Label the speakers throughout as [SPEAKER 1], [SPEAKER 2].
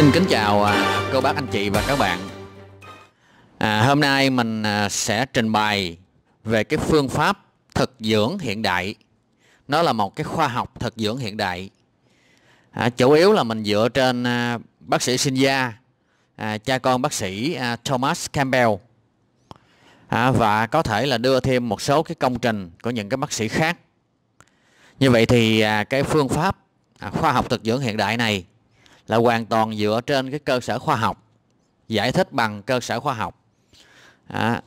[SPEAKER 1] Xin kính chào à, cô bác anh chị và các bạn. À, hôm nay mình à, sẽ trình bày về cái phương pháp thực dưỡng hiện đại. Nó là một cái khoa học thực dưỡng hiện đại. À, chủ yếu là mình dựa trên à, bác sĩ sinh gia, à, cha con bác sĩ à, Thomas Campbell à, và có thể là đưa thêm một số cái công trình của những cái bác sĩ khác. Như vậy thì à, cái phương pháp à, khoa học thực dưỡng hiện đại này là hoàn toàn dựa trên cái cơ sở khoa học giải thích bằng cơ sở khoa học à,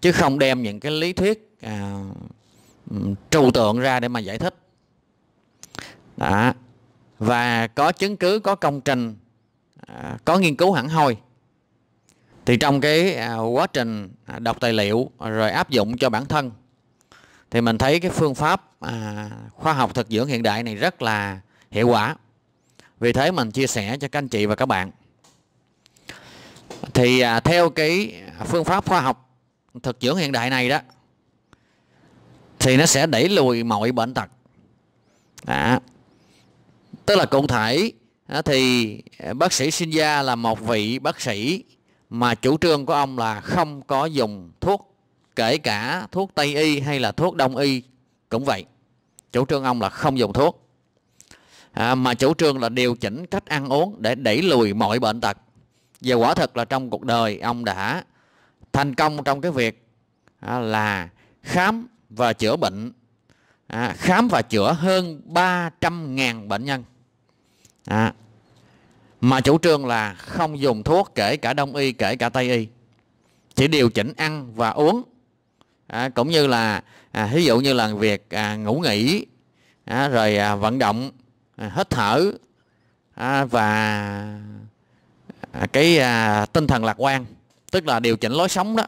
[SPEAKER 1] chứ không đem những cái lý thuyết à, trừu tượng ra để mà giải thích đó. và có chứng cứ có công trình à, có nghiên cứu hẳn hoi thì trong cái à, quá trình à, đọc tài liệu rồi áp dụng cho bản thân thì mình thấy cái phương pháp à, khoa học thực dưỡng hiện đại này rất là hiệu quả vì thế mình chia sẻ cho các anh chị và các bạn thì à, theo cái phương pháp khoa học thực dưỡng hiện đại này đó thì nó sẽ đẩy lùi mọi bệnh tật à, tức là cụ thể à, thì bác sĩ sinh gia là một vị bác sĩ mà chủ trương của ông là không có dùng thuốc kể cả thuốc tây y hay là thuốc đông y cũng vậy chủ trương ông là không dùng thuốc à, mà chủ trương là điều chỉnh cách ăn uống để đẩy lùi mọi bệnh tật và quả thật là trong cuộc đời ông đã thành công trong cái việc à, là khám và chữa bệnh à, khám và chữa hơn 300.000 bệnh nhân à, mà chủ trương là không dùng thuốc kể cả đông y kể cả tây y chỉ điều chỉnh ăn và uống à, cũng như là à, ví dụ như là việc à, ngủ nghỉ à, rồi à, vận động À, hết thở à, và à, cái tinh thần lạc quan tức là điều chỉnh lối sống đó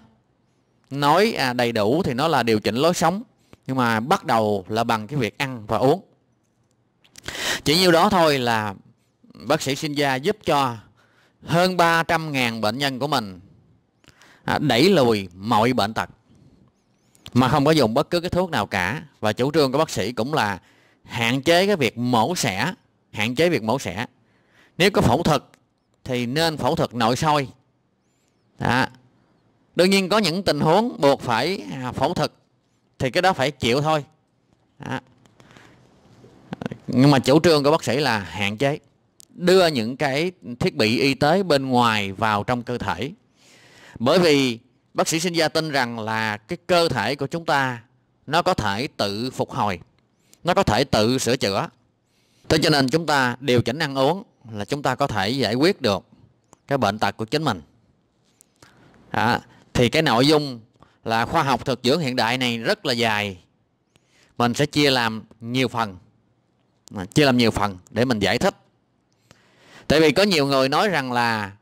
[SPEAKER 1] nói đầy đủ thì nó là điều chỉnh lối sống nhưng mà bắt đầu là bằng cái việc ăn và uống chỉ nhiêu đó thôi là bác sĩ sinh gia giúp cho hơn 300.000 bệnh nhân của mình đẩy lùi mọi bệnh tật mà không có dùng bất cứ cái thuốc nào cả và chủ trương của bác sĩ cũng là hạn chế cái việc mổ xẻ hạn chế việc mổ xẻ nếu có phẫu thuật thì nên phẫu thuật nội soi đó. đương nhiên có những tình huống buộc phải à, phẫu thuật thì cái đó phải chịu thôi đó. nhưng mà chủ trương của bác sĩ là hạn chế đưa những cái thiết bị y tế bên ngoài vào trong cơ thể bởi vì bác sĩ sinh gia tin rằng là cái cơ thể của chúng ta nó có thể tự phục hồi nó có thể tự sửa chữa thế cho nên chúng ta điều chỉnh ăn uống là chúng ta có thể giải quyết được cái bệnh tật của chính mình à, thì cái nội dung là khoa học thực dưỡng hiện đại này rất là dài mình sẽ chia làm nhiều phần à, chia làm nhiều phần để mình giải thích tại vì có nhiều người nói rằng là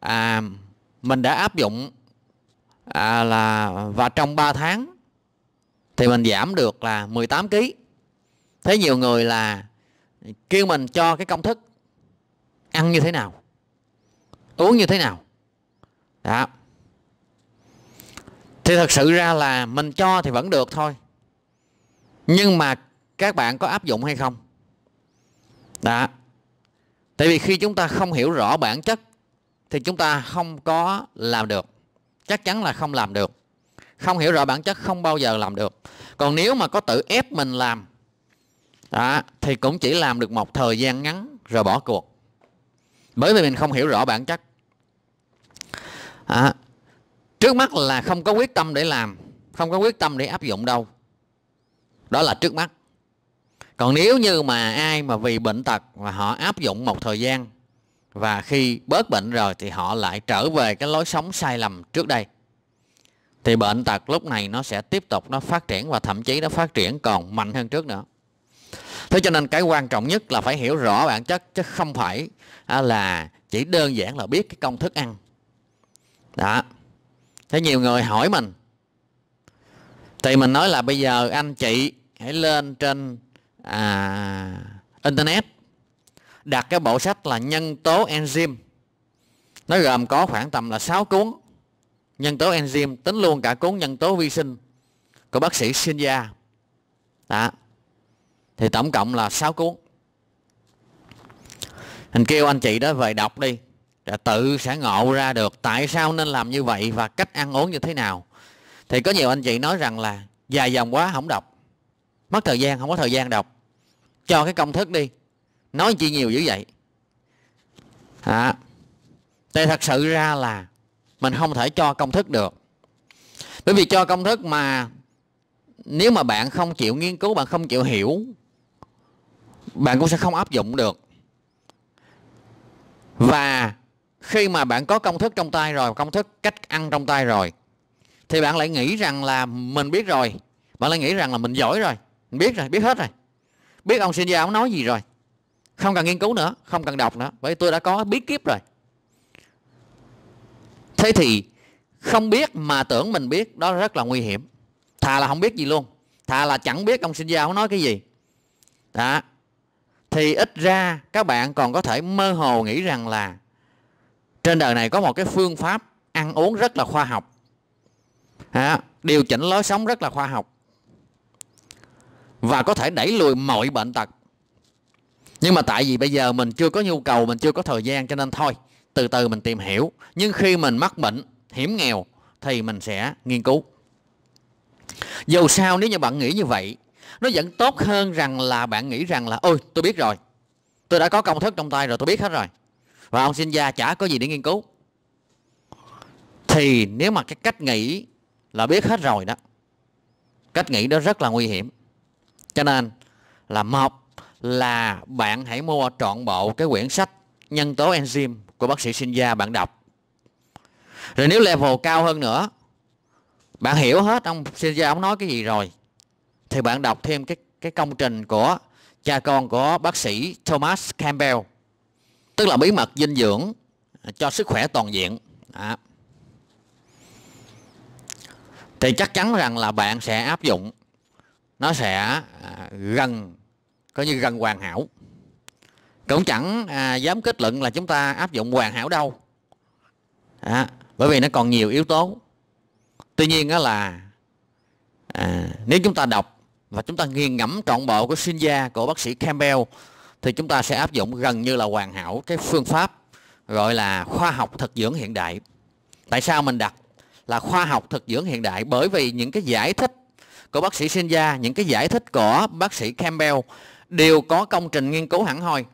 [SPEAKER 1] à, mình đã áp dụng à, là và trong 3 tháng thì mình giảm được là 18 kg thấy nhiều người là kêu mình cho cái công thức ăn như thế nào uống như thế nào đó thì thật sự ra là mình cho thì vẫn được thôi nhưng mà các bạn có áp dụng hay không đó tại vì khi chúng ta không hiểu rõ bản chất thì chúng ta không có làm được chắc chắn là không làm được không hiểu rõ bản chất không bao giờ làm được còn nếu mà có tự ép mình làm đó, thì cũng chỉ làm được một thời gian ngắn rồi bỏ cuộc bởi vì mình không hiểu rõ bản chất à, trước mắt là không có quyết tâm để làm không có quyết tâm để áp dụng đâu đó là trước mắt còn nếu như mà ai mà vì bệnh tật mà họ áp dụng một thời gian và khi bớt bệnh rồi thì họ lại trở về cái lối sống sai lầm trước đây thì bệnh tật lúc này nó sẽ tiếp tục nó phát triển và thậm chí nó phát triển còn mạnh hơn trước nữa thế cho nên cái quan trọng nhất là phải hiểu rõ bản chất chứ không phải à, là chỉ đơn giản là biết cái công thức ăn đó thế nhiều người hỏi mình thì mình nói là bây giờ anh chị hãy lên trên à, internet đặt cái bộ sách là nhân tố enzyme nó gồm có khoảng tầm là 6 cuốn nhân tố enzyme tính luôn cả cuốn nhân tố vi sinh của bác sĩ sinh gia đó thì tổng cộng là 6 cuốn anh kêu anh chị đó về đọc đi để tự sẽ ngộ ra được tại sao nên làm như vậy và cách ăn uống như thế nào thì có nhiều anh chị nói rằng là dài dòng quá không đọc mất thời gian không có thời gian đọc cho cái công thức đi nói chi nhiều dữ vậy à, thì thật sự ra là mình không thể cho công thức được bởi vì cho công thức mà nếu mà bạn không chịu nghiên cứu bạn không chịu hiểu bạn cũng sẽ không áp dụng được và khi mà bạn có công thức trong tay rồi công thức cách ăn trong tay rồi thì bạn lại nghĩ rằng là mình biết rồi bạn lại nghĩ rằng là mình giỏi rồi mình biết rồi biết hết rồi biết ông sinh ra ông nói gì rồi không cần nghiên cứu nữa không cần đọc nữa bởi tôi đã có bí kíp rồi thế thì không biết mà tưởng mình biết đó rất là nguy hiểm thà là không biết gì luôn thà là chẳng biết ông sinh ra ông nói cái gì đó thì ít ra các bạn còn có thể mơ hồ nghĩ rằng là trên đời này có một cái phương pháp ăn uống rất là khoa học à, điều chỉnh lối sống rất là khoa học và có thể đẩy lùi mọi bệnh tật nhưng mà tại vì bây giờ mình chưa có nhu cầu mình chưa có thời gian cho nên thôi từ từ mình tìm hiểu nhưng khi mình mắc bệnh hiểm nghèo thì mình sẽ nghiên cứu dù sao nếu như bạn nghĩ như vậy nó vẫn tốt hơn rằng là bạn nghĩ rằng là ôi tôi biết rồi tôi đã có công thức trong tay rồi tôi biết hết rồi và ông sinh ra chả có gì để nghiên cứu thì nếu mà cái cách nghĩ là biết hết rồi đó cách nghĩ đó rất là nguy hiểm cho nên là một là bạn hãy mua trọn bộ cái quyển sách nhân tố enzyme của bác sĩ sinh gia bạn đọc rồi nếu level cao hơn nữa bạn hiểu hết ông sinh gia ông nói cái gì rồi thì bạn đọc thêm cái cái công trình của cha con của bác sĩ Thomas Campbell tức là bí mật dinh dưỡng cho sức khỏe toàn diện à. thì chắc chắn rằng là bạn sẽ áp dụng nó sẽ à, gần coi như gần hoàn hảo cũng chẳng à, dám kết luận là chúng ta áp dụng hoàn hảo đâu à, bởi vì nó còn nhiều yếu tố tuy nhiên đó là à, nếu chúng ta đọc và chúng ta nghiền ngẫm trọn bộ của sinh gia của bác sĩ Campbell thì chúng ta sẽ áp dụng gần như là hoàn hảo cái phương pháp gọi là khoa học thực dưỡng hiện đại. Tại sao mình đặt là khoa học thực dưỡng hiện đại? Bởi vì những cái giải thích của bác sĩ sinh gia những cái giải thích của bác sĩ Campbell đều có công trình nghiên cứu hẳn hoi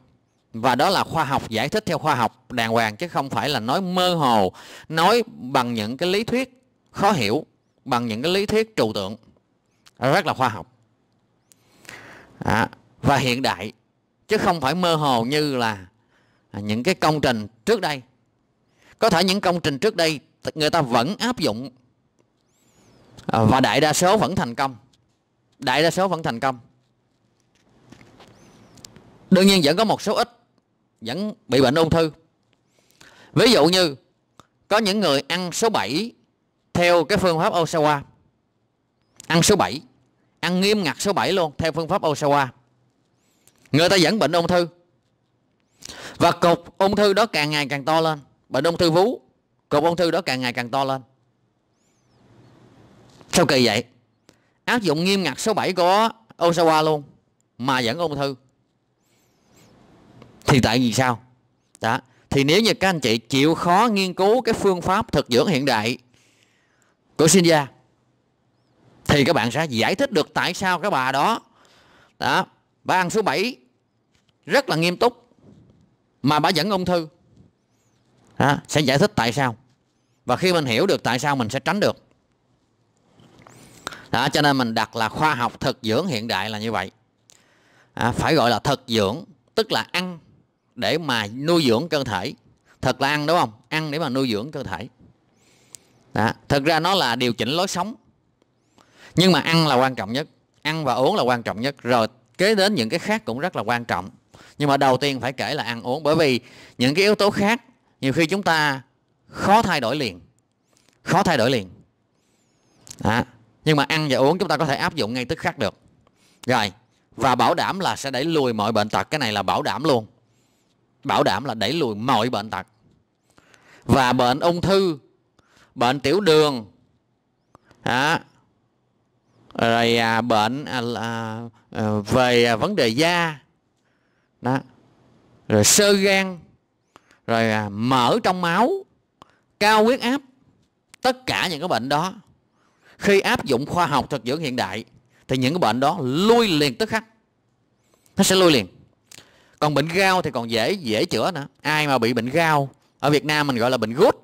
[SPEAKER 1] và đó là khoa học giải thích theo khoa học đàng hoàng chứ không phải là nói mơ hồ nói bằng những cái lý thuyết khó hiểu bằng những cái lý thuyết trừu tượng rất là khoa học à, và hiện đại chứ không phải mơ hồ như là những cái công trình trước đây có thể những công trình trước đây người ta vẫn áp dụng à, và đại đa số vẫn thành công đại đa số vẫn thành công đương nhiên vẫn có một số ít vẫn bị bệnh ung thư ví dụ như có những người ăn số 7 theo cái phương pháp Osawa ăn số 7 ăn nghiêm ngặt số 7 luôn theo phương pháp Osawa người ta dẫn bệnh ung thư và cục ung thư đó càng ngày càng to lên bệnh ung thư vú cục ung thư đó càng ngày càng to lên sao kỳ vậy áp dụng nghiêm ngặt số 7 của Osawa luôn mà vẫn ung thư thì tại vì sao đó thì nếu như các anh chị chịu khó nghiên cứu cái phương pháp thực dưỡng hiện đại của sinh gia thì các bạn sẽ giải thích được tại sao cái bà đó đó bà ăn số 7 rất là nghiêm túc mà bà vẫn ung thư đó, sẽ giải thích tại sao và khi mình hiểu được tại sao mình sẽ tránh được đó, cho nên mình đặt là khoa học thực dưỡng hiện đại là như vậy à, phải gọi là thực dưỡng tức là ăn để mà nuôi dưỡng cơ thể thật là ăn đúng không ăn để mà nuôi dưỡng cơ thể đó. thực ra nó là điều chỉnh lối sống nhưng mà ăn là quan trọng nhất ăn và uống là quan trọng nhất rồi kế đến những cái khác cũng rất là quan trọng nhưng mà đầu tiên phải kể là ăn uống bởi vì những cái yếu tố khác nhiều khi chúng ta khó thay đổi liền khó thay đổi liền à, nhưng mà ăn và uống chúng ta có thể áp dụng ngay tức khắc được rồi và bảo đảm là sẽ đẩy lùi mọi bệnh tật cái này là bảo đảm luôn bảo đảm là đẩy lùi mọi bệnh tật và bệnh ung thư bệnh tiểu đường à, rồi à, bệnh à, à, à, về à, vấn đề da đó rồi sơ gan rồi à, mỡ trong máu cao huyết áp tất cả những cái bệnh đó khi áp dụng khoa học thực dưỡng hiện đại thì những cái bệnh đó lui liền tức khắc nó sẽ lui liền còn bệnh gao thì còn dễ dễ chữa nữa ai mà bị bệnh gao ở việt nam mình gọi là bệnh gút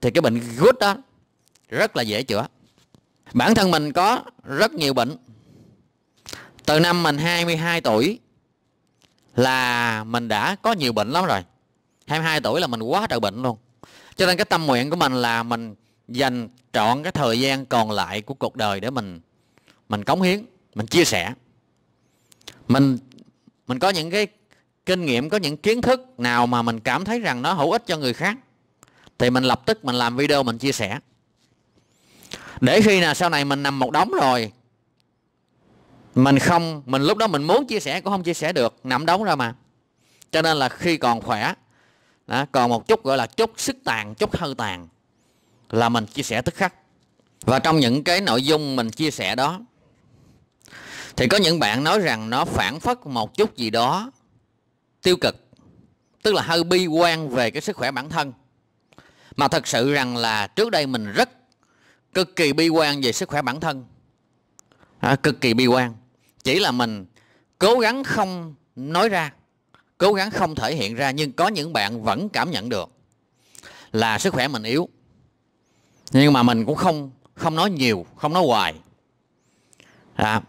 [SPEAKER 1] thì cái bệnh gút đó rất là dễ chữa bản thân mình có rất nhiều bệnh từ năm mình 22 tuổi là mình đã có nhiều bệnh lắm rồi 22 tuổi là mình quá trời bệnh luôn cho nên cái tâm nguyện của mình là mình dành trọn cái thời gian còn lại của cuộc đời để mình mình cống hiến mình chia sẻ mình mình có những cái kinh nghiệm có những kiến thức nào mà mình cảm thấy rằng nó hữu ích cho người khác thì mình lập tức mình làm video mình chia sẻ để khi nào sau này mình nằm một đống rồi mình không mình lúc đó mình muốn chia sẻ cũng không chia sẻ được nằm đống ra mà cho nên là khi còn khỏe đó, còn một chút gọi là chút sức tàn chút hơi tàn là mình chia sẻ tức khắc và trong những cái nội dung mình chia sẻ đó thì có những bạn nói rằng nó phản phất một chút gì đó tiêu cực tức là hơi bi quan về cái sức khỏe bản thân mà thật sự rằng là trước đây mình rất cực kỳ bi quan về sức khỏe bản thân à, cực kỳ bi quan chỉ là mình cố gắng không nói ra cố gắng không thể hiện ra nhưng có những bạn vẫn cảm nhận được là sức khỏe mình yếu nhưng mà mình cũng không không nói nhiều không nói hoài à.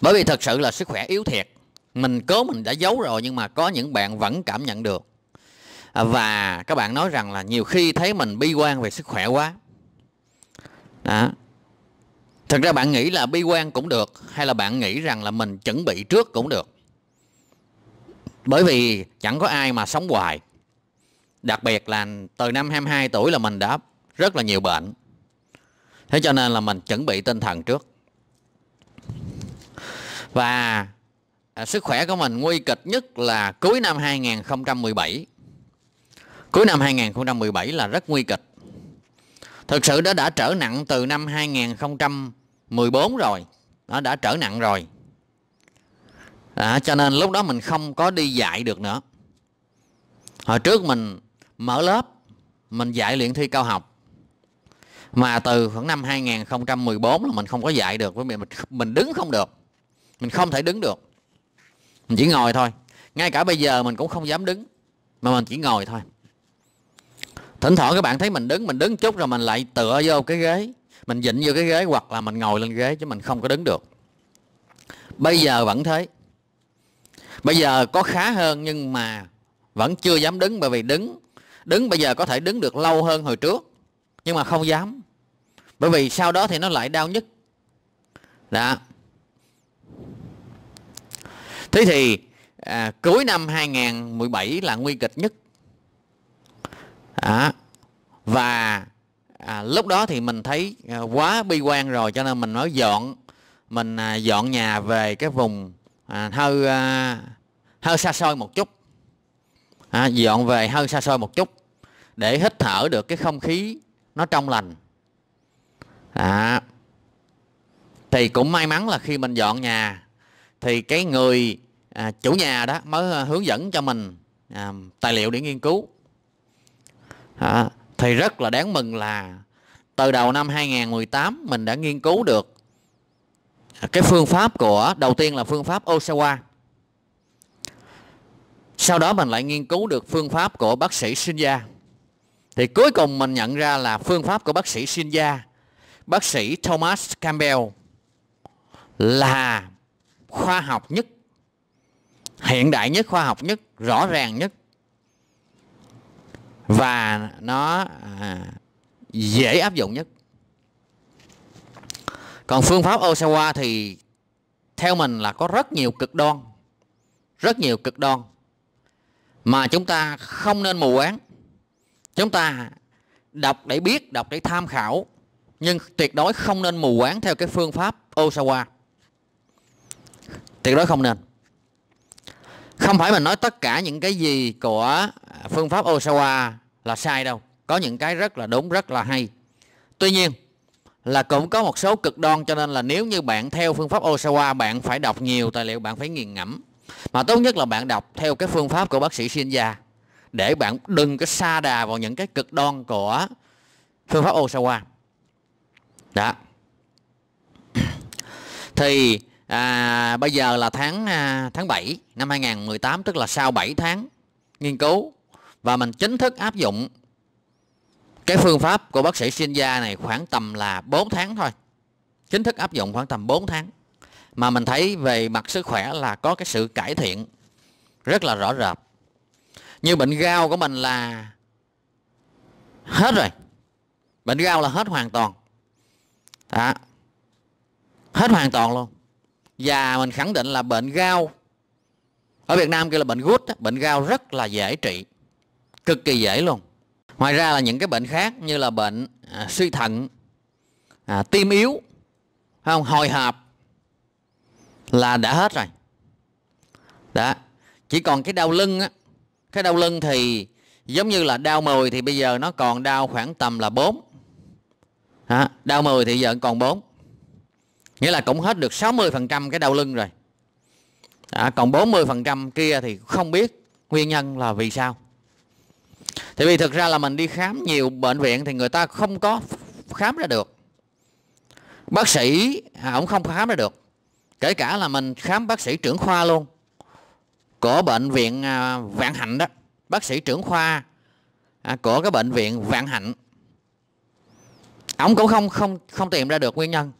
[SPEAKER 1] bởi vì thật sự là sức khỏe yếu thiệt mình cố mình đã giấu rồi nhưng mà có những bạn vẫn cảm nhận được À, và các bạn nói rằng là nhiều khi thấy mình bi quan về sức khỏe quá đó thật ra bạn nghĩ là bi quan cũng được hay là bạn nghĩ rằng là mình chuẩn bị trước cũng được bởi vì chẳng có ai mà sống hoài đặc biệt là từ năm 22 tuổi là mình đã rất là nhiều bệnh thế cho nên là mình chuẩn bị tinh thần trước và à, sức khỏe của mình nguy kịch nhất là cuối năm 2017 Cuối năm 2017 là rất nguy kịch. Thực sự nó đã trở nặng từ năm 2014 rồi. Nó đã trở nặng rồi. À, cho nên lúc đó mình không có đi dạy được nữa. Hồi trước mình mở lớp, mình dạy luyện thi cao học. Mà từ khoảng năm 2014 là mình không có dạy được. Mình, mình đứng không được. Mình không thể đứng được. Mình chỉ ngồi thôi. Ngay cả bây giờ mình cũng không dám đứng. Mà mình chỉ ngồi thôi thỉnh thoảng các bạn thấy mình đứng mình đứng chút rồi mình lại tựa vô cái ghế mình dịnh vô cái ghế hoặc là mình ngồi lên ghế chứ mình không có đứng được bây giờ vẫn thế bây giờ có khá hơn nhưng mà vẫn chưa dám đứng bởi vì đứng đứng bây giờ có thể đứng được lâu hơn hồi trước nhưng mà không dám bởi vì sau đó thì nó lại đau nhất đó thế thì à, cuối năm 2017 là nguy kịch nhất à, và à, lúc đó thì mình thấy à, quá bi quan rồi cho nên mình nói dọn mình à, dọn nhà về cái vùng à, hơi à, hơi xa xôi một chút à, dọn về hơi xa xôi một chút để hít thở được cái không khí nó trong lành à, thì cũng may mắn là khi mình dọn nhà thì cái người à, chủ nhà đó mới à, hướng dẫn cho mình à, tài liệu để nghiên cứu à, thì rất là đáng mừng là từ đầu năm 2018 mình đã nghiên cứu được cái phương pháp của đầu tiên là phương pháp Osawa sau đó mình lại nghiên cứu được phương pháp của bác sĩ Shinja thì cuối cùng mình nhận ra là phương pháp của bác sĩ Shinja bác sĩ Thomas Campbell là khoa học nhất hiện đại nhất khoa học nhất rõ ràng nhất và nó à, dễ áp dụng nhất còn phương pháp Osawa thì theo mình là có rất nhiều cực đoan rất nhiều cực đoan mà chúng ta không nên mù quáng chúng ta đọc để biết đọc để tham khảo nhưng tuyệt đối không nên mù quáng theo cái phương pháp Osawa tuyệt đối không nên không phải mình nói tất cả những cái gì của à, phương pháp Osawa là sai đâu có những cái rất là đúng rất là hay tuy nhiên là cũng có một số cực đoan cho nên là nếu như bạn theo phương pháp Osawa bạn phải đọc nhiều tài liệu bạn phải nghiền ngẫm mà tốt nhất là bạn đọc theo cái phương pháp của bác sĩ Shinja để bạn đừng có xa đà vào những cái cực đoan của phương pháp Osawa đó thì à, bây giờ là tháng à, tháng 7 năm 2018 tức là sau 7 tháng nghiên cứu và mình chính thức áp dụng cái phương pháp của bác sĩ chuyên gia này khoảng tầm là 4 tháng thôi chính thức áp dụng khoảng tầm 4 tháng mà mình thấy về mặt sức khỏe là có cái sự cải thiện rất là rõ rệt như bệnh gao của mình là hết rồi bệnh gao là hết hoàn toàn đó hết hoàn toàn luôn và mình khẳng định là bệnh gao ở Việt Nam kêu là bệnh gút bệnh gao rất là dễ trị cực kỳ dễ luôn ngoài ra là những cái bệnh khác như là bệnh à, suy thận à, tim yếu không hồi hộp là đã hết rồi đó chỉ còn cái đau lưng á cái đau lưng thì giống như là đau mười thì bây giờ nó còn đau khoảng tầm là bốn đó. đau mười thì giờ còn bốn nghĩa là cũng hết được 60% cái đau lưng rồi à, còn 40% kia thì không biết nguyên nhân là vì sao Thì vì thực ra là mình đi khám nhiều bệnh viện thì người ta không có khám ra được bác sĩ à, ông không khám ra được kể cả là mình khám bác sĩ trưởng khoa luôn của bệnh viện à, vạn hạnh đó bác sĩ trưởng khoa à, của cái bệnh viện vạn hạnh ông cũng không không không tìm ra được nguyên nhân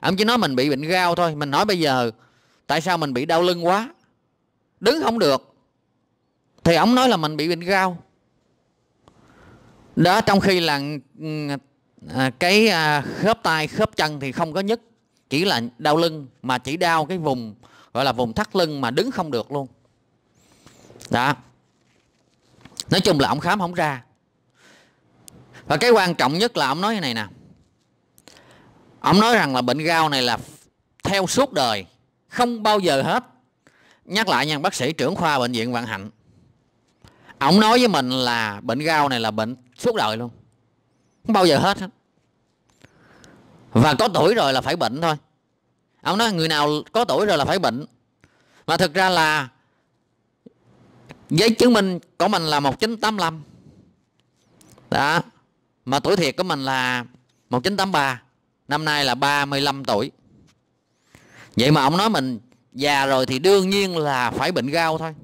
[SPEAKER 1] ông chỉ nói mình bị bệnh gao thôi mình nói bây giờ tại sao mình bị đau lưng quá đứng không được thì ông nói là mình bị bệnh gao đó trong khi là ừ, à, cái à, khớp tay khớp chân thì không có nhất, chỉ là đau lưng mà chỉ đau cái vùng gọi là vùng thắt lưng mà đứng không được luôn đó nói chung là ông khám không ra và cái quan trọng nhất là ông nói như này nè ông nói rằng là bệnh gao này là theo suốt đời không bao giờ hết nhắc lại nha bác sĩ trưởng khoa bệnh viện vạn hạnh ông nói với mình là bệnh gao này là bệnh suốt đời luôn không bao giờ hết và có tuổi rồi là phải bệnh thôi ông nói người nào có tuổi rồi là phải bệnh mà thực ra là giấy chứng minh của mình là 1985 đó mà tuổi thiệt của mình là 1983 năm nay là 35 tuổi vậy mà ông nói mình già rồi thì đương nhiên là phải bệnh gao thôi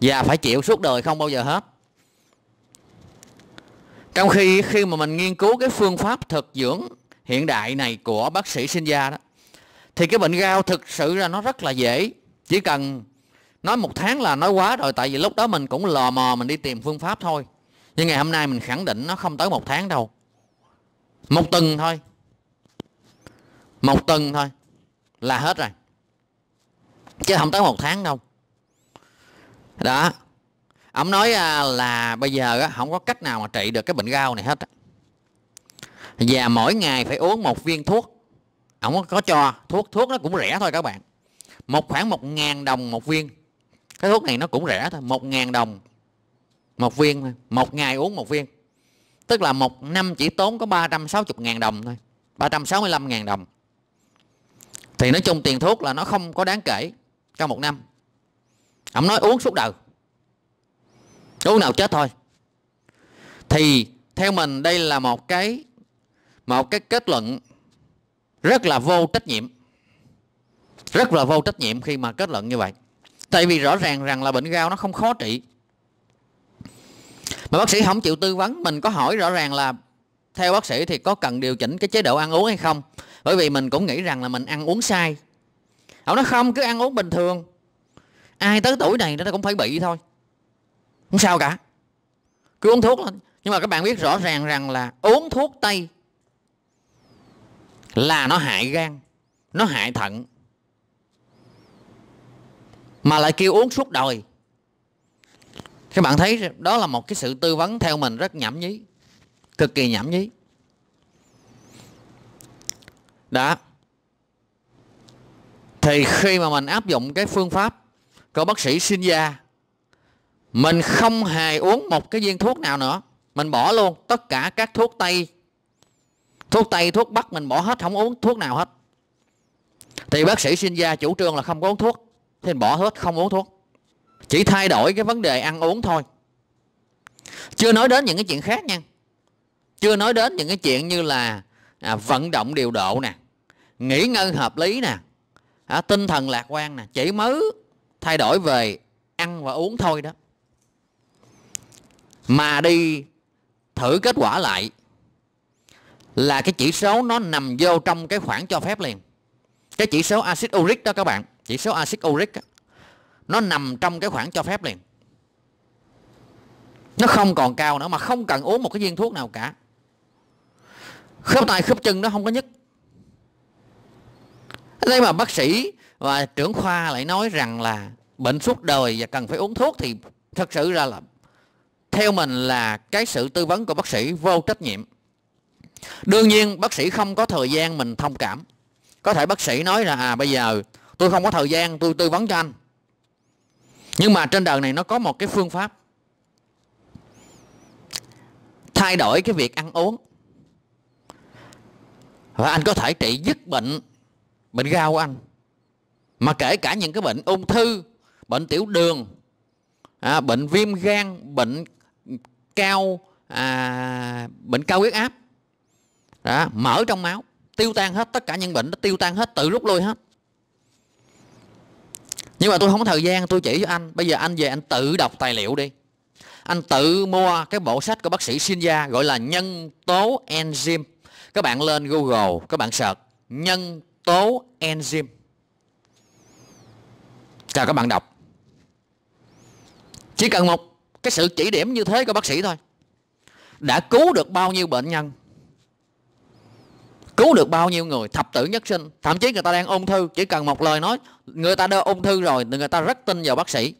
[SPEAKER 1] già phải chịu suốt đời không bao giờ hết trong khi khi mà mình nghiên cứu cái phương pháp thực dưỡng hiện đại này của bác sĩ sinh gia đó thì cái bệnh gao thực sự ra nó rất là dễ chỉ cần nói một tháng là nói quá rồi tại vì lúc đó mình cũng lò mò mình đi tìm phương pháp thôi nhưng ngày hôm nay mình khẳng định nó không tới một tháng đâu một tuần thôi một tuần thôi là hết rồi chứ không tới một tháng đâu đó ông nói à, là bây giờ không có cách nào mà trị được cái bệnh gao này hết và mỗi ngày phải uống một viên thuốc ông có cho thuốc thuốc nó cũng rẻ thôi các bạn một khoảng một ngàn đồng một viên cái thuốc này nó cũng rẻ thôi một ngàn đồng một viên một ngày uống một viên tức là một năm chỉ tốn có 360 ngàn đồng thôi 365 ngàn đồng thì nói chung tiền thuốc là nó không có đáng kể trong một năm ông nói uống suốt đời uống nào chết thôi thì theo mình đây là một cái một cái kết luận rất là vô trách nhiệm rất là vô trách nhiệm khi mà kết luận như vậy tại vì rõ ràng rằng là bệnh gao nó không khó trị mà bác sĩ không chịu tư vấn mình có hỏi rõ ràng là theo bác sĩ thì có cần điều chỉnh cái chế độ ăn uống hay không bởi vì mình cũng nghĩ rằng là mình ăn uống sai ông nói không cứ ăn uống bình thường ai tới tuổi này nó cũng phải bị thôi không sao cả cứ uống thuốc lên nhưng mà các bạn biết rõ ràng rằng là uống thuốc tây là nó hại gan nó hại thận mà lại kêu uống suốt đời các bạn thấy đó là một cái sự tư vấn theo mình rất nhảm nhí cực kỳ nhảm nhí đã thì khi mà mình áp dụng cái phương pháp của bác sĩ sinh gia mình không hề uống một cái viên thuốc nào nữa mình bỏ luôn tất cả các thuốc tây thuốc tây thuốc bắc mình bỏ hết không uống thuốc nào hết thì bác sĩ sinh gia chủ trương là không có uống thuốc thì bỏ hết không uống thuốc chỉ thay đổi cái vấn đề ăn uống thôi chưa nói đến những cái chuyện khác nha chưa nói đến những cái chuyện như là à, vận động điều độ nè nghỉ ngơi hợp lý nè à, tinh thần lạc quan nè chỉ mới thay đổi về ăn và uống thôi đó mà đi thử kết quả lại là cái chỉ số nó nằm vô trong cái khoảng cho phép liền cái chỉ số axit uric đó các bạn chỉ số axit uric đó, nó nằm trong cái khoảng cho phép liền nó không còn cao nữa mà không cần uống một cái viên thuốc nào cả khớp tay khớp chân nó không có nhất. đây mà bác sĩ và trưởng khoa lại nói rằng là bệnh suốt đời và cần phải uống thuốc thì thật sự ra là theo mình là cái sự tư vấn của bác sĩ vô trách nhiệm đương nhiên bác sĩ không có thời gian mình thông cảm có thể bác sĩ nói là à bây giờ tôi không có thời gian tôi tư vấn cho anh nhưng mà trên đời này nó có một cái phương pháp thay đổi cái việc ăn uống và anh có thể trị dứt bệnh bệnh gao của anh mà kể cả những cái bệnh ung thư bệnh tiểu đường à, bệnh viêm gan bệnh cao à, bệnh cao huyết áp đó, mỡ trong máu tiêu tan hết tất cả những bệnh nó tiêu tan hết tự rút lui hết nhưng mà tôi không có thời gian tôi chỉ cho anh bây giờ anh về anh tự đọc tài liệu đi anh tự mua cái bộ sách của bác sĩ gia gọi là nhân tố enzyme các bạn lên Google các bạn search nhân tố enzyme chào các bạn đọc chỉ cần một cái sự chỉ điểm như thế của bác sĩ thôi đã cứu được bao nhiêu bệnh nhân cứu được bao nhiêu người thập tử nhất sinh thậm chí người ta đang ung thư chỉ cần một lời nói người ta đã ung thư rồi người ta rất tin vào bác sĩ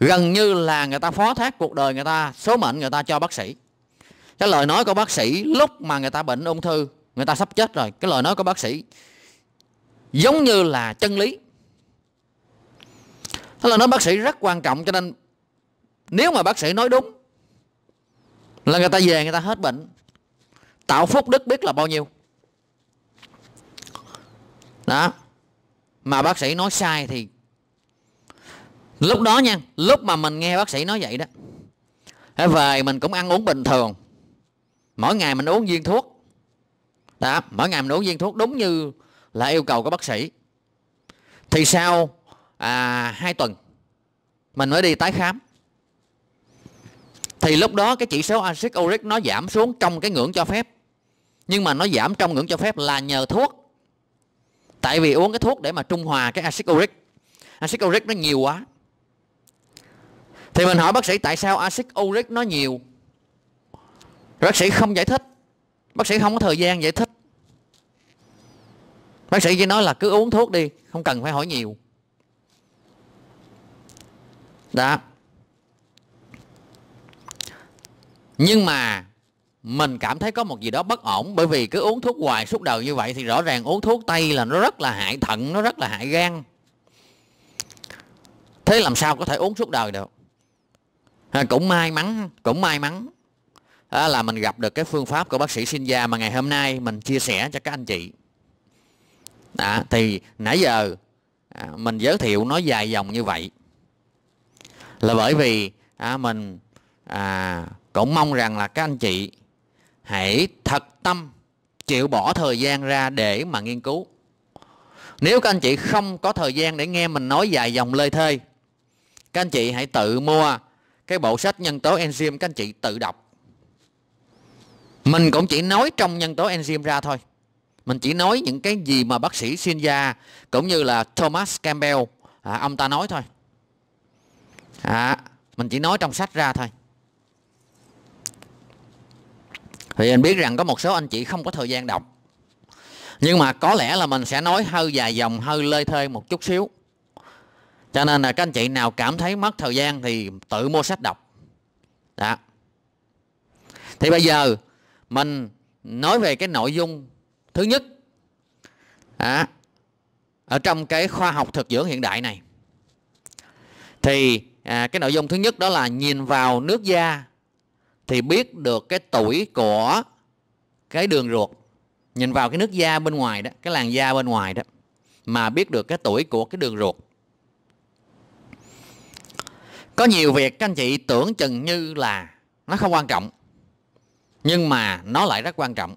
[SPEAKER 1] gần như là người ta phó thác cuộc đời người ta số mệnh người ta cho bác sĩ cái lời nói của bác sĩ lúc mà người ta bệnh ung thư người ta sắp chết rồi cái lời nói của bác sĩ giống như là chân lý cái lời nói bác sĩ rất quan trọng cho nên nếu mà bác sĩ nói đúng là người ta về người ta hết bệnh tạo phúc đức biết là bao nhiêu đó mà bác sĩ nói sai thì lúc đó nha lúc mà mình nghe bác sĩ nói vậy đó về mình cũng ăn uống bình thường mỗi ngày mình uống viên thuốc đó mỗi ngày mình uống viên thuốc đúng như là yêu cầu của bác sĩ thì sau à, hai tuần mình mới đi tái khám thì lúc đó cái chỉ số axit uric nó giảm xuống trong cái ngưỡng cho phép nhưng mà nó giảm trong ngưỡng cho phép là nhờ thuốc tại vì uống cái thuốc để mà trung hòa cái axit uric axit uric nó nhiều quá thì mình hỏi bác sĩ tại sao axit uric nó nhiều bác sĩ không giải thích bác sĩ không có thời gian giải thích bác sĩ chỉ nói là cứ uống thuốc đi không cần phải hỏi nhiều đó nhưng mà mình cảm thấy có một gì đó bất ổn bởi vì cứ uống thuốc hoài suốt đời như vậy thì rõ ràng uống thuốc tây là nó rất là hại thận nó rất là hại gan thế làm sao có thể uống suốt đời được à, cũng may mắn cũng may mắn đó là mình gặp được cái phương pháp của bác sĩ sinh gia mà ngày hôm nay mình chia sẻ cho các anh chị đó, thì nãy giờ à, mình giới thiệu nó dài dòng như vậy là bởi vì à, mình à, cũng mong rằng là các anh chị hãy thật tâm chịu bỏ thời gian ra để mà nghiên cứu nếu các anh chị không có thời gian để nghe mình nói dài dòng lơi thê các anh chị hãy tự mua cái bộ sách nhân tố enzyme các anh chị tự đọc mình cũng chỉ nói trong nhân tố enzyme ra thôi mình chỉ nói những cái gì mà bác sĩ Sinja cũng như là Thomas Campbell à, ông ta nói thôi à, mình chỉ nói trong sách ra thôi thì anh biết rằng có một số anh chị không có thời gian đọc nhưng mà có lẽ là mình sẽ nói hơi dài dòng hơi lơi thê một chút xíu cho nên là các anh chị nào cảm thấy mất thời gian thì tự mua sách đọc đó thì bây giờ mình nói về cái nội dung thứ nhất à, ở trong cái khoa học thực dưỡng hiện đại này thì à, cái nội dung thứ nhất đó là nhìn vào nước da thì biết được cái tuổi của cái đường ruột nhìn vào cái nước da bên ngoài đó cái làn da bên ngoài đó mà biết được cái tuổi của cái đường ruột có nhiều việc các anh chị tưởng chừng như là nó không quan trọng nhưng mà nó lại rất quan trọng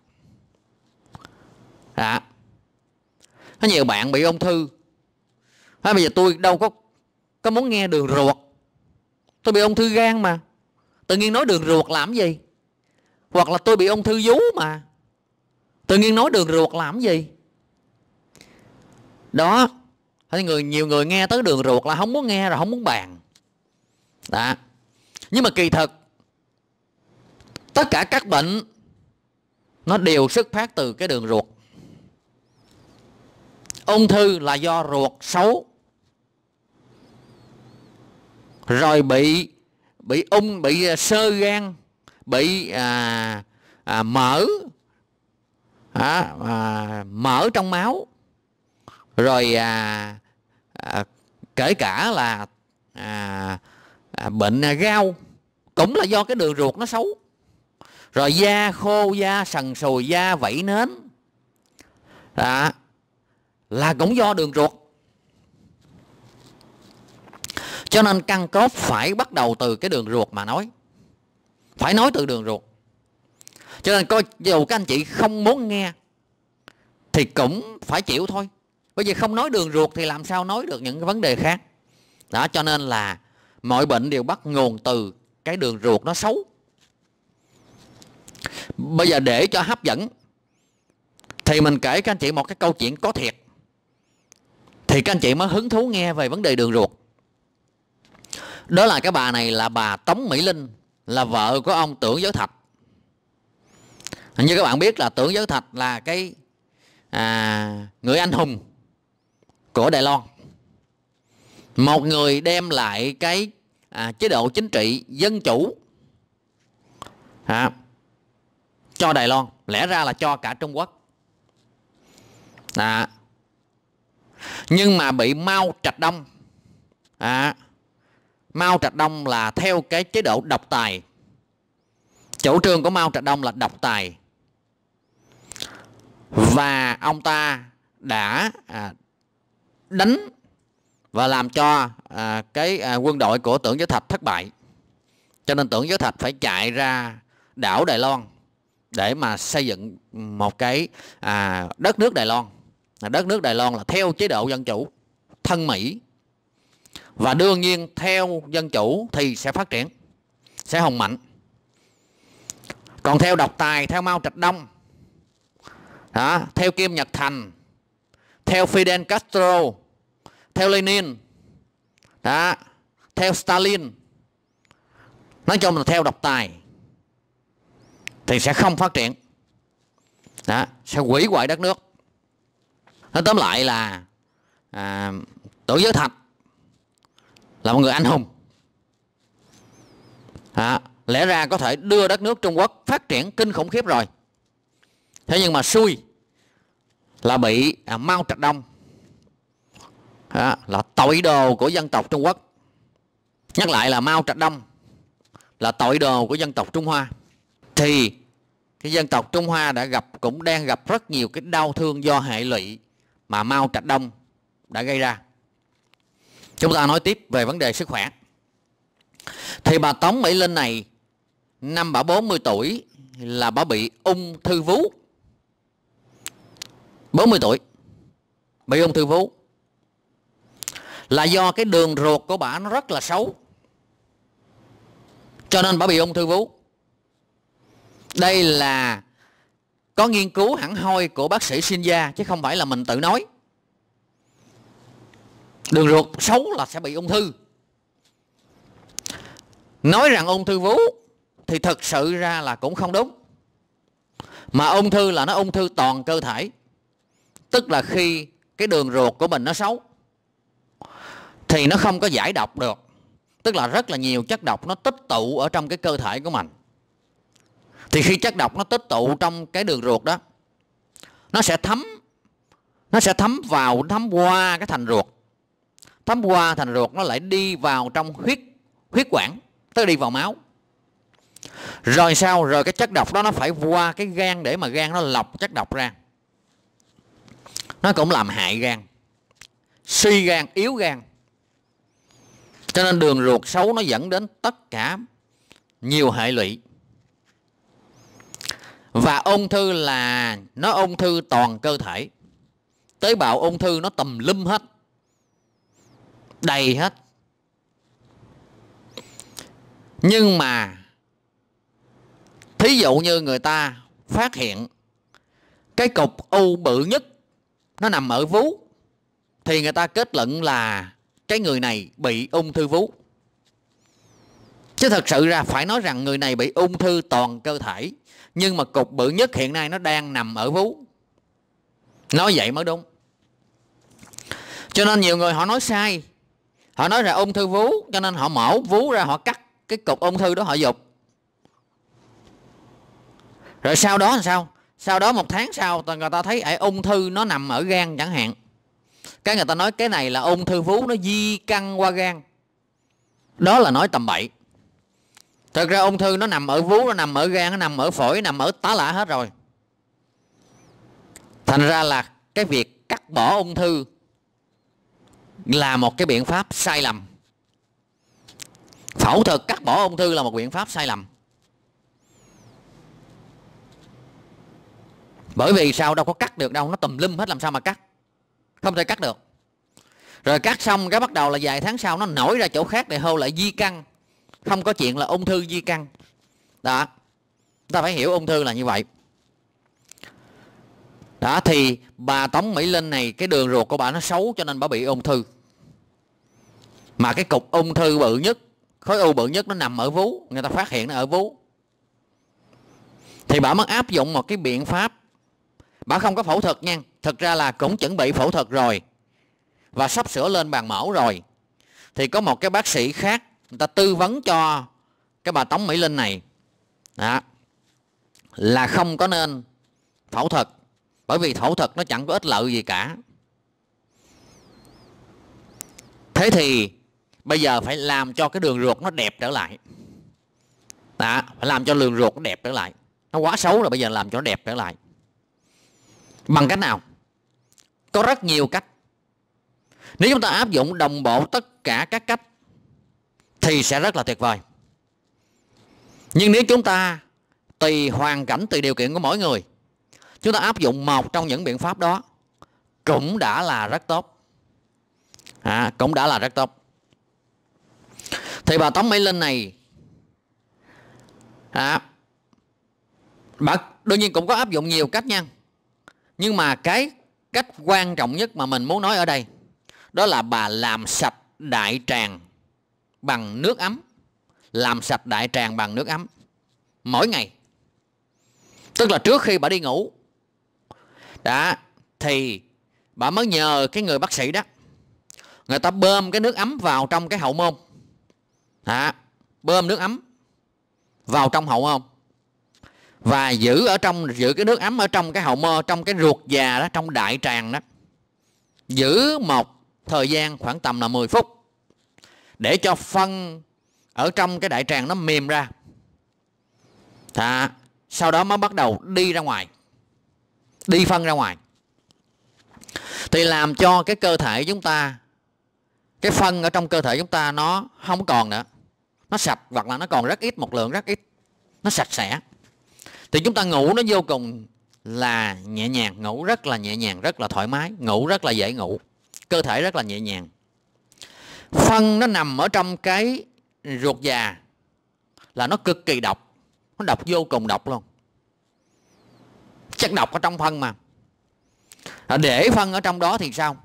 [SPEAKER 1] đó à, có nhiều bạn bị ung thư à, bây giờ tôi đâu có có muốn nghe đường ruột tôi bị ung thư gan mà tự nhiên nói đường ruột làm gì hoặc là tôi bị ung thư vú mà tự nhiên nói đường ruột làm gì đó thấy người nhiều người nghe tới đường ruột là không muốn nghe rồi không muốn bàn đó nhưng mà kỳ thực tất cả các bệnh nó đều xuất phát từ cái đường ruột ung thư là do ruột xấu rồi bị bị ung bị à, sơ gan bị à, à, mỡ à, à, mỡ trong máu rồi à, à, kể cả là à, à, bệnh à, gao cũng là do cái đường ruột nó xấu rồi da khô da sần sùi da vẫy nến đó, là cũng do đường ruột cho nên căn cốt phải bắt đầu từ cái đường ruột mà nói phải nói từ đường ruột cho nên coi dù các anh chị không muốn nghe thì cũng phải chịu thôi bởi vì không nói đường ruột thì làm sao nói được những cái vấn đề khác đó cho nên là mọi bệnh đều bắt nguồn từ cái đường ruột nó xấu bây giờ để cho hấp dẫn thì mình kể các anh chị một cái câu chuyện có thiệt thì các anh chị mới hứng thú nghe về vấn đề đường ruột đó là cái bà này là bà tống mỹ linh là vợ của ông tưởng giới thạch như các bạn biết là tưởng giới thạch là cái à, người anh hùng của đài loan một người đem lại cái à, chế độ chính trị dân chủ à, cho Đài Loan lẽ ra là cho cả Trung Quốc à. nhưng mà bị Mao Trạch Đông à. Mao Trạch Đông là theo cái chế độ độc tài chủ trương của Mao Trạch Đông là độc tài và ông ta đã à, đánh và làm cho à, cái à, quân đội của tưởng giới thạch thất bại cho nên tưởng giới thạch phải chạy ra đảo đài loan để mà xây dựng một cái à, đất nước Đài Loan à, đất nước Đài Loan là theo chế độ dân chủ thân Mỹ và đương nhiên theo dân chủ thì sẽ phát triển sẽ hồng mạnh còn theo độc tài theo Mao Trạch Đông đó, theo Kim Nhật Thành theo Fidel Castro theo Lenin đó, theo Stalin nói chung là theo độc tài thì sẽ không phát triển đó, sẽ hủy hoại đất nước nói tóm lại là à, tổ giới thạch là một người anh hùng à, lẽ ra có thể đưa đất nước trung quốc phát triển kinh khủng khiếp rồi thế nhưng mà xui là bị à, mao trạch đông à, là tội đồ của dân tộc trung quốc nhắc lại là mao trạch đông là tội đồ của dân tộc trung hoa thì cái dân tộc Trung Hoa đã gặp cũng đang gặp rất nhiều cái đau thương do hệ lụy mà Mao Trạch Đông đã gây ra. Chúng ta nói tiếp về vấn đề sức khỏe. Thì bà Tống Mỹ Linh này năm bà 40 tuổi là bà bị ung thư vú. 40 tuổi bị ung thư vú là do cái đường ruột của bà nó rất là xấu cho nên bà bị ung thư vú đây là có nghiên cứu hẳn hoi của bác sĩ gia chứ không phải là mình tự nói đường ruột xấu là sẽ bị ung thư nói rằng ung thư vú thì thực sự ra là cũng không đúng mà ung thư là nó ung thư toàn cơ thể tức là khi cái đường ruột của mình nó xấu thì nó không có giải độc được tức là rất là nhiều chất độc nó tích tụ ở trong cái cơ thể của mình thì khi chất độc nó tích tụ trong cái đường ruột đó nó sẽ thấm nó sẽ thấm vào thấm qua cái thành ruột thấm qua thành ruột nó lại đi vào trong huyết huyết quản tới đi vào máu rồi sao rồi cái chất độc đó nó phải qua cái gan để mà gan nó lọc chất độc ra nó cũng làm hại gan suy gan yếu gan cho nên đường ruột xấu nó dẫn đến tất cả nhiều hệ lụy và ung thư là nó ung thư toàn cơ thể tế bào ung thư nó tầm lum hết đầy hết nhưng mà thí dụ như người ta phát hiện cái cục u bự nhất nó nằm ở vú thì người ta kết luận là cái người này bị ung thư vú chứ thật sự ra phải nói rằng người này bị ung thư toàn cơ thể nhưng mà cục bự nhất hiện nay nó đang nằm ở vú nói vậy mới đúng cho nên nhiều người họ nói sai họ nói là ung thư vú cho nên họ mổ vú ra họ cắt cái cục ung thư đó họ dục rồi sau đó làm sao sau đó một tháng sau người ta thấy ấy ung thư nó nằm ở gan chẳng hạn cái người ta nói cái này là ung thư vú nó di căn qua gan đó là nói tầm bậy thật ra ung thư nó nằm ở vú nó nằm ở gan nó nằm ở phổi nằm ở tá lạ hết rồi thành ra là cái việc cắt bỏ ung thư là một cái biện pháp sai lầm phẫu thuật cắt bỏ ung thư là một biện pháp sai lầm bởi vì sao đâu có cắt được đâu nó tùm lum hết làm sao mà cắt không thể cắt được rồi cắt xong cái bắt đầu là vài tháng sau nó nổi ra chỗ khác để hô lại di căn không có chuyện là ung thư di căn đó ta phải hiểu ung thư là như vậy đó thì bà tống mỹ linh này cái đường ruột của bà nó xấu cho nên bà bị ung thư mà cái cục ung thư bự nhất khối u bự nhất nó nằm ở vú người ta phát hiện nó ở vú thì bà mới áp dụng một cái biện pháp bà không có phẫu thuật nha thực ra là cũng chuẩn bị phẫu thuật rồi và sắp sửa lên bàn mẫu rồi thì có một cái bác sĩ khác người ta tư vấn cho cái bà tống mỹ linh này đó, là không có nên phẫu thuật bởi vì phẫu thuật nó chẳng có ích lợi gì cả thế thì bây giờ phải làm cho cái đường ruột nó đẹp trở lại đó, phải làm cho đường ruột nó đẹp trở lại nó quá xấu rồi bây giờ làm cho nó đẹp trở lại bằng cách nào có rất nhiều cách nếu chúng ta áp dụng đồng bộ tất cả các cách thì sẽ rất là tuyệt vời nhưng nếu chúng ta tùy hoàn cảnh tùy điều kiện của mỗi người chúng ta áp dụng một trong những biện pháp đó cũng đã là rất tốt à, cũng đã là rất tốt thì bà tống mỹ linh này à, bà đương nhiên cũng có áp dụng nhiều cách nha nhưng mà cái cách quan trọng nhất mà mình muốn nói ở đây đó là bà làm sạch đại tràng bằng nước ấm làm sạch đại tràng bằng nước ấm mỗi ngày tức là trước khi bà đi ngủ đã thì bà mới nhờ cái người bác sĩ đó người ta bơm cái nước ấm vào trong cái hậu môn hả bơm nước ấm vào trong hậu môn và giữ ở trong giữ cái nước ấm ở trong cái hậu mơ trong cái ruột già đó trong đại tràng đó giữ một thời gian khoảng tầm là 10 phút để cho phân ở trong cái đại tràng nó mềm ra Thà, sau đó mới bắt đầu đi ra ngoài đi phân ra ngoài thì làm cho cái cơ thể chúng ta cái phân ở trong cơ thể chúng ta nó không còn nữa nó sạch hoặc là nó còn rất ít một lượng rất ít nó sạch sẽ thì chúng ta ngủ nó vô cùng là nhẹ nhàng ngủ rất là nhẹ nhàng rất là thoải mái ngủ rất là dễ ngủ cơ thể rất là nhẹ nhàng phân nó nằm ở trong cái ruột già là nó cực kỳ độc nó độc vô cùng độc luôn chất độc ở trong phân mà à, để phân ở trong đó thì sao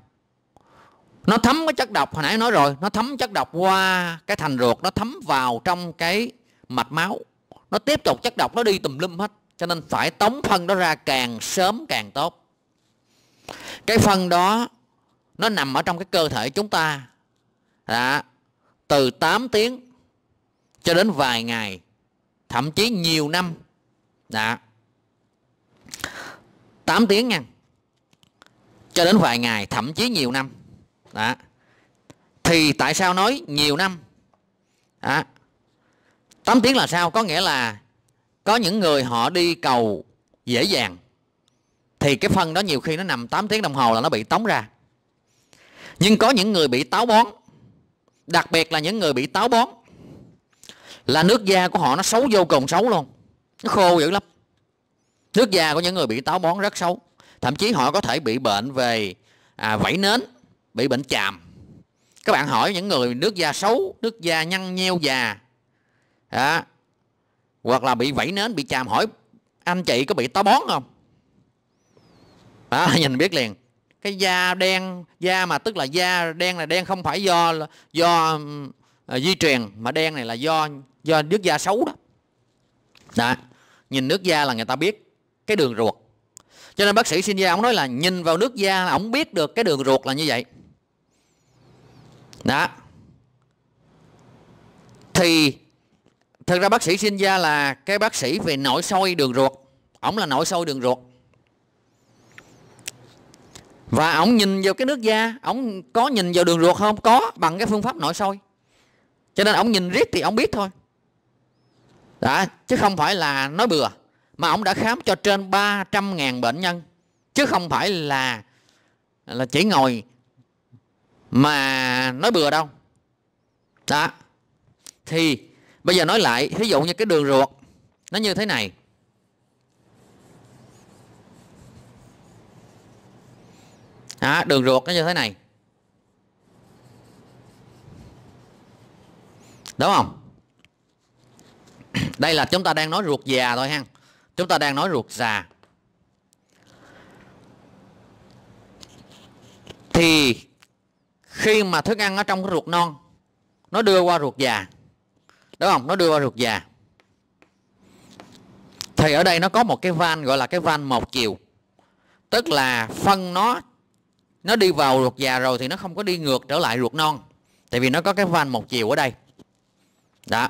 [SPEAKER 1] nó thấm cái chất độc hồi nãy nói rồi nó thấm chất độc qua cái thành ruột nó thấm vào trong cái mạch máu nó tiếp tục chất độc nó đi tùm lum hết cho nên phải tống phân đó ra càng sớm càng tốt cái phân đó nó nằm ở trong cái cơ thể chúng ta đó từ 8 tiếng cho đến vài ngày thậm chí nhiều năm đó 8 tiếng nha cho đến vài ngày thậm chí nhiều năm đó thì tại sao nói nhiều năm đó 8 tiếng là sao có nghĩa là có những người họ đi cầu dễ dàng thì cái phân đó nhiều khi nó nằm 8 tiếng đồng hồ là nó bị tống ra nhưng có những người bị táo bón đặc biệt là những người bị táo bón là nước da của họ nó xấu vô cùng xấu luôn nó khô dữ lắm nước da của những người bị táo bón rất xấu thậm chí họ có thể bị bệnh về à, vẫy nến bị bệnh chàm các bạn hỏi những người nước da xấu nước da nhăn nheo già đó. hoặc là bị vẫy nến bị chàm hỏi anh chị có bị táo bón không đó, nhìn biết liền cái da đen da mà tức là da đen là đen không phải do do uh, di truyền mà đen này là do do nước da xấu đó đó nhìn nước da là người ta biết cái đường ruột cho nên bác sĩ sinh ra ông nói là nhìn vào nước da là ông biết được cái đường ruột là như vậy đó thì thật ra bác sĩ sinh ra là cái bác sĩ về nội soi đường ruột ổng là nội soi đường ruột và ông nhìn vào cái nước da ông có nhìn vào đường ruột không có bằng cái phương pháp nội soi cho nên ông nhìn riết thì ông biết thôi đã chứ không phải là nói bừa mà ông đã khám cho trên 300.000 bệnh nhân chứ không phải là là chỉ ngồi mà nói bừa đâu đó thì bây giờ nói lại ví dụ như cái đường ruột nó như thế này đó, đường ruột nó như thế này đúng không đây là chúng ta đang nói ruột già thôi ha chúng ta đang nói ruột già thì khi mà thức ăn ở trong cái ruột non nó đưa qua ruột già đúng không nó đưa qua ruột già thì ở đây nó có một cái van gọi là cái van một chiều tức là phân nó nó đi vào ruột già rồi thì nó không có đi ngược trở lại ruột non tại vì nó có cái van một chiều ở đây đó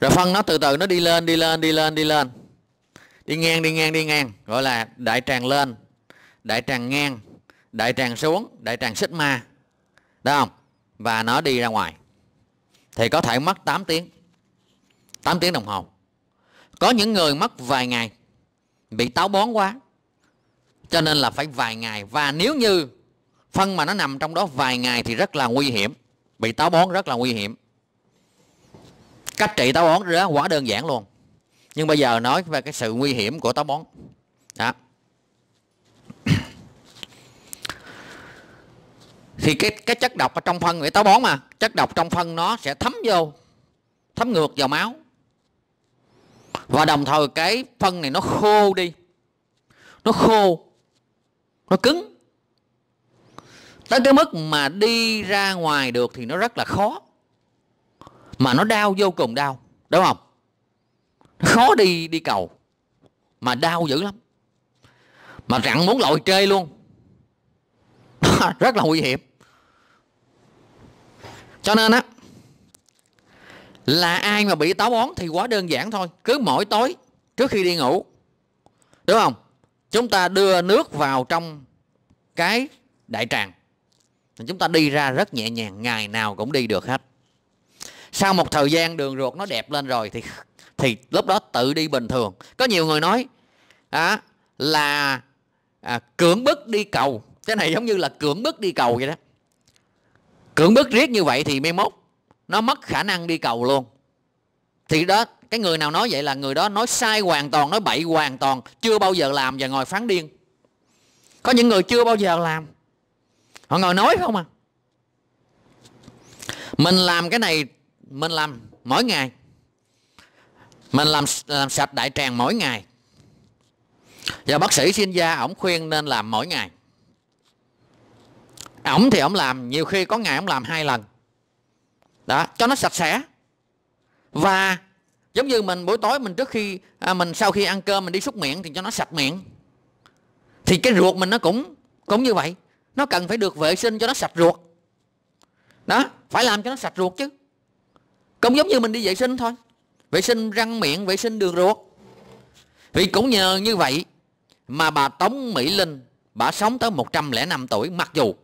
[SPEAKER 1] rồi phân nó từ từ nó đi lên đi lên đi lên đi lên đi ngang đi ngang đi ngang gọi là đại tràng lên đại tràng ngang đại tràng xuống đại tràng xích ma đó không và nó đi ra ngoài thì có thể mất 8 tiếng 8 tiếng đồng hồ có những người mất vài ngày bị táo bón quá cho nên là phải vài ngày và nếu như phân mà nó nằm trong đó vài ngày thì rất là nguy hiểm bị táo bón rất là nguy hiểm cách trị táo bón đó quá đơn giản luôn nhưng bây giờ nói về cái sự nguy hiểm của táo bón đó thì cái cái chất độc ở trong phân vậy táo bón mà chất độc trong phân nó sẽ thấm vô thấm ngược vào máu và đồng thời cái phân này nó khô đi nó khô nó cứng tới cái mức mà đi ra ngoài được thì nó rất là khó mà nó đau vô cùng đau đúng không khó đi đi cầu mà đau dữ lắm mà rặn muốn lội chơi luôn rất là nguy hiểm cho nên á là ai mà bị táo bón thì quá đơn giản thôi cứ mỗi tối trước khi đi ngủ đúng không chúng ta đưa nước vào trong cái đại tràng chúng ta đi ra rất nhẹ nhàng ngày nào cũng đi được hết sau một thời gian đường ruột nó đẹp lên rồi thì thì lúc đó tự đi bình thường có nhiều người nói à, là à, cưỡng bức đi cầu cái này giống như là cưỡng bức đi cầu vậy đó cưỡng bức riết như vậy thì mai mốt nó mất khả năng đi cầu luôn thì đó cái người nào nói vậy là người đó nói sai hoàn toàn nói bậy hoàn toàn chưa bao giờ làm và ngồi phán điên có những người chưa bao giờ làm họ ngồi nói không à mình làm cái này mình làm mỗi ngày mình làm làm sạch đại tràng mỗi ngày và bác sĩ chuyên gia ổng khuyên nên làm mỗi ngày ổng thì ổng làm nhiều khi có ngày ổng làm hai lần đó cho nó sạch sẽ và giống như mình buổi tối mình trước khi à, mình sau khi ăn cơm mình đi xúc miệng thì cho nó sạch miệng thì cái ruột mình nó cũng cũng như vậy nó cần phải được vệ sinh cho nó sạch ruột đó phải làm cho nó sạch ruột chứ cũng giống như mình đi vệ sinh thôi vệ sinh răng miệng vệ sinh đường ruột vì cũng nhờ như vậy mà bà Tống Mỹ Linh bà sống tới 105 tuổi mặc dù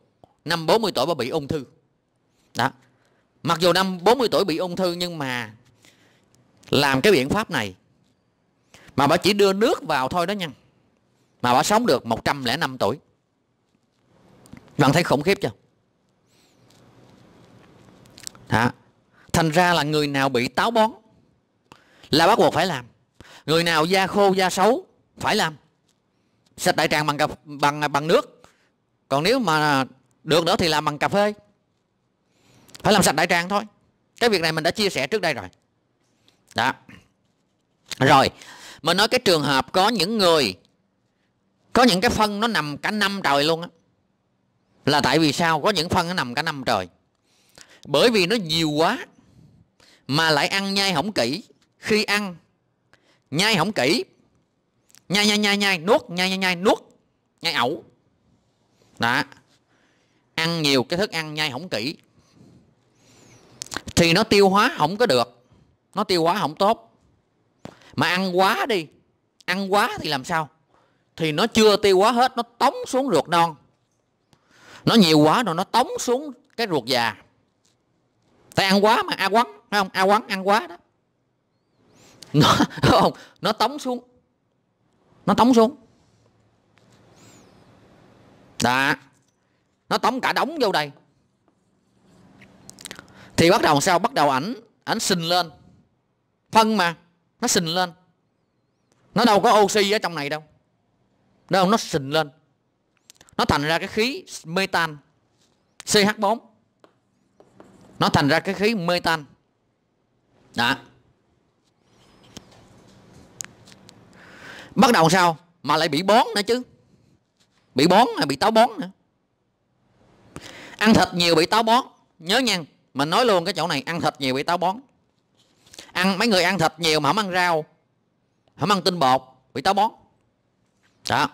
[SPEAKER 1] năm 40 tuổi bà bị ung thư đó mặc dù năm 40 tuổi bị ung thư nhưng mà làm cái biện pháp này mà bà chỉ đưa nước vào thôi đó nha mà bà sống được 105 tuổi bạn thấy khủng khiếp chưa Hả? thành ra là người nào bị táo bón là bắt buộc phải làm người nào da khô da xấu phải làm sạch đại tràng bằng cà, bằng bằng nước còn nếu mà được nữa thì làm bằng cà phê phải làm sạch đại tràng thôi cái việc này mình đã chia sẻ trước đây rồi đó rồi mình nói cái trường hợp có những người có những cái phân nó nằm cả năm trời luôn á là tại vì sao có những phân nó nằm cả năm trời bởi vì nó nhiều quá mà lại ăn nhai hỏng kỹ khi ăn nhai hỏng kỹ nhai nhai nhai nhai nuốt nhai nhai nhai nuốt nhai ẩu đó ăn nhiều cái thức ăn nhai hỏng kỹ thì nó tiêu hóa không có được nó tiêu hóa không tốt mà ăn quá đi ăn quá thì làm sao thì nó chưa tiêu hóa hết nó tống xuống ruột non nó nhiều quá rồi nó tống xuống cái ruột già tại ăn quá mà a quắn phải không a quắn ăn quá đó nó không nó tống xuống nó tống xuống đó nó tống cả đống vô đây thì bắt đầu sao bắt đầu ảnh ảnh sinh lên phân mà nó sình lên nó đâu có oxy ở trong này đâu đâu nó sình lên nó thành ra cái khí metan CH4 nó thành ra cái khí metan đó bắt đầu sao mà lại bị bón nữa chứ bị bón là bị táo bón nữa ăn thịt nhiều bị táo bón nhớ nha mình nói luôn cái chỗ này ăn thịt nhiều bị táo bón ăn mấy người ăn thịt nhiều mà không ăn rau không ăn tinh bột bị táo bón đó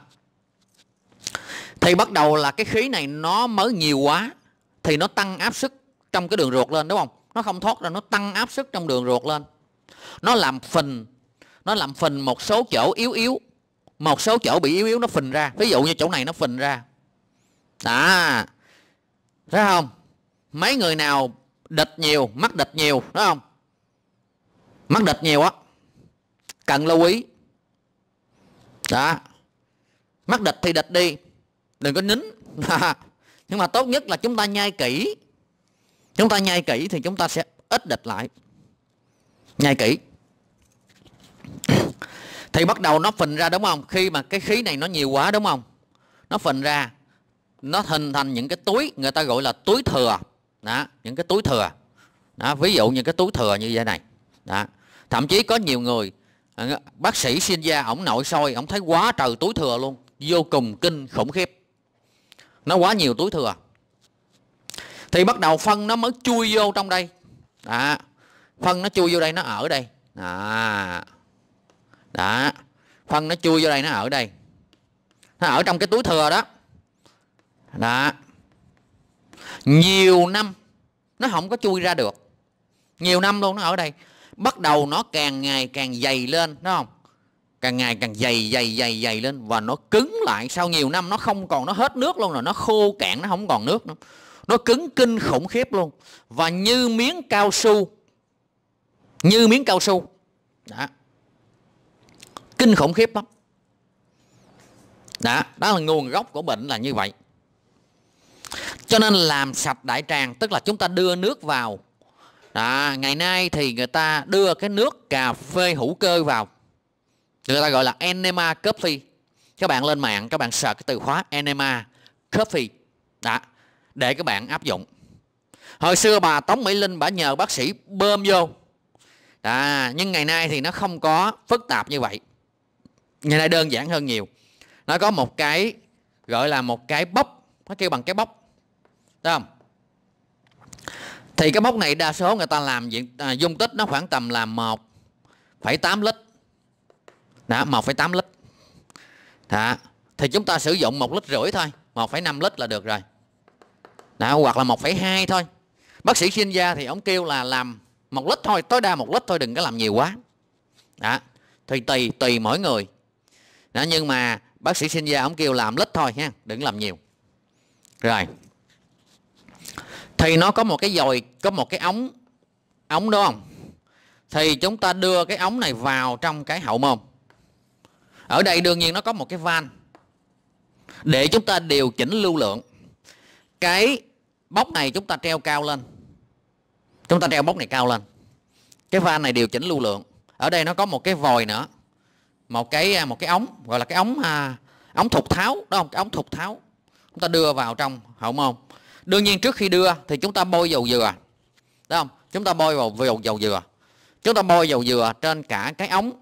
[SPEAKER 1] thì bắt đầu là cái khí này nó mới nhiều quá thì nó tăng áp suất trong cái đường ruột lên đúng không nó không thoát ra nó tăng áp suất trong đường ruột lên nó làm phình nó làm phình một số chỗ yếu yếu một số chỗ bị yếu yếu nó phình ra ví dụ như chỗ này nó phình ra à thấy không mấy người nào địch nhiều mắc địch nhiều đúng không mắc địch nhiều á cần lưu ý đó mắc địch thì địch đi đừng có nín nhưng mà tốt nhất là chúng ta nhai kỹ chúng ta nhai kỹ thì chúng ta sẽ ít địch lại nhai kỹ thì bắt đầu nó phình ra đúng không khi mà cái khí này nó nhiều quá đúng không nó phình ra nó hình thành những cái túi người ta gọi là túi thừa đó những cái túi thừa đó ví dụ như cái túi thừa như vậy này đó thậm chí có nhiều người à, bác sĩ sinh da ổng nội soi ổng thấy quá trời túi thừa luôn vô cùng kinh khủng khiếp nó quá nhiều túi thừa thì bắt đầu phân nó mới chui vô trong đây à, phân nó chui vô đây nó ở đây à, đó phân nó chui vô đây nó ở đây nó ở trong cái túi thừa đó đó nhiều năm nó không có chui ra được nhiều năm luôn nó ở đây bắt đầu nó càng ngày càng dày lên đúng không càng ngày càng dày dày dày dày lên và nó cứng lại sau nhiều năm nó không còn nó hết nước luôn rồi nó khô cạn nó không còn nước nữa nó cứng kinh khủng khiếp luôn và như miếng cao su như miếng cao su đó kinh khủng khiếp lắm đó đó là nguồn gốc của bệnh là như vậy cho nên làm sạch đại tràng tức là chúng ta đưa nước vào à, ngày nay thì người ta đưa cái nước cà phê hữu cơ vào người ta gọi là enema coffee các bạn lên mạng các bạn sợ cái từ khóa enema coffee đó để các bạn áp dụng hồi xưa bà tống mỹ linh bà nhờ bác sĩ bơm vô đó, nhưng ngày nay thì nó không có phức tạp như vậy ngày nay đơn giản hơn nhiều nó có một cái gọi là một cái bốc nó kêu bằng cái bốc đúng không thì cái mốc này đa số người ta làm diện à, dung tích nó khoảng tầm là 1,8 lít đó 1,8 lít đó. thì chúng ta sử dụng một lít rưỡi thôi 1,5 lít là được rồi đó, hoặc là 1,2 thôi bác sĩ chuyên gia thì ông kêu là làm một lít thôi tối đa một lít thôi đừng có làm nhiều quá đó thì tùy tùy mỗi người đó nhưng mà bác sĩ chuyên gia ông kêu làm lít thôi ha đừng làm nhiều rồi thì nó có một cái dồi có một cái ống ống đúng không thì chúng ta đưa cái ống này vào trong cái hậu môn ở đây đương nhiên nó có một cái van để chúng ta điều chỉnh lưu lượng cái bóc này chúng ta treo cao lên chúng ta treo bóc này cao lên cái van này điều chỉnh lưu lượng ở đây nó có một cái vòi nữa một cái à, một cái ống gọi là cái ống à, ống thục tháo đó không cái ống thục tháo chúng ta đưa vào trong hậu môn đương nhiên trước khi đưa thì chúng ta bôi dầu dừa đúng không chúng ta bôi vào dầu dầu dừa chúng ta bôi dầu dừa trên cả cái ống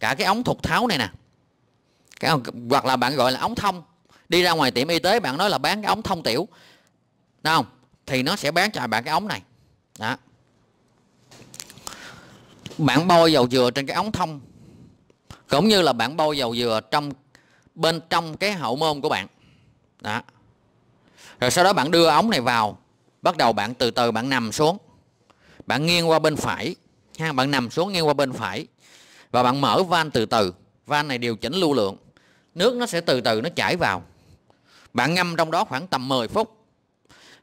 [SPEAKER 1] cả cái ống thục tháo này nè cái, hoặc là bạn gọi là ống thông đi ra ngoài tiệm y tế bạn nói là bán cái ống thông tiểu đúng không thì nó sẽ bán cho bạn cái ống này đó bạn bôi dầu dừa trên cái ống thông cũng như là bạn bôi dầu dừa trong bên trong cái hậu môn của bạn đó rồi sau đó bạn đưa ống này vào bắt đầu bạn từ từ bạn nằm xuống bạn nghiêng qua bên phải ha bạn nằm xuống nghiêng qua bên phải và bạn mở van từ từ van này điều chỉnh lưu lượng nước nó sẽ từ từ nó chảy vào bạn ngâm trong đó khoảng tầm 10 phút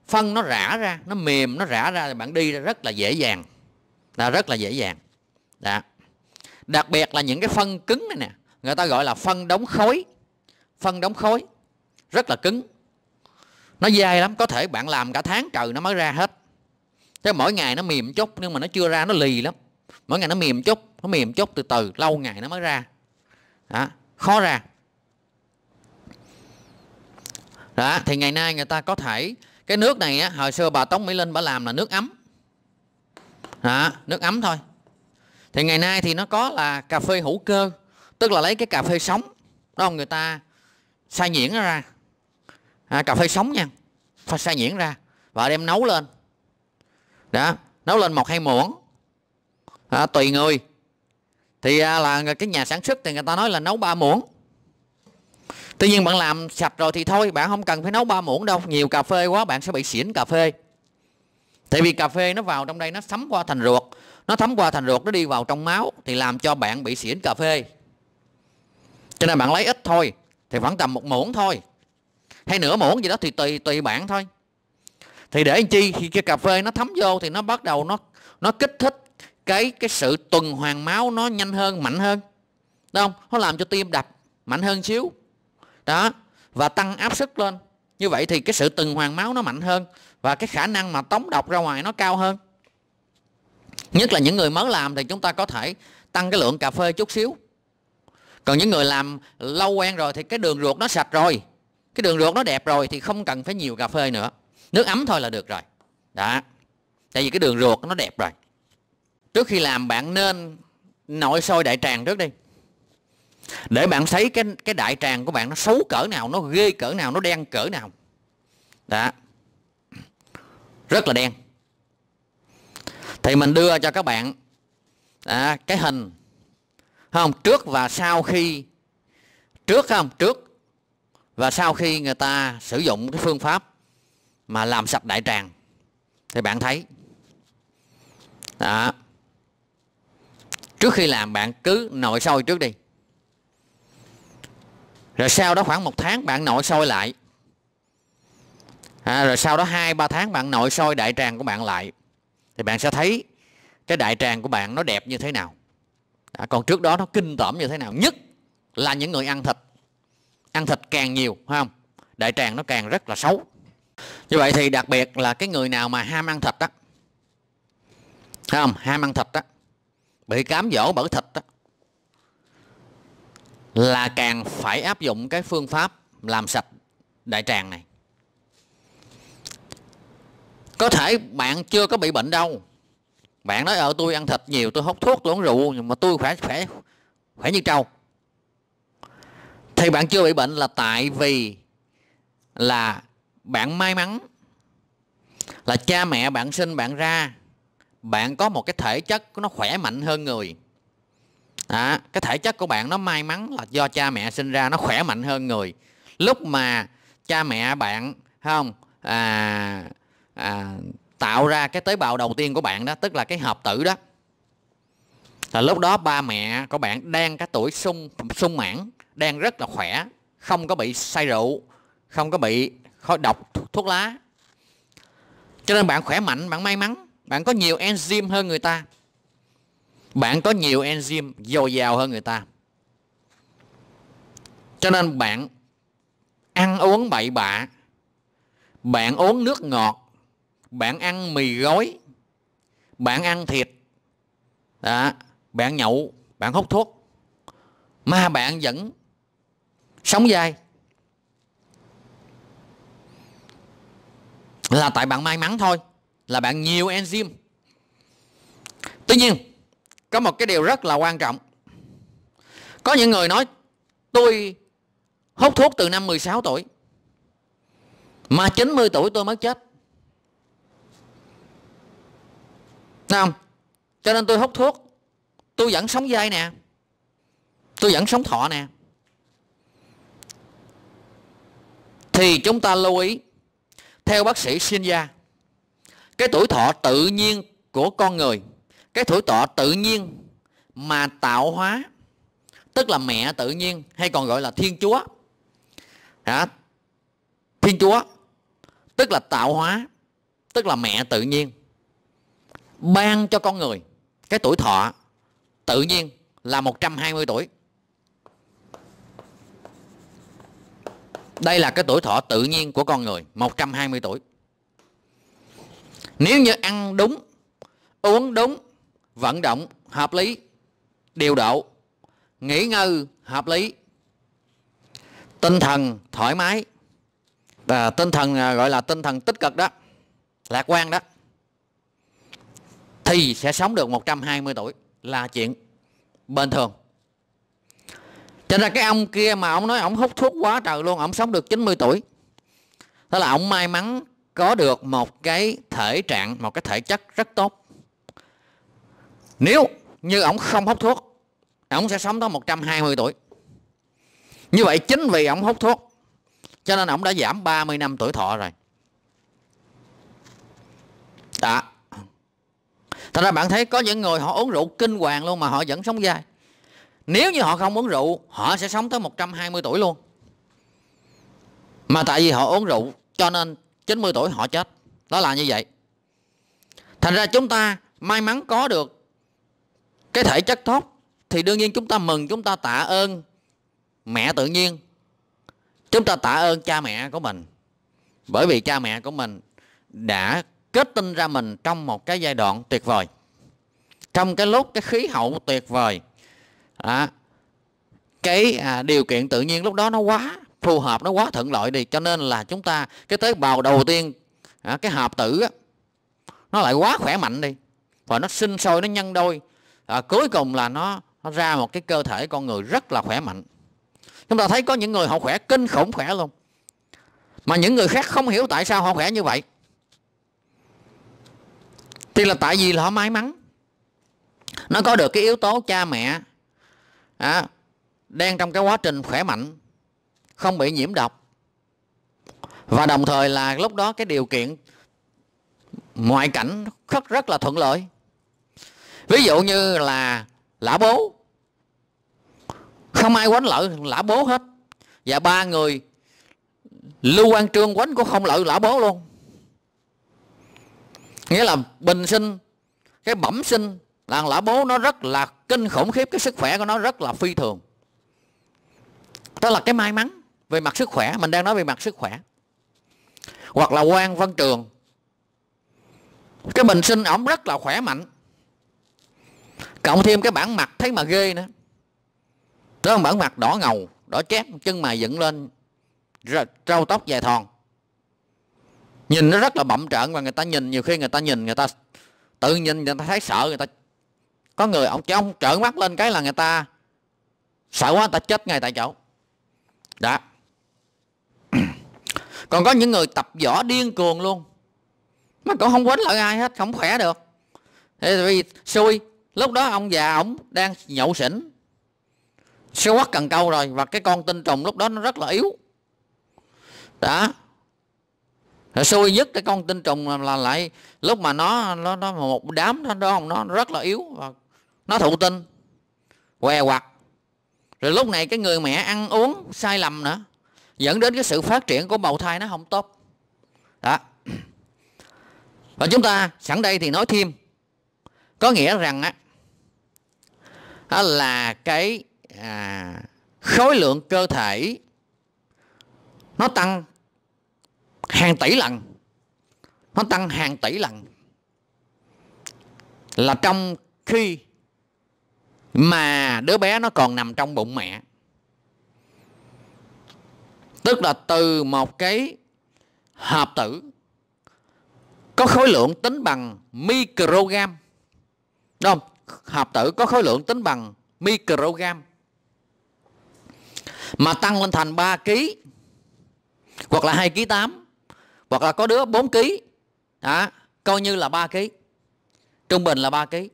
[SPEAKER 1] phân nó rã ra nó mềm nó rã ra thì bạn đi ra rất là dễ dàng là rất là dễ dàng đó. đặc biệt là những cái phân cứng này nè người ta gọi là phân đóng khối phân đóng khối rất là cứng nó dai lắm có thể bạn làm cả tháng trời nó mới ra hết thế mỗi ngày nó mềm chút nhưng mà nó chưa ra nó lì lắm mỗi ngày nó mềm chút nó mềm chút từ từ lâu ngày nó mới ra đó, khó ra đó thì ngày nay người ta có thể cái nước này á, hồi xưa bà tống mỹ linh bà làm là nước ấm đó, nước ấm thôi thì ngày nay thì nó có là cà phê hữu cơ tức là lấy cái cà phê sống đó người ta xay nhuyễn nó ra à, cà phê sống nha pha sa nhuyễn ra và đem nấu lên đó nấu lên một hai muỗng à, tùy người thì à, là cái nhà sản xuất thì người ta nói là nấu ba muỗng tuy nhiên bạn làm sạch rồi thì thôi bạn không cần phải nấu ba muỗng đâu nhiều cà phê quá bạn sẽ bị xỉn cà phê tại vì cà phê nó vào trong đây nó thấm qua thành ruột nó thấm qua thành ruột nó đi vào trong máu thì làm cho bạn bị xỉn cà phê cho nên bạn lấy ít thôi thì khoảng tầm một muỗng thôi hay nửa muỗng gì đó thì tùy tùy bạn thôi thì để chi khi cái cà phê nó thấm vô thì nó bắt đầu nó nó kích thích cái cái sự tuần hoàn máu nó nhanh hơn mạnh hơn đúng không nó làm cho tim đập mạnh hơn xíu đó và tăng áp suất lên như vậy thì cái sự tuần hoàn máu nó mạnh hơn và cái khả năng mà tống độc ra ngoài nó cao hơn nhất là những người mới làm thì chúng ta có thể tăng cái lượng cà phê chút xíu còn những người làm lâu quen rồi thì cái đường ruột nó sạch rồi cái đường ruột nó đẹp rồi thì không cần phải nhiều cà phê nữa nước ấm thôi là được rồi đó tại vì cái đường ruột nó đẹp rồi trước khi làm bạn nên nội sôi đại tràng trước đi để bạn thấy cái cái đại tràng của bạn nó xấu cỡ nào nó ghê cỡ nào nó đen cỡ nào đó rất là đen thì mình đưa cho các bạn à, cái hình không trước và sau khi trước không trước và sau khi người ta sử dụng cái phương pháp mà làm sạch đại tràng thì bạn thấy đó trước khi làm bạn cứ nội sôi trước đi rồi sau đó khoảng một tháng bạn nội sôi lại à, rồi sau đó hai ba tháng bạn nội sôi đại tràng của bạn lại thì bạn sẽ thấy cái đại tràng của bạn nó đẹp như thế nào à, còn trước đó nó kinh tởm như thế nào nhất là những người ăn thịt ăn thịt càng nhiều phải không đại tràng nó càng rất là xấu như vậy thì đặc biệt là cái người nào mà ham ăn thịt đó thấy không ham ăn thịt đó bị cám dỗ bởi thịt đó là càng phải áp dụng cái phương pháp làm sạch đại tràng này có thể bạn chưa có bị bệnh đâu bạn nói ở ờ, tôi ăn thịt nhiều tôi hút thuốc tôi uống rượu nhưng mà tôi khỏe khỏe khỏe như trâu thì bạn chưa bị bệnh là tại vì là bạn may mắn là cha mẹ bạn sinh bạn ra bạn có một cái thể chất của nó khỏe mạnh hơn người à, cái thể chất của bạn nó may mắn là do cha mẹ sinh ra nó khỏe mạnh hơn người lúc mà cha mẹ bạn không à, à, tạo ra cái tế bào đầu tiên của bạn đó tức là cái hợp tử đó là lúc đó ba mẹ của bạn đang cái tuổi sung sung mãn đang rất là khỏe, không có bị say rượu, không có bị khói độc thuốc lá. Cho nên bạn khỏe mạnh, bạn may mắn, bạn có nhiều enzyme hơn người ta. Bạn có nhiều enzyme dồi dào hơn người ta. Cho nên bạn ăn uống bậy bạ, bạn uống nước ngọt, bạn ăn mì gói, bạn ăn thịt, đó, bạn nhậu, bạn hút thuốc mà bạn vẫn sống dài là tại bạn may mắn thôi là bạn nhiều enzyme tuy nhiên có một cái điều rất là quan trọng có những người nói tôi hút thuốc từ năm 16 tuổi mà 90 tuổi tôi mới chết Thấy không? Cho nên tôi hút thuốc Tôi vẫn sống dai nè Tôi vẫn sống thọ nè thì chúng ta lưu ý theo bác sĩ chuyên gia cái tuổi thọ tự nhiên của con người cái tuổi thọ tự nhiên mà tạo hóa tức là mẹ tự nhiên hay còn gọi là thiên chúa Hả? thiên chúa tức là tạo hóa tức là mẹ tự nhiên ban cho con người cái tuổi thọ tự nhiên là 120 tuổi Đây là cái tuổi thọ tự nhiên của con người 120 tuổi Nếu như ăn đúng Uống đúng Vận động hợp lý Điều độ Nghỉ ngơi hợp lý Tinh thần thoải mái và Tinh thần à, gọi là tinh thần tích cực đó Lạc quan đó Thì sẽ sống được 120 tuổi Là chuyện bình thường cho ra cái ông kia mà ông nói ông hút thuốc quá trời luôn ông sống được 90 tuổi đó là ông may mắn có được một cái thể trạng một cái thể chất rất tốt nếu như ông không hút thuốc ông sẽ sống tới 120 tuổi như vậy chính vì ông hút thuốc cho nên ông đã giảm 30 năm tuổi thọ rồi đó thật ra bạn thấy có những người họ uống rượu kinh hoàng luôn mà họ vẫn sống dài. Nếu như họ không uống rượu, họ sẽ sống tới 120 tuổi luôn. Mà tại vì họ uống rượu cho nên 90 tuổi họ chết. Đó là như vậy. Thành ra chúng ta may mắn có được cái thể chất tốt thì đương nhiên chúng ta mừng, chúng ta tạ ơn mẹ tự nhiên. Chúng ta tạ ơn cha mẹ của mình. Bởi vì cha mẹ của mình đã kết tinh ra mình trong một cái giai đoạn tuyệt vời. Trong cái lúc cái khí hậu tuyệt vời à, cái à, điều kiện tự nhiên lúc đó nó quá phù hợp nó quá thuận lợi đi cho nên là chúng ta cái tế bào đầu tiên à, cái hợp tử á, nó lại quá khỏe mạnh đi và nó sinh sôi nó nhân đôi à, cuối cùng là nó, nó ra một cái cơ thể con người rất là khỏe mạnh chúng ta thấy có những người họ khỏe kinh khủng khỏe luôn mà những người khác không hiểu tại sao họ khỏe như vậy thì là tại vì là họ may mắn nó có được cái yếu tố cha mẹ à, đang trong cái quá trình khỏe mạnh không bị nhiễm độc và đồng thời là lúc đó cái điều kiện ngoại cảnh rất rất là thuận lợi ví dụ như là lã bố không ai quánh lợi lã bố hết và ba người lưu quan trương quánh cũng không lợi lã bố luôn nghĩa là bình sinh cái bẩm sinh là lã bố nó rất là kinh khủng khiếp cái sức khỏe của nó rất là phi thường đó là cái may mắn về mặt sức khỏe mình đang nói về mặt sức khỏe hoặc là quan văn trường cái bình sinh ổng rất là khỏe mạnh cộng thêm cái bản mặt thấy mà ghê nữa đó là bản mặt đỏ ngầu đỏ chét chân mày dựng lên râu tóc dài thòn nhìn nó rất là bậm trợn và người ta nhìn nhiều khi người ta nhìn người ta tự nhìn người ta thấy sợ người ta có người ông ông trợn mắt lên cái là người ta sợ quá người ta chết ngay tại chỗ đó còn có những người tập võ điên cuồng luôn mà cũng không quấn lại ai hết không khỏe được thế vì xui lúc đó ông già ổng đang nhậu xỉn siêu quắc cần câu rồi và cái con tinh trùng lúc đó nó rất là yếu đó rồi xui nhất cái con tinh trùng là lại lúc mà nó nó, nó một đám nó đó nó rất là yếu và nó thụ tinh què quặt rồi lúc này cái người mẹ ăn uống sai lầm nữa dẫn đến cái sự phát triển của bầu thai nó không tốt đó và chúng ta sẵn đây thì nói thêm có nghĩa rằng á đó là cái à, khối lượng cơ thể nó tăng hàng tỷ lần nó tăng hàng tỷ lần là trong khi mà đứa bé nó còn nằm trong bụng mẹ tức là từ một cái hộp tử có khối lượng tính bằng microgram đúng không hộp tử có khối lượng tính bằng microgram mà tăng lên thành 3 kg hoặc là 2 kg 8 hoặc là có đứa 4 kg đó coi như là 3 kg trung bình là 3 kg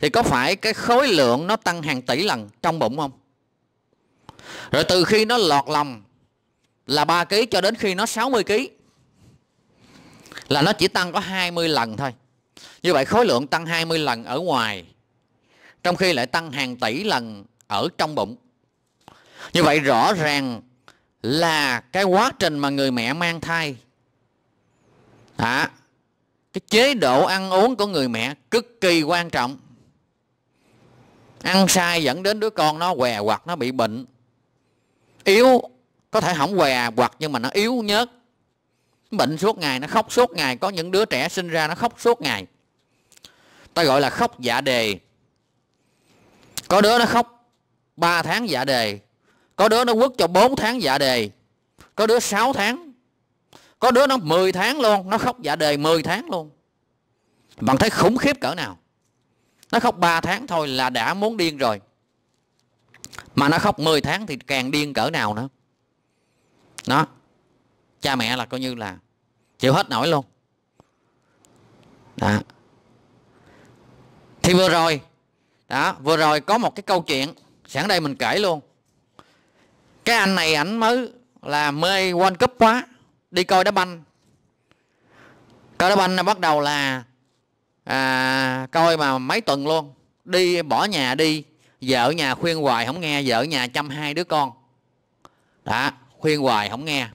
[SPEAKER 1] thì có phải cái khối lượng nó tăng hàng tỷ lần trong bụng không rồi từ khi nó lọt lòng là 3 kg cho đến khi nó 60 kg là nó chỉ tăng có 20 lần thôi như vậy khối lượng tăng 20 lần ở ngoài trong khi lại tăng hàng tỷ lần ở trong bụng như vậy rõ ràng là cái quá trình mà người mẹ mang thai à, cái chế độ ăn uống của người mẹ cực kỳ quan trọng ăn sai dẫn đến đứa con nó què hoặc nó bị bệnh yếu có thể không què hoặc nhưng mà nó yếu nhớt bệnh suốt ngày nó khóc suốt ngày có những đứa trẻ sinh ra nó khóc suốt ngày ta gọi là khóc dạ đề có đứa nó khóc 3 tháng dạ đề có đứa nó quất cho 4 tháng dạ đề có đứa 6 tháng có đứa nó 10 tháng luôn nó khóc dạ đề 10 tháng luôn bạn thấy khủng khiếp cỡ nào nó khóc 3 tháng thôi là đã muốn điên rồi mà nó khóc 10 tháng thì càng điên cỡ nào nữa nó cha mẹ là coi như là chịu hết nổi luôn đó thì vừa rồi đó vừa rồi có một cái câu chuyện sẵn đây mình kể luôn cái anh này ảnh mới là mê World Cup quá đi coi đá banh coi đá banh là bắt đầu là à, coi mà mấy tuần luôn đi bỏ nhà đi vợ nhà khuyên hoài không nghe vợ nhà chăm hai đứa con đã khuyên hoài không nghe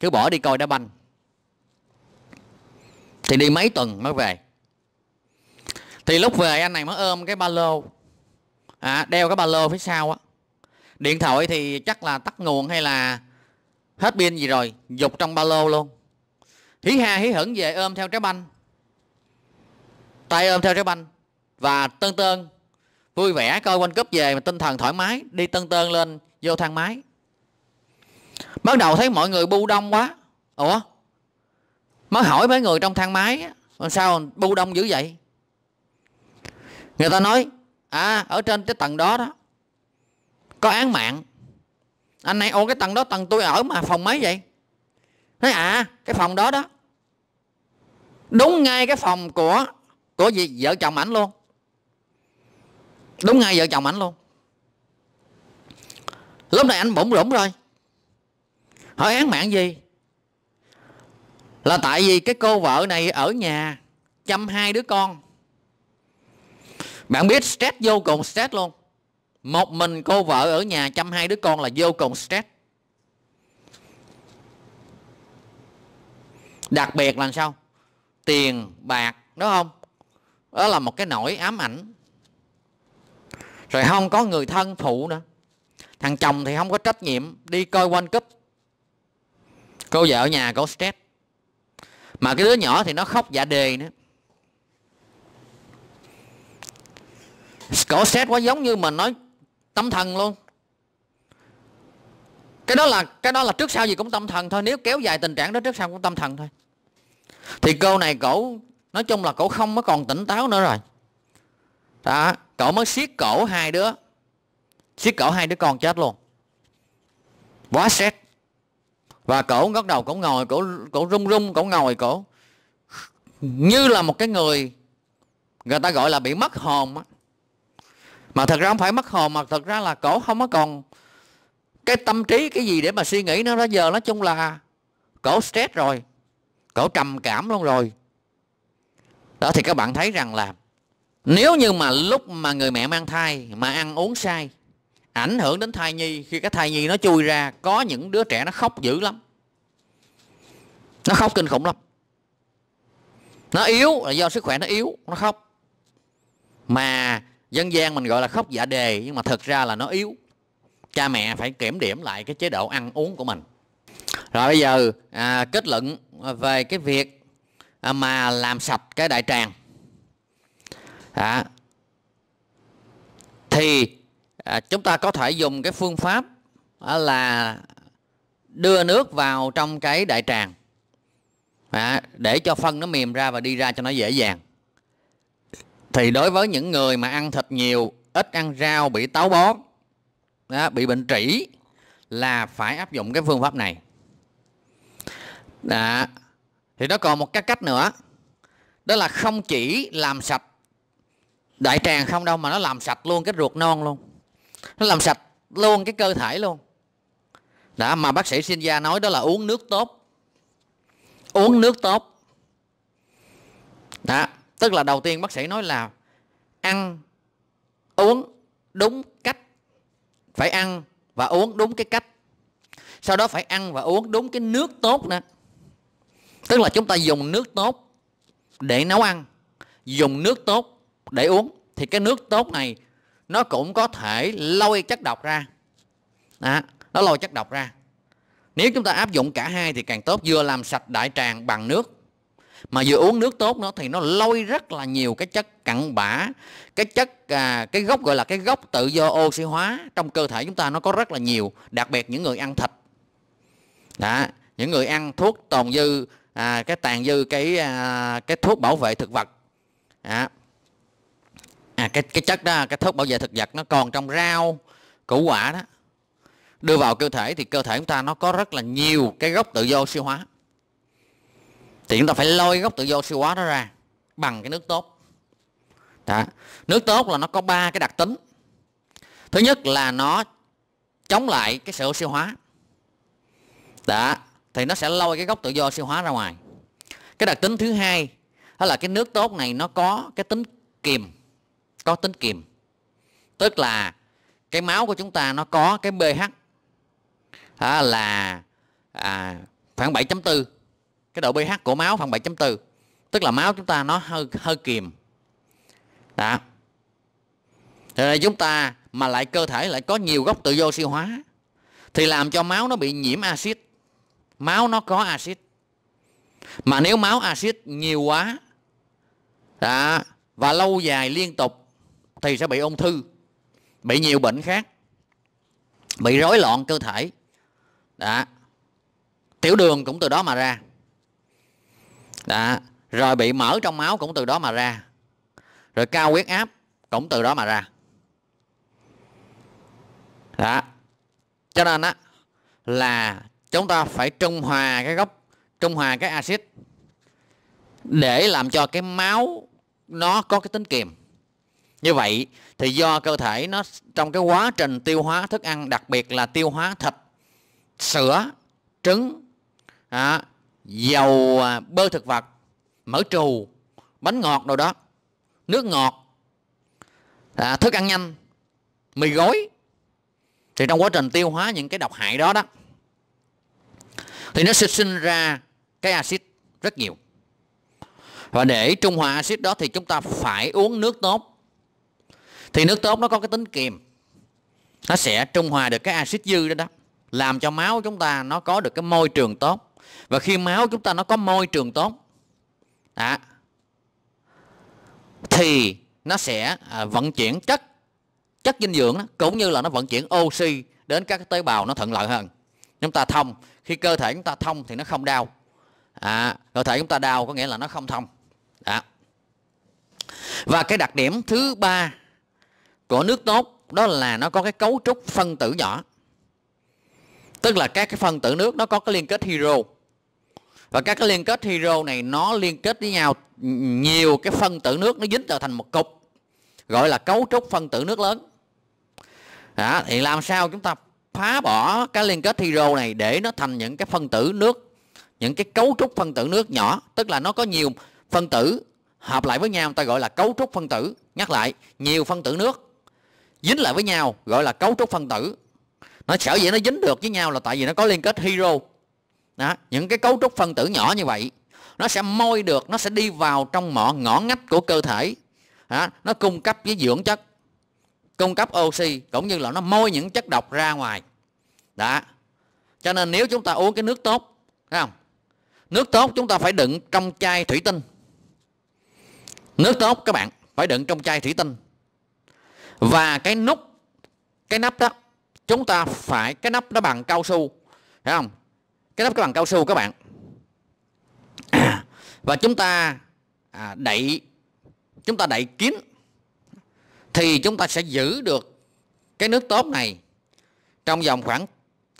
[SPEAKER 1] cứ bỏ đi coi đá banh thì đi mấy tuần mới về thì lúc về anh này mới ôm cái ba lô à, đeo cái ba lô phía sau á điện thoại thì chắc là tắt nguồn hay là hết pin gì rồi dục trong ba lô luôn hí ha hí hửng về ôm theo trái banh tay ôm theo trái banh và tơn tơn vui vẻ coi quanh cúp về mà tinh thần thoải mái đi tơn tơn lên vô thang máy bắt đầu thấy mọi người bu đông quá ủa mới hỏi mấy người trong thang máy sao bu đông dữ vậy người ta nói à ở trên cái tầng đó đó có án mạng anh này ô cái tầng đó tầng tôi ở mà phòng mấy vậy nói à cái phòng đó đó đúng ngay cái phòng của có gì vợ chồng ảnh luôn đúng ngay vợ chồng ảnh luôn lúc này anh bụng rủng rồi hỏi án mạng gì là tại vì cái cô vợ này ở nhà chăm hai đứa con bạn biết stress vô cùng stress luôn một mình cô vợ ở nhà chăm hai đứa con là vô cùng stress đặc biệt là sao tiền bạc đúng không đó là một cái nỗi ám ảnh rồi không có người thân phụ nữa thằng chồng thì không có trách nhiệm đi coi quanh cúp cô vợ ở nhà có stress mà cái đứa nhỏ thì nó khóc dạ đề nữa cổ stress quá giống như mình nói tâm thần luôn cái đó là cái đó là trước sau gì cũng tâm thần thôi nếu kéo dài tình trạng đó trước sau cũng tâm thần thôi thì cô này cổ nói chung là cậu không có còn tỉnh táo nữa rồi đó cậu mới siết cổ hai đứa siết cổ hai đứa con chết luôn quá xét và cậu bắt đầu cậu ngồi cậu cậu rung rung cậu ngồi cậu như là một cái người người ta gọi là bị mất hồn mà thật ra không phải mất hồn mà thật ra là cậu không có còn cái tâm trí cái gì để mà suy nghĩ nữa đó giờ nói chung là cậu stress rồi cậu trầm cảm luôn rồi đó thì các bạn thấy rằng là nếu như mà lúc mà người mẹ mang thai mà ăn uống sai ảnh hưởng đến thai nhi khi cái thai nhi nó chui ra có những đứa trẻ nó khóc dữ lắm nó khóc kinh khủng lắm nó yếu là do sức khỏe nó yếu nó khóc mà dân gian mình gọi là khóc dạ đề nhưng mà thật ra là nó yếu cha mẹ phải kiểm điểm lại cái chế độ ăn uống của mình rồi bây giờ à, kết luận về cái việc À, mà làm sạch cái đại tràng à, thì à, chúng ta có thể dùng cái phương pháp à, là đưa nước vào trong cái đại tràng à, để cho phân nó mềm ra và đi ra cho nó dễ dàng thì đối với những người mà ăn thịt nhiều ít ăn rau bị táo bón đó, à, bị bệnh trĩ là phải áp dụng cái phương pháp này đó. À, thì nó còn một cái cách nữa đó là không chỉ làm sạch đại tràng không đâu mà nó làm sạch luôn cái ruột non luôn nó làm sạch luôn cái cơ thể luôn đã mà bác sĩ sinh gia nói đó là uống nước tốt uống nước tốt đó tức là đầu tiên bác sĩ nói là ăn uống đúng cách phải ăn và uống đúng cái cách sau đó phải ăn và uống đúng cái nước tốt nữa tức là chúng ta dùng nước tốt để nấu ăn dùng nước tốt để uống thì cái nước tốt này nó cũng có thể lôi chất độc ra đó, nó lôi chất độc ra nếu chúng ta áp dụng cả hai thì càng tốt vừa làm sạch đại tràng bằng nước mà vừa uống nước tốt nó thì nó lôi rất là nhiều cái chất cặn bã cái chất à, cái gốc gọi là cái gốc tự do oxy hóa trong cơ thể chúng ta nó có rất là nhiều đặc biệt những người ăn thịt đó những người ăn thuốc tồn dư à, cái tàn dư cái à, cái thuốc bảo vệ thực vật à, à, cái cái chất đó cái thuốc bảo vệ thực vật nó còn trong rau củ quả đó đưa vào cơ thể thì cơ thể chúng ta nó có rất là nhiều cái gốc tự do siêu hóa thì chúng ta phải lôi gốc tự do siêu hóa đó ra bằng cái nước tốt đó. nước tốt là nó có ba cái đặc tính thứ nhất là nó chống lại cái sự oxy hóa đó thì nó sẽ lôi cái gốc tự do siêu hóa ra ngoài cái đặc tính thứ hai đó là cái nước tốt này nó có cái tính kiềm có tính kiềm tức là cái máu của chúng ta nó có cái pH là à, khoảng 7.4 cái độ pH của máu khoảng 7.4 tức là máu chúng ta nó hơi hơi kiềm đó thì chúng ta mà lại cơ thể lại có nhiều gốc tự do siêu hóa thì làm cho máu nó bị nhiễm axit máu nó có axit mà nếu máu axit nhiều quá đã, à, và lâu dài liên tục thì sẽ bị ung thư bị nhiều bệnh khác bị rối loạn cơ thể đã. tiểu đường cũng từ đó mà ra đã. rồi bị mỡ trong máu cũng từ đó mà ra rồi cao huyết áp cũng từ đó mà ra đó cho nên á là chúng ta phải trung hòa cái gốc trung hòa cái axit để làm cho cái máu nó có cái tính kiềm như vậy thì do cơ thể nó trong cái quá trình tiêu hóa thức ăn đặc biệt là tiêu hóa thịt sữa trứng à, dầu à, bơ thực vật mỡ trù bánh ngọt đồ đó nước ngọt à, thức ăn nhanh mì gói thì trong quá trình tiêu hóa những cái độc hại đó đó thì nó sẽ sinh ra cái axit rất nhiều và để trung hòa axit đó thì chúng ta phải uống nước tốt thì nước tốt nó có cái tính kiềm nó sẽ trung hòa được cái axit dư đó đó làm cho máu chúng ta nó có được cái môi trường tốt và khi máu chúng ta nó có môi trường tốt đó, thì nó sẽ à, vận chuyển chất chất dinh dưỡng đó, cũng như là nó vận chuyển oxy đến các tế bào nó thuận lợi hơn chúng ta thông khi cơ thể chúng ta thông thì nó không đau à, cơ thể chúng ta đau có nghĩa là nó không thông à. và cái đặc điểm thứ ba của nước tốt đó là nó có cái cấu trúc phân tử nhỏ tức là các cái phân tử nước nó có cái liên kết hydro và các cái liên kết hydro này nó liên kết với nhau nhiều cái phân tử nước nó dính trở thành một cục gọi là cấu trúc phân tử nước lớn đó, thì làm sao chúng ta phá bỏ cái liên kết hydro này để nó thành những cái phân tử nước những cái cấu trúc phân tử nước nhỏ tức là nó có nhiều phân tử hợp lại với nhau ta gọi là cấu trúc phân tử nhắc lại nhiều phân tử nước dính lại với nhau gọi là cấu trúc phân tử nó sở dĩ nó dính được với nhau là tại vì nó có liên kết hydro đó, những cái cấu trúc phân tử nhỏ như vậy nó sẽ môi được nó sẽ đi vào trong mọi ngõ ngách của cơ thể đó, nó cung cấp với dưỡng chất cung cấp oxy cũng như là nó môi những chất độc ra ngoài đó cho nên nếu chúng ta uống cái nước tốt thấy không nước tốt chúng ta phải đựng trong chai thủy tinh nước tốt các bạn phải đựng trong chai thủy tinh và cái nút cái nắp đó chúng ta phải cái nắp nó bằng cao su thấy không cái nắp cái bằng cao su các bạn và chúng ta à, đậy chúng ta đậy kín thì chúng ta sẽ giữ được cái nước tốt này trong vòng khoảng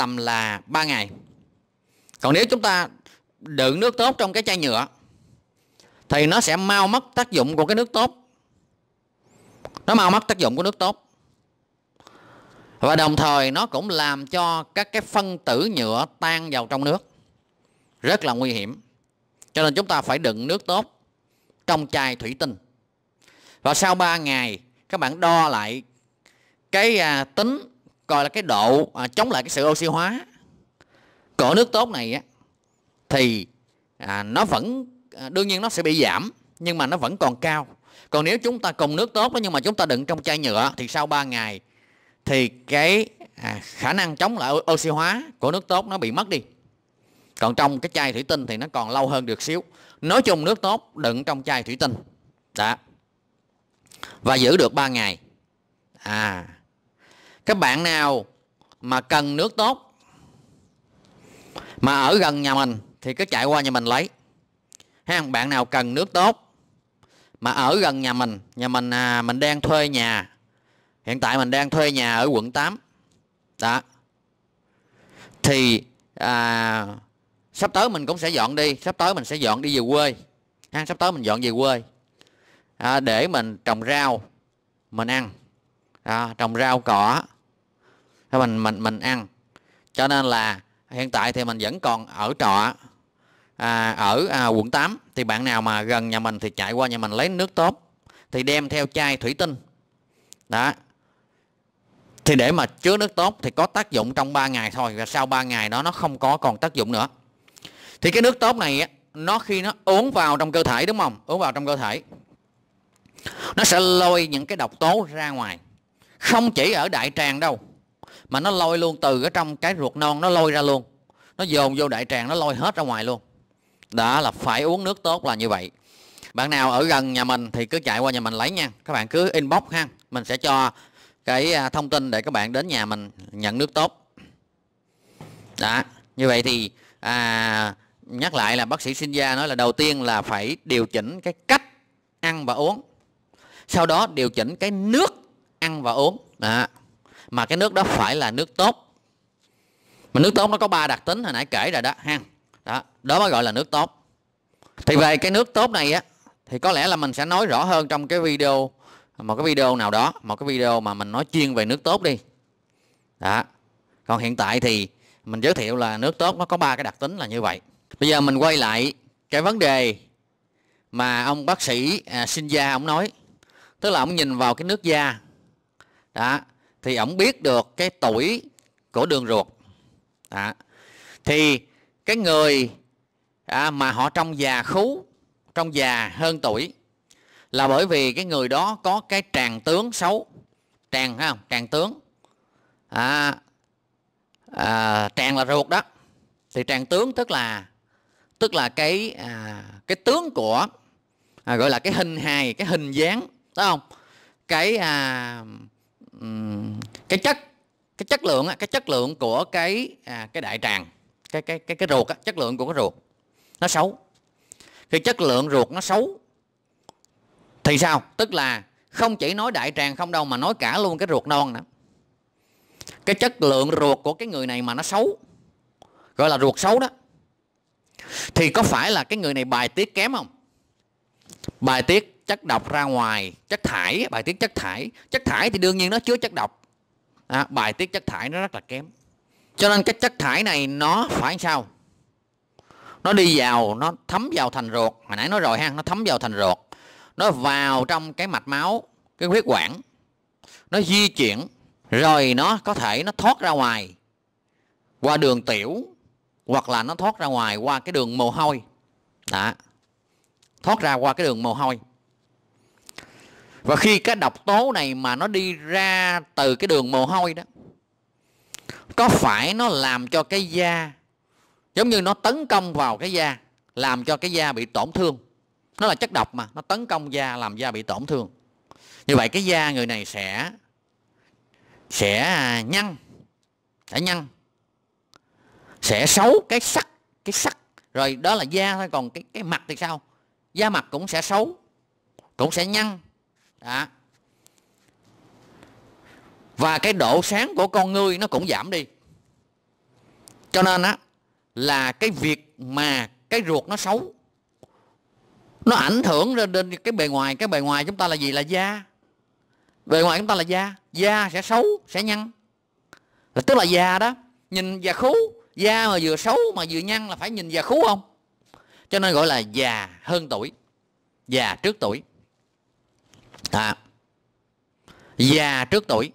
[SPEAKER 1] tầm là 3 ngày còn nếu chúng ta đựng nước tốt trong cái chai nhựa thì nó sẽ mau mất tác dụng của cái nước tốt nó mau mất tác dụng của nước tốt và đồng thời nó cũng làm cho các cái phân tử nhựa tan vào trong nước rất là nguy hiểm cho nên chúng ta phải đựng nước tốt trong chai thủy tinh và sau 3 ngày các bạn đo lại cái à, tính coi là cái độ à, chống lại cái sự oxy hóa của nước tốt này á, thì à, nó vẫn à, đương nhiên nó sẽ bị giảm nhưng mà nó vẫn còn cao còn nếu chúng ta cùng nước tốt đó nhưng mà chúng ta đựng trong chai nhựa thì sau 3 ngày thì cái à, khả năng chống lại oxy hóa của nước tốt nó bị mất đi còn trong cái chai thủy tinh thì nó còn lâu hơn được xíu nói chung nước tốt đựng trong chai thủy tinh đã và giữ được 3 ngày à các bạn nào mà cần nước tốt mà ở gần nhà mình thì cứ chạy qua nhà mình lấy ha bạn nào cần nước tốt mà ở gần nhà mình nhà mình à, mình đang thuê nhà hiện tại mình đang thuê nhà ở quận 8 đó thì à, sắp tới mình cũng sẽ dọn đi sắp tới mình sẽ dọn đi về quê ha sắp tới mình dọn về quê à, để mình trồng rau mình ăn à, trồng rau cỏ thì mình mình mình ăn cho nên là hiện tại thì mình vẫn còn ở trọ à, ở à, quận 8 thì bạn nào mà gần nhà mình thì chạy qua nhà mình lấy nước tốt thì đem theo chai thủy tinh đó thì để mà chứa nước tốt thì có tác dụng trong 3 ngày thôi và sau 3 ngày đó nó không có còn tác dụng nữa thì cái nước tốt này nó khi nó uống vào trong cơ thể đúng không uống vào trong cơ thể nó sẽ lôi những cái độc tố ra ngoài không chỉ ở đại tràng đâu mà nó lôi luôn từ cái trong cái ruột non nó lôi ra luôn nó dồn vô đại tràng nó lôi hết ra ngoài luôn đó là phải uống nước tốt là như vậy bạn nào ở gần nhà mình thì cứ chạy qua nhà mình lấy nha các bạn cứ inbox ha mình sẽ cho cái à, thông tin để các bạn đến nhà mình nhận nước tốt đó như vậy thì à, nhắc lại là bác sĩ sinh gia nói là đầu tiên là phải điều chỉnh cái cách ăn và uống sau đó điều chỉnh cái nước ăn và uống đó mà cái nước đó phải là nước tốt mà nước tốt nó có ba đặc tính hồi nãy kể rồi đó ha đó đó mới gọi là nước tốt thì về cái nước tốt này á thì có lẽ là mình sẽ nói rõ hơn trong cái video một cái video nào đó một cái video mà mình nói chuyên về nước tốt đi đó còn hiện tại thì mình giới thiệu là nước tốt nó có ba cái đặc tính là như vậy bây giờ mình quay lại cái vấn đề mà ông bác sĩ à, sinh gia ông nói tức là ông nhìn vào cái nước da đó thì ổng biết được cái tuổi của đường ruột à, thì cái người à, mà họ trong già khú trong già hơn tuổi là bởi vì cái người đó có cái tràng tướng xấu tràng ha, tràng tướng à, à, tràng là ruột đó thì tràng tướng tức là tức là cái à, cái tướng của à, gọi là cái hình hài cái hình dáng đúng không cái à, cái chất cái chất lượng cái chất lượng của cái à, cái đại tràng cái cái cái cái ruột á, chất lượng của cái ruột nó xấu khi chất lượng ruột nó xấu thì sao tức là không chỉ nói đại tràng không đâu mà nói cả luôn cái ruột non nữa cái chất lượng ruột của cái người này mà nó xấu gọi là ruột xấu đó thì có phải là cái người này bài tiết kém không bài tiết chất độc ra ngoài chất thải bài tiết chất thải chất thải thì đương nhiên nó chứa chất độc à, bài tiết chất thải nó rất là kém cho nên cái chất thải này nó phải sao nó đi vào nó thấm vào thành ruột hồi nãy nói rồi ha nó thấm vào thành ruột nó vào trong cái mạch máu cái huyết quản nó di chuyển rồi nó có thể nó thoát ra ngoài qua đường tiểu hoặc là nó thoát ra ngoài qua cái đường mồ hôi đó thoát ra qua cái đường mồ hôi và khi cái độc tố này mà nó đi ra từ cái đường mồ hôi đó có phải nó làm cho cái da giống như nó tấn công vào cái da làm cho cái da bị tổn thương nó là chất độc mà nó tấn công da làm da bị tổn thương như vậy cái da người này sẽ sẽ nhăn sẽ nhăn sẽ xấu cái sắc cái sắc rồi đó là da thôi còn cái cái mặt thì sao da mặt cũng sẽ xấu cũng sẽ nhăn đó và cái độ sáng của con ngươi nó cũng giảm đi cho nên á là cái việc mà cái ruột nó xấu nó ảnh hưởng lên, cái bề ngoài cái bề ngoài chúng ta là gì là da bề ngoài chúng ta là da da sẽ xấu sẽ nhăn là tức là già đó nhìn già khú da mà vừa xấu mà vừa nhăn là phải nhìn già khú không cho nên gọi là già hơn tuổi già trước tuổi đó. già trước tuổi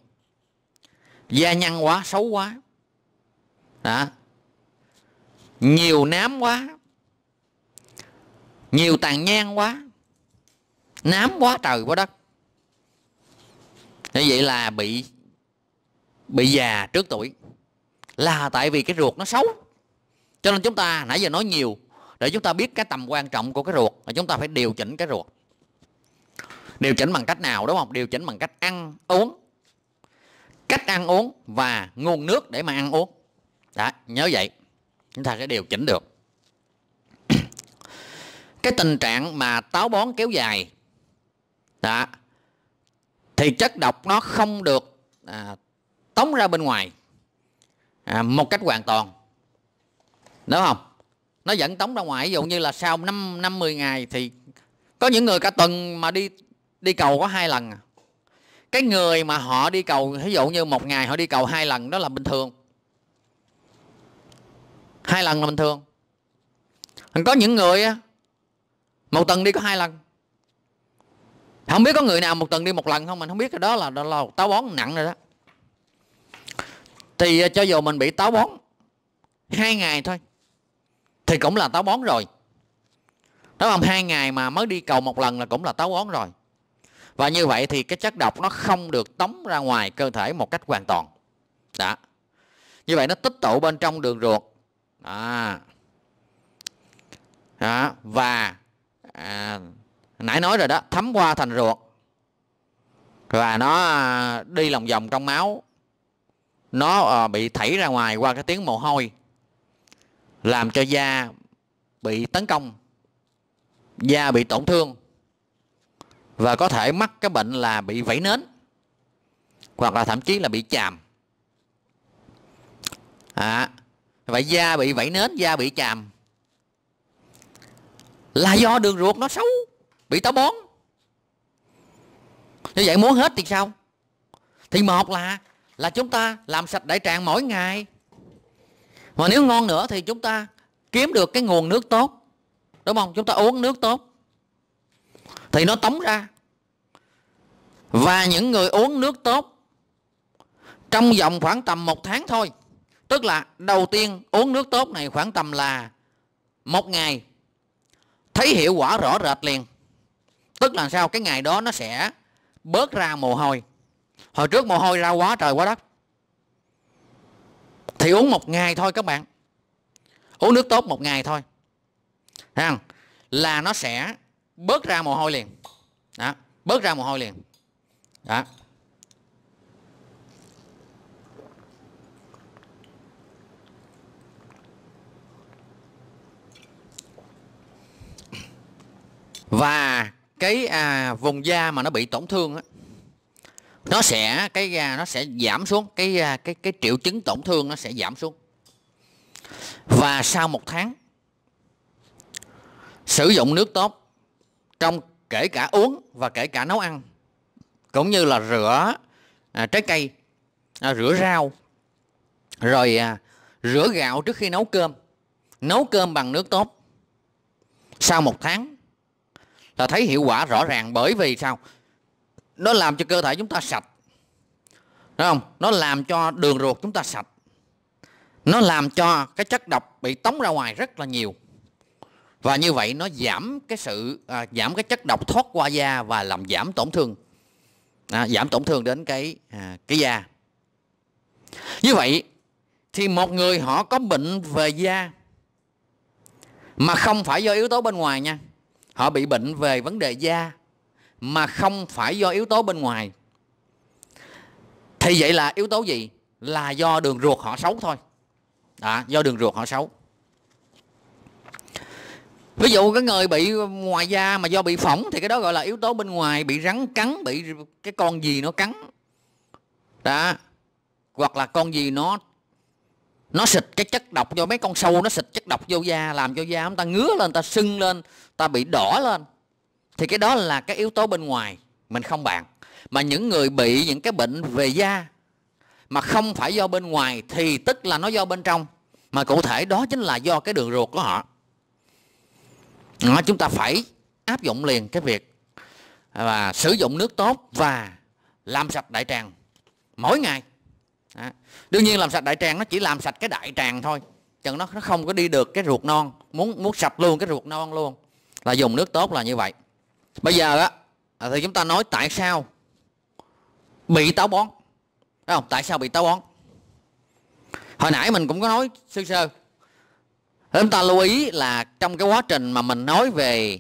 [SPEAKER 1] da nhăn quá xấu quá đó. nhiều nám quá nhiều tàn nhang quá nám quá trời quá đất như vậy là bị bị già trước tuổi là tại vì cái ruột nó xấu cho nên chúng ta nãy giờ nói nhiều để chúng ta biết cái tầm quan trọng của cái ruột là chúng ta phải điều chỉnh cái ruột điều chỉnh bằng cách nào đúng không điều chỉnh bằng cách ăn uống cách ăn uống và nguồn nước để mà ăn uống đó nhớ vậy chúng ta sẽ điều chỉnh được cái tình trạng mà táo bón kéo dài đó, thì chất độc nó không được à, tống ra bên ngoài à, một cách hoàn toàn đúng không nó vẫn tống ra ngoài ví dụ như là sau năm năm mười ngày thì có những người cả tuần mà đi đi cầu có hai lần à. cái người mà họ đi cầu ví dụ như một ngày họ đi cầu hai lần đó là bình thường hai lần là bình thường có những người một tuần đi có hai lần không biết có người nào một tuần đi một lần không mình không biết cái đó là, đó là táo bón nặng rồi đó thì à, cho dù mình bị táo bón hai ngày thôi thì cũng là táo bón rồi đó không hai ngày mà mới đi cầu một lần là cũng là táo bón rồi và như vậy thì cái chất độc nó không được tống ra ngoài cơ thể một cách hoàn toàn đó như vậy nó tích tụ bên trong đường ruột đó, đó. và à, nãy nói rồi đó thấm qua thành ruột và nó à, đi lòng vòng trong máu nó à, bị thảy ra ngoài qua cái tiếng mồ hôi làm cho da bị tấn công da bị tổn thương và có thể mắc cái bệnh là bị vẫy nến hoặc là thậm chí là bị chàm à, vậy da bị vẫy nến da bị chàm là do đường ruột nó xấu bị táo bón như vậy muốn hết thì sao thì một là là chúng ta làm sạch đại tràng mỗi ngày mà nếu ngon nữa thì chúng ta kiếm được cái nguồn nước tốt đúng không chúng ta uống nước tốt thì nó tống ra và những người uống nước tốt trong vòng khoảng tầm một tháng thôi tức là đầu tiên uống nước tốt này khoảng tầm là một ngày thấy hiệu quả rõ rệt liền tức là sao cái ngày đó nó sẽ bớt ra mồ hôi hồi trước mồ hôi ra quá trời quá đất thì uống một ngày thôi các bạn uống nước tốt một ngày thôi Thấy không? là nó sẽ bớt ra mồ hôi liền đó bớt ra mồ hôi liền đó và cái à, vùng da mà nó bị tổn thương á nó sẽ cái da nó sẽ giảm xuống cái à, cái cái triệu chứng tổn thương nó sẽ giảm xuống và sau một tháng sử dụng nước tốt trong kể cả uống và kể cả nấu ăn cũng như là rửa à, trái cây à, rửa rau rồi à, rửa gạo trước khi nấu cơm nấu cơm bằng nước tốt sau một tháng là thấy hiệu quả rõ ràng bởi vì sao nó làm cho cơ thể chúng ta sạch đúng không nó làm cho đường ruột chúng ta sạch nó làm cho cái chất độc bị tống ra ngoài rất là nhiều và như vậy nó giảm cái sự à, giảm cái chất độc thoát qua da và làm giảm tổn thương à, giảm tổn thương đến cái à, cái da như vậy thì một người họ có bệnh về da mà không phải do yếu tố bên ngoài nha họ bị bệnh về vấn đề da mà không phải do yếu tố bên ngoài thì vậy là yếu tố gì là do đường ruột họ xấu thôi à, do đường ruột họ xấu ví dụ cái người bị ờ, ngoài da mà do bị phỏng thì cái đó gọi là yếu tố bên ngoài bị rắn cắn bị cái con gì nó cắn đó hoặc là con gì nó nó xịt cái chất độc vô mấy con sâu nó xịt chất độc vô da làm cho da chúng ta ngứa lên ta sưng lên ta bị đỏ lên thì cái đó là cái yếu tố bên ngoài mình không bạn mà những người bị những cái bệnh về da mà không phải do bên ngoài thì tức là nó do bên trong mà cụ thể đó chính là do cái đường ruột của họ đó, chúng ta phải áp dụng liền cái việc à, và sử dụng nước tốt và làm sạch đại tràng mỗi ngày đó. đương nhiên làm sạch đại tràng nó chỉ làm sạch cái đại tràng thôi chừng nó nó không có đi được cái ruột non muốn muốn sạch luôn cái ruột non luôn là dùng nước tốt là như vậy bây giờ á à, thì chúng ta nói tại sao bị táo bón Đúng không tại sao bị táo bón hồi nãy mình cũng có nói sơ sơ Thế chúng ta lưu ý là trong cái quá trình mà mình nói về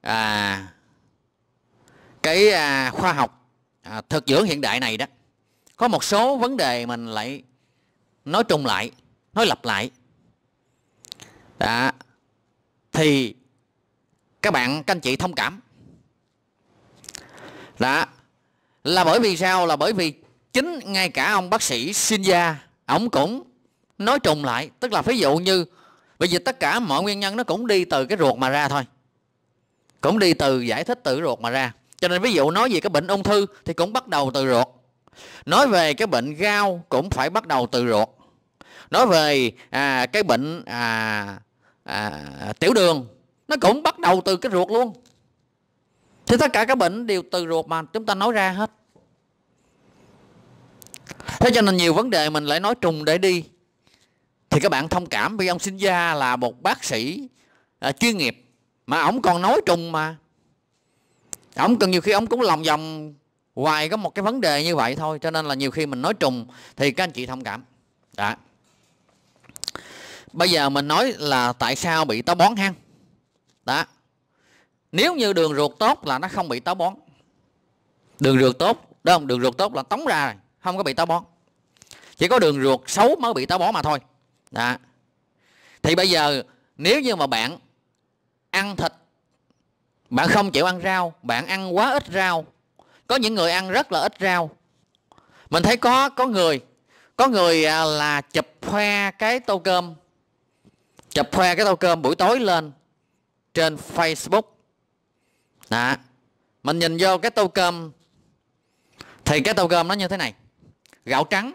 [SPEAKER 1] à, cái à, khoa học à, thực dưỡng hiện đại này đó có một số vấn đề mình lại nói trùng lại nói lặp lại đã thì các bạn các anh chị thông cảm đã là bởi vì sao là bởi vì chính ngay cả ông bác sĩ sinh Shinja ông cũng nói trùng lại tức là ví dụ như bởi vì tất cả mọi nguyên nhân nó cũng đi từ cái ruột mà ra thôi Cũng đi từ giải thích từ ruột mà ra Cho nên ví dụ nói về cái bệnh ung thư thì cũng bắt đầu từ ruột Nói về cái bệnh gao cũng phải bắt đầu từ ruột Nói về à, cái bệnh à, à, tiểu đường Nó cũng bắt đầu từ cái ruột luôn Thì tất cả các bệnh đều từ ruột mà chúng ta nói ra hết Thế cho nên nhiều vấn đề mình lại nói trùng để đi thì các bạn thông cảm vì ông sinh ra là một bác sĩ à, chuyên nghiệp mà ông còn nói trùng mà ông cần nhiều khi ông cũng lòng vòng hoài có một cái vấn đề như vậy thôi cho nên là nhiều khi mình nói trùng thì các anh chị thông cảm đã bây giờ mình nói là tại sao bị táo bón hang đó nếu như đường ruột tốt là nó không bị táo bón đường ruột tốt đúng không đường ruột tốt là tống ra rồi không có bị táo bón chỉ có đường ruột xấu mới bị táo bón mà thôi đó thì bây giờ nếu như mà bạn ăn thịt bạn không chịu ăn rau bạn ăn quá ít rau có những người ăn rất là ít rau mình thấy có có người có người à, là chụp khoe cái tô cơm chụp khoe cái tô cơm buổi tối lên trên facebook đó mình nhìn vô cái tô cơm thì cái tô cơm nó như thế này gạo trắng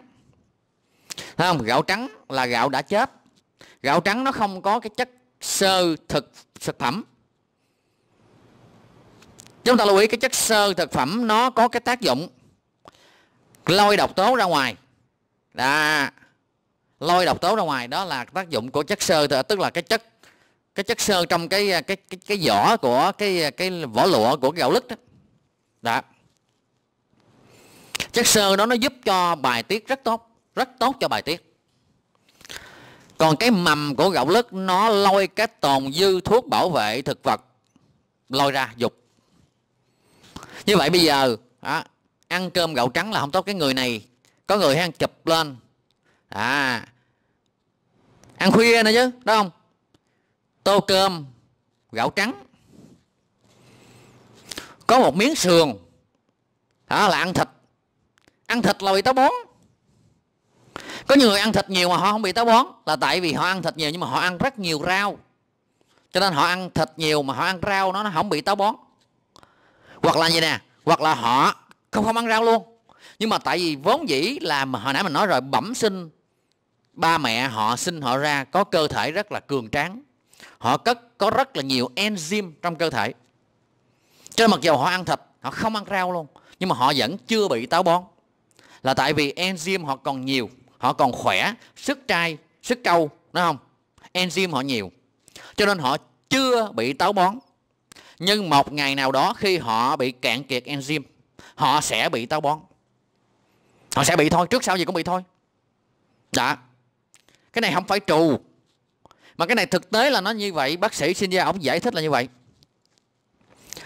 [SPEAKER 1] Thấy không? Gạo trắng là gạo đã chết. Gạo trắng nó không có cái chất sơ thực thực phẩm. Chúng ta lưu ý cái chất sơ thực phẩm nó có cái tác dụng lôi độc tố ra ngoài. Đó. Lôi độc tố ra ngoài đó là tác dụng của chất sơ tức là cái chất cái chất sơ trong cái cái cái, cái vỏ của cái cái vỏ lụa của cái gạo lứt đó. đó chất sơ đó nó giúp cho bài tiết rất tốt rất tốt cho bài tiết còn cái mầm của gạo lứt nó lôi cái tồn dư thuốc bảo vệ thực vật lôi ra dục như vậy bây giờ đó, ăn cơm gạo trắng là không tốt cái người này có người hay ăn chụp lên à ăn khuya nữa chứ đúng không tô cơm gạo trắng có một miếng sườn đó là ăn thịt ăn thịt là bị táo bón có nhiều người ăn thịt nhiều mà họ không bị táo bón là tại vì họ ăn thịt nhiều nhưng mà họ ăn rất nhiều rau cho nên họ ăn thịt nhiều mà họ ăn rau nó nó không bị táo bón hoặc là gì nè hoặc là họ không không ăn rau luôn nhưng mà tại vì vốn dĩ là mà hồi nãy mình nói rồi bẩm sinh ba mẹ họ sinh họ ra có cơ thể rất là cường tráng họ cất có rất là nhiều enzyme trong cơ thể cho nên mặc dù họ ăn thịt họ không ăn rau luôn nhưng mà họ vẫn chưa bị táo bón là tại vì enzyme họ còn nhiều họ còn khỏe sức trai sức trâu đúng không enzyme họ nhiều cho nên họ chưa bị táo bón nhưng một ngày nào đó khi họ bị cạn kiệt enzyme họ sẽ bị táo bón họ sẽ bị thôi trước sau gì cũng bị thôi đó cái này không phải trù mà cái này thực tế là nó như vậy bác sĩ sinh ra ông giải thích là như vậy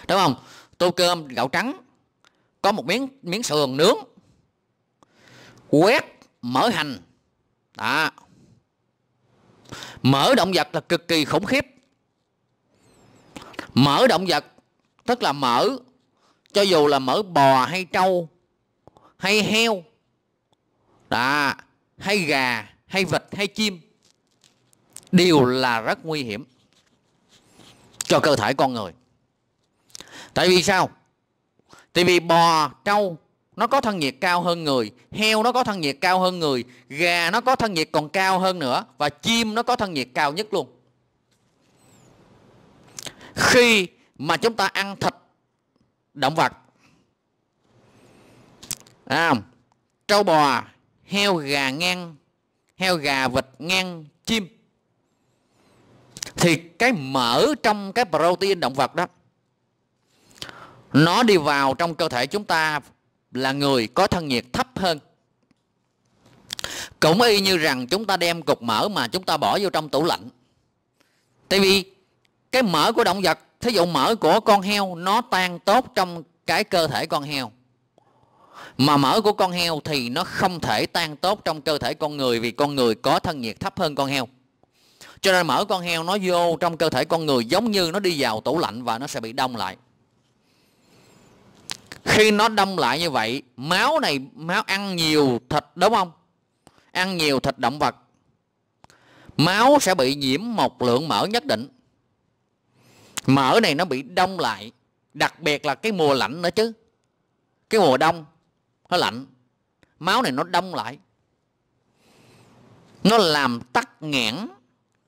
[SPEAKER 1] đúng không tô cơm gạo trắng có một miếng miếng sườn nướng quét mở hành đó mở động vật là cực kỳ khủng khiếp mở động vật tức là mở cho dù là mở bò hay trâu hay heo đó hay gà hay vịt hay chim đều là rất nguy hiểm cho cơ thể con người tại vì sao tại vì bò trâu nó có thân nhiệt cao hơn người heo nó có thân nhiệt cao hơn người gà nó có thân nhiệt còn cao hơn nữa và chim nó có thân nhiệt cao nhất luôn khi mà chúng ta ăn thịt động vật à, trâu bò heo gà ngang heo gà vịt ngang chim thì cái mỡ trong cái protein động vật đó nó đi vào trong cơ thể chúng ta là người có thân nhiệt thấp hơn cũng y như rằng chúng ta đem cục mỡ mà chúng ta bỏ vô trong tủ lạnh tại vì cái mỡ của động vật thí dụ mỡ của con heo nó tan tốt trong cái cơ thể con heo mà mỡ của con heo thì nó không thể tan tốt trong cơ thể con người vì con người có thân nhiệt thấp hơn con heo cho nên mỡ con heo nó vô trong cơ thể con người giống như nó đi vào tủ lạnh và nó sẽ bị đông lại khi nó đông lại như vậy máu này máu ăn nhiều thịt đúng không ăn nhiều thịt động vật máu sẽ bị nhiễm một lượng mỡ nhất định mỡ này nó bị đông lại đặc biệt là cái mùa lạnh nữa chứ cái mùa đông nó lạnh máu này nó đông lại nó làm tắc nghẽn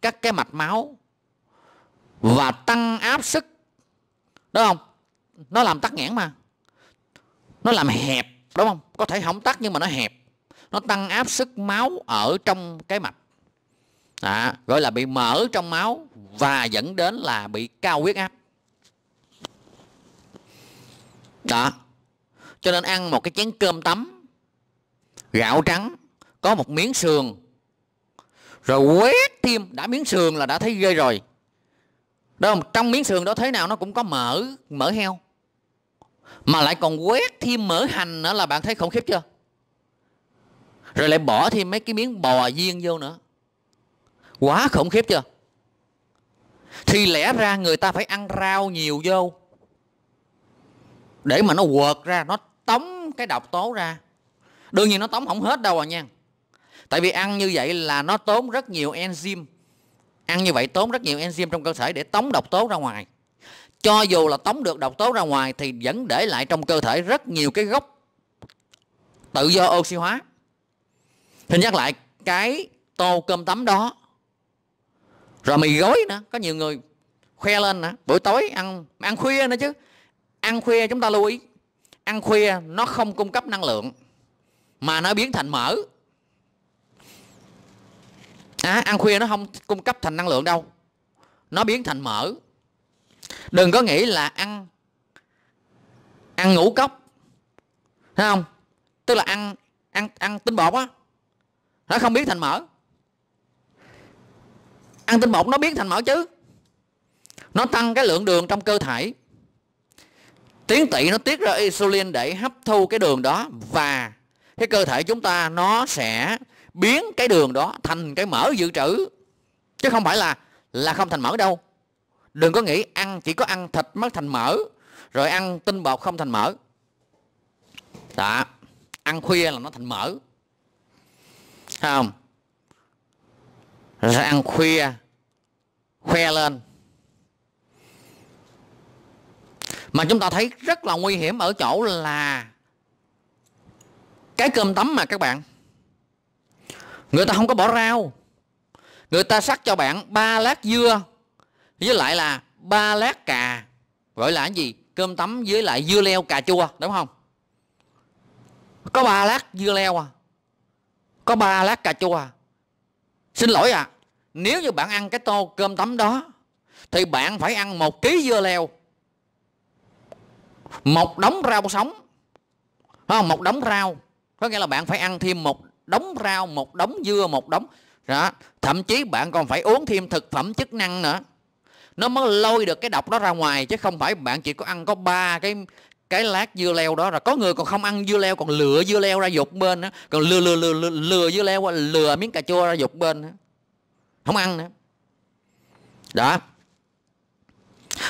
[SPEAKER 1] các cái mạch máu và tăng áp sức đúng không nó làm tắc nghẽn mà nó làm hẹp đúng không có thể không tắt nhưng mà nó hẹp nó tăng áp sức máu ở trong cái mạch à, gọi là bị mở trong máu và dẫn đến là bị cao huyết áp đó cho nên ăn một cái chén cơm tấm gạo trắng có một miếng sườn rồi quét thêm đã miếng sườn là đã thấy ghê rồi đúng không trong miếng sườn đó thế nào nó cũng có mỡ mỡ heo mà lại còn quét thêm mỡ hành nữa là bạn thấy khủng khiếp chưa rồi lại bỏ thêm mấy cái miếng bò viên vô nữa quá khủng khiếp chưa thì lẽ ra người ta phải ăn rau nhiều vô để mà nó quợt ra nó tống cái độc tố ra đương nhiên nó tống không hết đâu à nha tại vì ăn như vậy là nó tốn rất nhiều enzyme ăn như vậy tốn rất nhiều enzyme trong cơ thể để tống độc tố ra ngoài cho dù là tống được độc tố ra ngoài thì vẫn để lại trong cơ thể rất nhiều cái gốc tự do oxy hóa thì nhắc lại cái tô cơm tấm đó rồi mì gói nữa có nhiều người khoe lên nữa buổi tối ăn ăn khuya nữa chứ ăn khuya chúng ta lưu ý ăn khuya nó không cung cấp năng lượng mà nó biến thành mỡ à, ăn khuya nó không cung cấp thành năng lượng đâu nó biến thành mỡ đừng có nghĩ là ăn ăn ngũ cốc thấy không tức là ăn ăn ăn tinh bột á nó không biết thành mỡ ăn tinh bột nó biết thành mỡ chứ nó tăng cái lượng đường trong cơ thể tiến tỵ nó tiết ra insulin để hấp thu cái đường đó và cái cơ thể chúng ta nó sẽ biến cái đường đó thành cái mỡ dự trữ chứ không phải là là không thành mỡ đâu Đừng có nghĩ ăn chỉ có ăn thịt mới thành mỡ Rồi ăn tinh bột không thành mỡ Đó Ăn khuya là nó thành mỡ Thấy không Rồi ăn khuya Khoe lên Mà chúng ta thấy rất là nguy hiểm ở chỗ là Cái cơm tấm mà các bạn Người ta không có bỏ rau Người ta sắc cho bạn ba lát dưa với lại là ba lát cà gọi là cái gì cơm tấm với lại dưa leo cà chua đúng không có ba lát dưa leo à có ba lát cà chua à xin lỗi à nếu như bạn ăn cái tô cơm tấm đó thì bạn phải ăn một ký dưa leo một đống rau sống không một đống rau có nghĩa là bạn phải ăn thêm một đống rau một đống dưa một đống đó thậm chí bạn còn phải uống thêm thực phẩm chức năng nữa nó mới lôi được cái độc đó ra ngoài chứ không phải bạn chỉ có ăn có ba cái cái lát dưa leo đó rồi có người còn không ăn dưa leo còn lựa dưa leo ra dục bên đó. còn lừa lừa lừa lừa, lừa dưa leo lừa miếng cà chua ra dục bên đó. không ăn nữa đó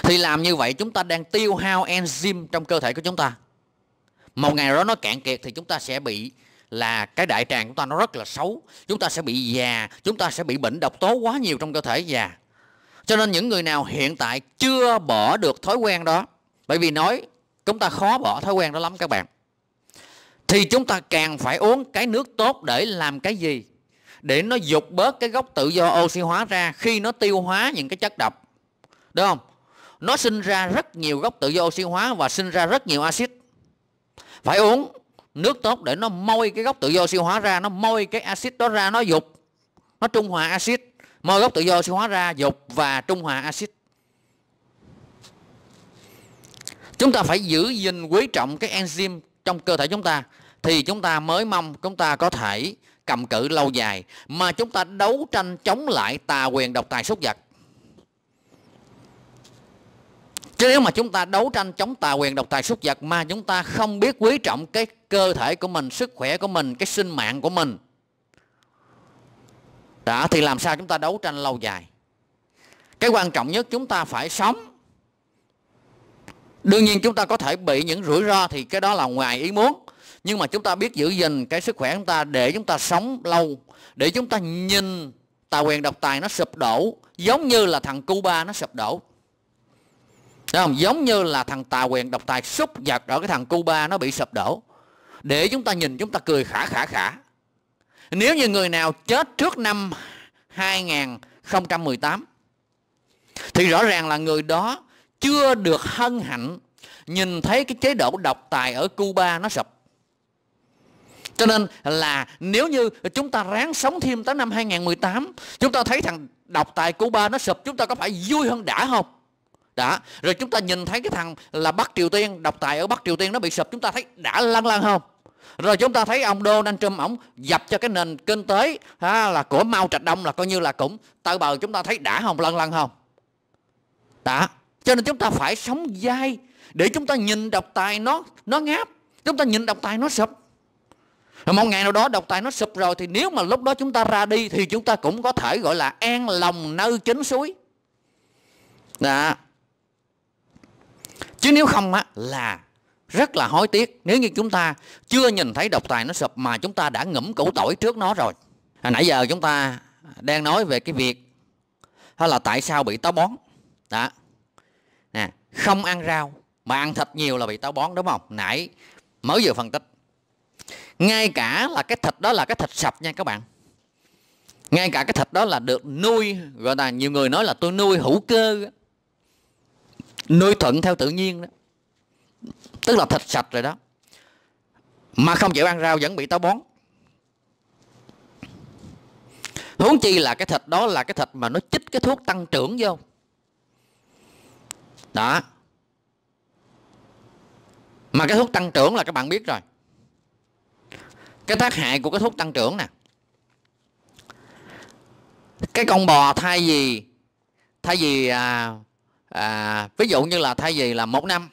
[SPEAKER 1] thì làm như vậy chúng ta đang tiêu hao enzyme trong cơ thể của chúng ta một ngày đó nó cạn kiệt thì chúng ta sẽ bị là cái đại tràng chúng ta nó rất là xấu chúng ta sẽ bị già chúng ta sẽ bị bệnh độc tố quá nhiều trong cơ thể già cho nên những người nào hiện tại chưa bỏ được thói quen đó bởi vì nói chúng ta khó bỏ thói quen đó lắm các bạn thì chúng ta càng phải uống cái nước tốt để làm cái gì để nó dục bớt cái gốc tự do oxy hóa ra khi nó tiêu hóa những cái chất độc đúng không nó sinh ra rất nhiều gốc tự do oxy hóa và sinh ra rất nhiều axit phải uống nước tốt để nó môi cái gốc tự do oxy hóa ra nó môi cái axit đó ra nó dục nó trung hòa axit mơ gốc tự do sẽ hóa ra dục và trung hòa axit chúng ta phải giữ gìn quý trọng cái enzyme trong cơ thể chúng ta thì chúng ta mới mong chúng ta có thể cầm cự lâu dài mà chúng ta đấu tranh chống lại tà quyền độc tài súc vật chứ nếu mà chúng ta đấu tranh chống tà quyền độc tài súc vật mà chúng ta không biết quý trọng cái cơ thể của mình sức khỏe của mình cái sinh mạng của mình đã thì làm sao chúng ta đấu tranh lâu dài cái quan trọng nhất chúng ta phải sống đương nhiên chúng ta có thể bị những rủi ro thì cái đó là ngoài ý muốn nhưng mà chúng ta biết giữ gìn cái sức khỏe chúng ta để chúng ta sống lâu để chúng ta nhìn tà quyền độc tài nó sụp đổ giống như là thằng cuba nó sụp đổ Đúng không? Giống như là thằng tà quyền độc tài xúc giật ở cái thằng Cuba nó bị sụp đổ. Để chúng ta nhìn chúng ta cười khả khả khả. Nếu như người nào chết trước năm 2018 thì rõ ràng là người đó chưa được hân hạnh nhìn thấy cái chế độ độc tài ở Cuba nó sụp. Cho nên là nếu như chúng ta ráng sống thêm tới năm 2018, chúng ta thấy thằng độc tài Cuba nó sụp, chúng ta có phải vui hơn đã không? Đã. Rồi chúng ta nhìn thấy cái thằng là Bắc Triều Tiên, độc tài ở Bắc Triều Tiên nó bị sụp, chúng ta thấy đã lăng lăng không? rồi chúng ta thấy ông Donald Trump ổng dập cho cái nền kinh tế ha, là của Mao Trạch Đông là coi như là cũng tơi bờ chúng ta thấy đã không lăn lăn không đã cho nên chúng ta phải sống dai để chúng ta nhìn độc tài nó nó ngáp chúng ta nhìn độc tài nó sụp rồi một ngày nào đó độc tài nó sụp rồi thì nếu mà lúc đó chúng ta ra đi thì chúng ta cũng có thể gọi là an lòng nơi chính suối đó. chứ nếu không á là rất là hối tiếc nếu như chúng ta chưa nhìn thấy độc tài nó sụp mà chúng ta đã ngẫm củ tỏi trước nó rồi hồi à, nãy giờ chúng ta đang nói về cái việc hay là tại sao bị táo bón đó nè không ăn rau mà ăn thịt nhiều là bị táo bón đúng không nãy mới vừa phân tích ngay cả là cái thịt đó là cái thịt sập nha các bạn ngay cả cái thịt đó là được nuôi gọi là nhiều người nói là tôi nuôi hữu cơ nuôi thuận theo tự nhiên đó tức là thịt sạch rồi đó mà không chịu ăn rau vẫn bị táo bón huống chi là cái thịt đó là cái thịt mà nó chích cái thuốc tăng trưởng vô đó mà cái thuốc tăng trưởng là các bạn biết rồi cái tác hại của cái thuốc tăng trưởng nè cái con bò thay vì thay vì à, à, ví dụ như là thay vì là một năm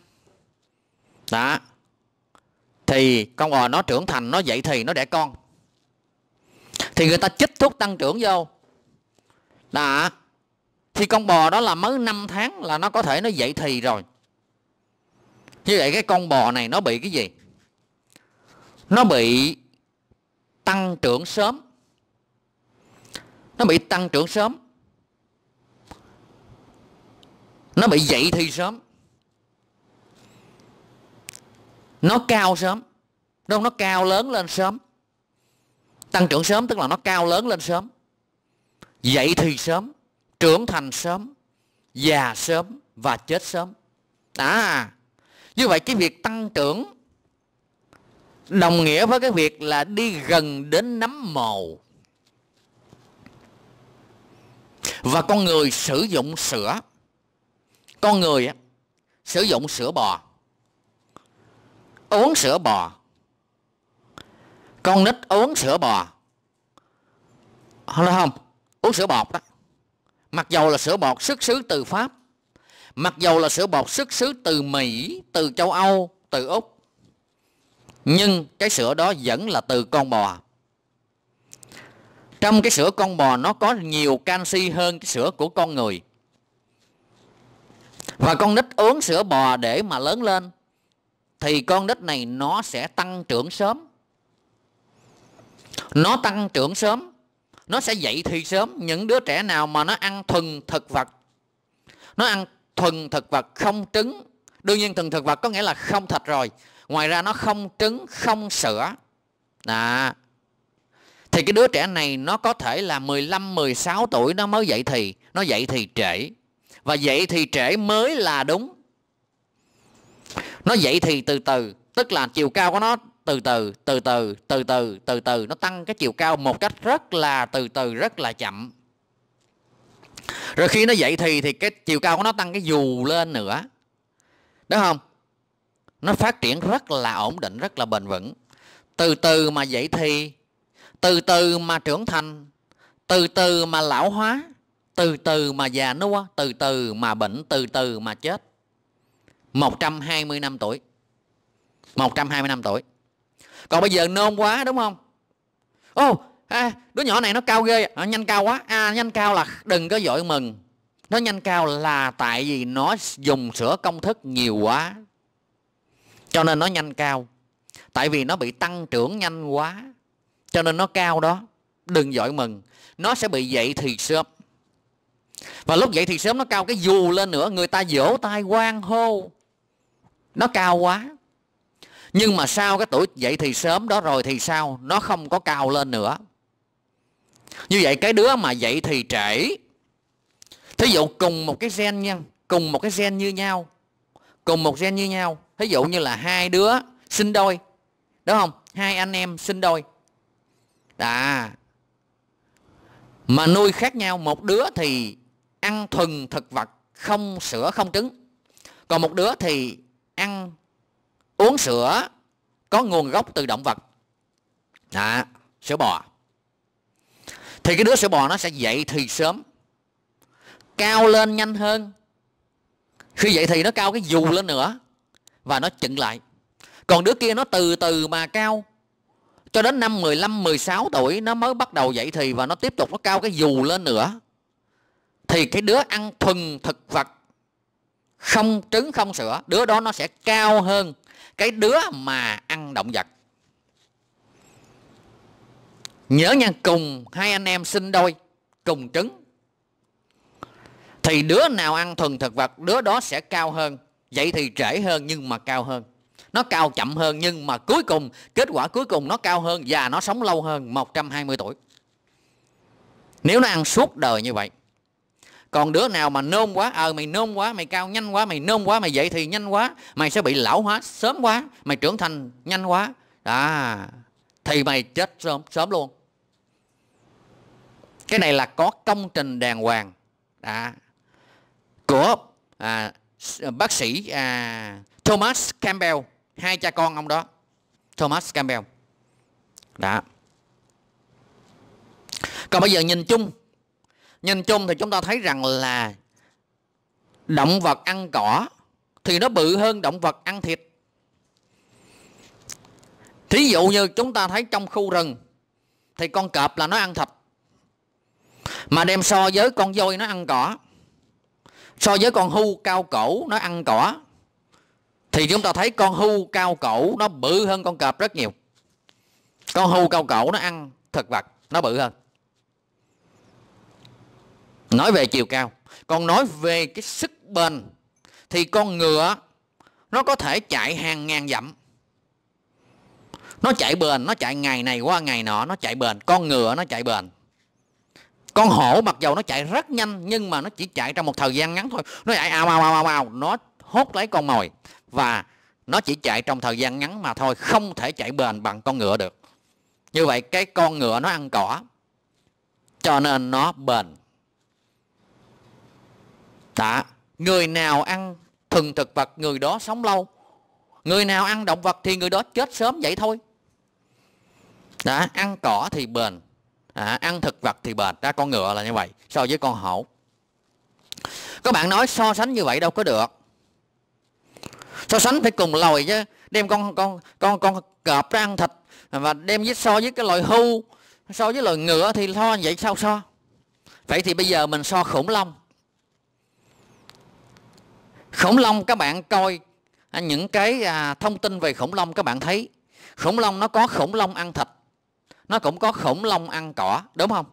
[SPEAKER 1] đó thì con bò nó trưởng thành nó dậy thì nó đẻ con thì người ta chích thuốc tăng trưởng vô đó thì con bò đó là mới 5 tháng là nó có thể nó dậy thì rồi như vậy cái con bò này nó bị cái gì nó bị tăng trưởng sớm nó bị tăng trưởng sớm nó bị dậy thì sớm nó cao sớm đúng không? nó cao lớn lên sớm tăng trưởng sớm tức là nó cao lớn lên sớm dậy thì sớm trưởng thành sớm già sớm và chết sớm à như vậy cái việc tăng trưởng đồng nghĩa với cái việc là đi gần đến nắm mồ và con người sử dụng sữa con người sử dụng sữa bò uống sữa bò con nít uống sữa bò không không uống sữa bọt đó mặc dầu là sữa bọt xuất xứ từ pháp mặc dầu là sữa bọt xuất xứ từ mỹ từ châu âu từ úc nhưng cái sữa đó vẫn là từ con bò trong cái sữa con bò nó có nhiều canxi hơn cái sữa của con người và con nít uống sữa bò để mà lớn lên thì con đất này nó sẽ tăng trưởng sớm nó tăng trưởng sớm nó sẽ dậy thì sớm những đứa trẻ nào mà nó ăn thuần thực vật nó ăn thuần thực vật không trứng đương nhiên thuần thực vật có nghĩa là không thịt rồi ngoài ra nó không trứng không sữa đó thì cái đứa trẻ này nó có thể là 15 16 tuổi nó mới dậy thì nó dậy thì trễ và dậy thì trễ mới là đúng nó dậy thì từ từ tức là chiều cao của nó từ từ từ từ từ từ từ từ nó tăng cái chiều cao một cách rất là từ từ rất là chậm rồi khi nó dậy thì thì cái chiều cao của nó tăng cái dù lên nữa đúng không nó phát triển rất là ổn định rất là bền vững từ từ mà dậy thì từ từ mà trưởng thành từ từ mà lão hóa từ từ mà già nua từ từ mà bệnh từ từ mà chết 120 năm tuổi 120 năm tuổi còn bây giờ nôn quá đúng không ô à, đứa nhỏ này nó cao ghê à, nhanh cao quá à nhanh cao là đừng có dội mừng nó nhanh cao là tại vì nó dùng sữa công thức nhiều quá cho nên nó nhanh cao tại vì nó bị tăng trưởng nhanh quá cho nên nó cao đó đừng dội mừng nó sẽ bị dậy thì sớm và lúc dậy thì sớm nó cao cái dù lên nữa người ta vỗ tay quan hô nó cao quá nhưng mà sau cái tuổi dậy thì sớm đó rồi thì sao nó không có cao lên nữa như vậy cái đứa mà dậy thì trễ thí dụ cùng một cái gen nha cùng một cái gen như nhau cùng một gen như nhau thí dụ như là hai đứa sinh đôi đúng không hai anh em sinh đôi à mà nuôi khác nhau một đứa thì ăn thuần thực vật không sữa không trứng còn một đứa thì ăn uống sữa có nguồn gốc từ động vật à, sữa bò thì cái đứa sữa bò nó sẽ dậy thì sớm cao lên nhanh hơn khi dậy thì nó cao cái dù lên nữa và nó chững lại còn đứa kia nó từ từ mà cao cho đến năm 15, 16 tuổi nó mới bắt đầu dậy thì và nó tiếp tục nó cao cái dù lên nữa thì cái đứa ăn thuần thực vật không trứng không sữa đứa đó nó sẽ cao hơn cái đứa mà ăn động vật nhớ nha cùng hai anh em sinh đôi cùng trứng thì đứa nào ăn thuần thực vật đứa đó sẽ cao hơn vậy thì trễ hơn nhưng mà cao hơn nó cao chậm hơn nhưng mà cuối cùng kết quả cuối cùng nó cao hơn và nó sống lâu hơn 120 tuổi nếu nó ăn suốt đời như vậy còn đứa nào mà nôn quá ờ à, mày nôn quá mày cao nhanh quá mày nôn quá mày dậy thì nhanh quá mày sẽ bị lão hóa sớm quá mày trưởng thành nhanh quá à thì mày chết sớm sớm luôn cái này là có công trình đàng hoàng à, của à, à bác sĩ à, Thomas Campbell hai cha con ông đó Thomas Campbell đã. còn bây giờ nhìn chung nhìn chung thì chúng ta thấy rằng là động vật ăn cỏ thì nó bự hơn động vật ăn thịt thí dụ như chúng ta thấy trong khu rừng thì con cọp là nó ăn thịt mà đem so với con voi nó ăn cỏ so với con hưu cao cổ nó ăn cỏ thì chúng ta thấy con hưu cao cổ nó bự hơn con cọp rất nhiều con hưu cao cổ nó ăn thực vật nó bự hơn nói về chiều cao còn nói về cái sức bền thì con ngựa nó có thể chạy hàng ngàn dặm nó chạy bền nó chạy ngày này qua ngày nọ nó chạy bền con ngựa nó chạy bền con hổ mặc dầu nó chạy rất nhanh nhưng mà nó chỉ chạy trong một thời gian ngắn thôi nó chạy ao ao ao ao ao nó hốt lấy con mồi và nó chỉ chạy trong thời gian ngắn mà thôi không thể chạy bền bằng con ngựa được như vậy cái con ngựa nó ăn cỏ cho nên nó bền đã Người nào ăn thuần thực vật người đó sống lâu. Người nào ăn động vật thì người đó chết sớm vậy thôi. đã Ăn cỏ thì bền. À, ăn thực vật thì bền. Đó, con ngựa là như vậy so với con hổ. Các bạn nói so sánh như vậy đâu có được. So sánh phải cùng loài chứ. Đem con con con con cọp ra ăn thịt và đem với so với cái loài hưu so với loài ngựa thì so vậy sao so vậy thì bây giờ mình so khủng long khổng long các bạn coi à, những cái à, thông tin về khủng long các bạn thấy khủng long nó có khủng long ăn thịt nó cũng có khủng long ăn cỏ đúng không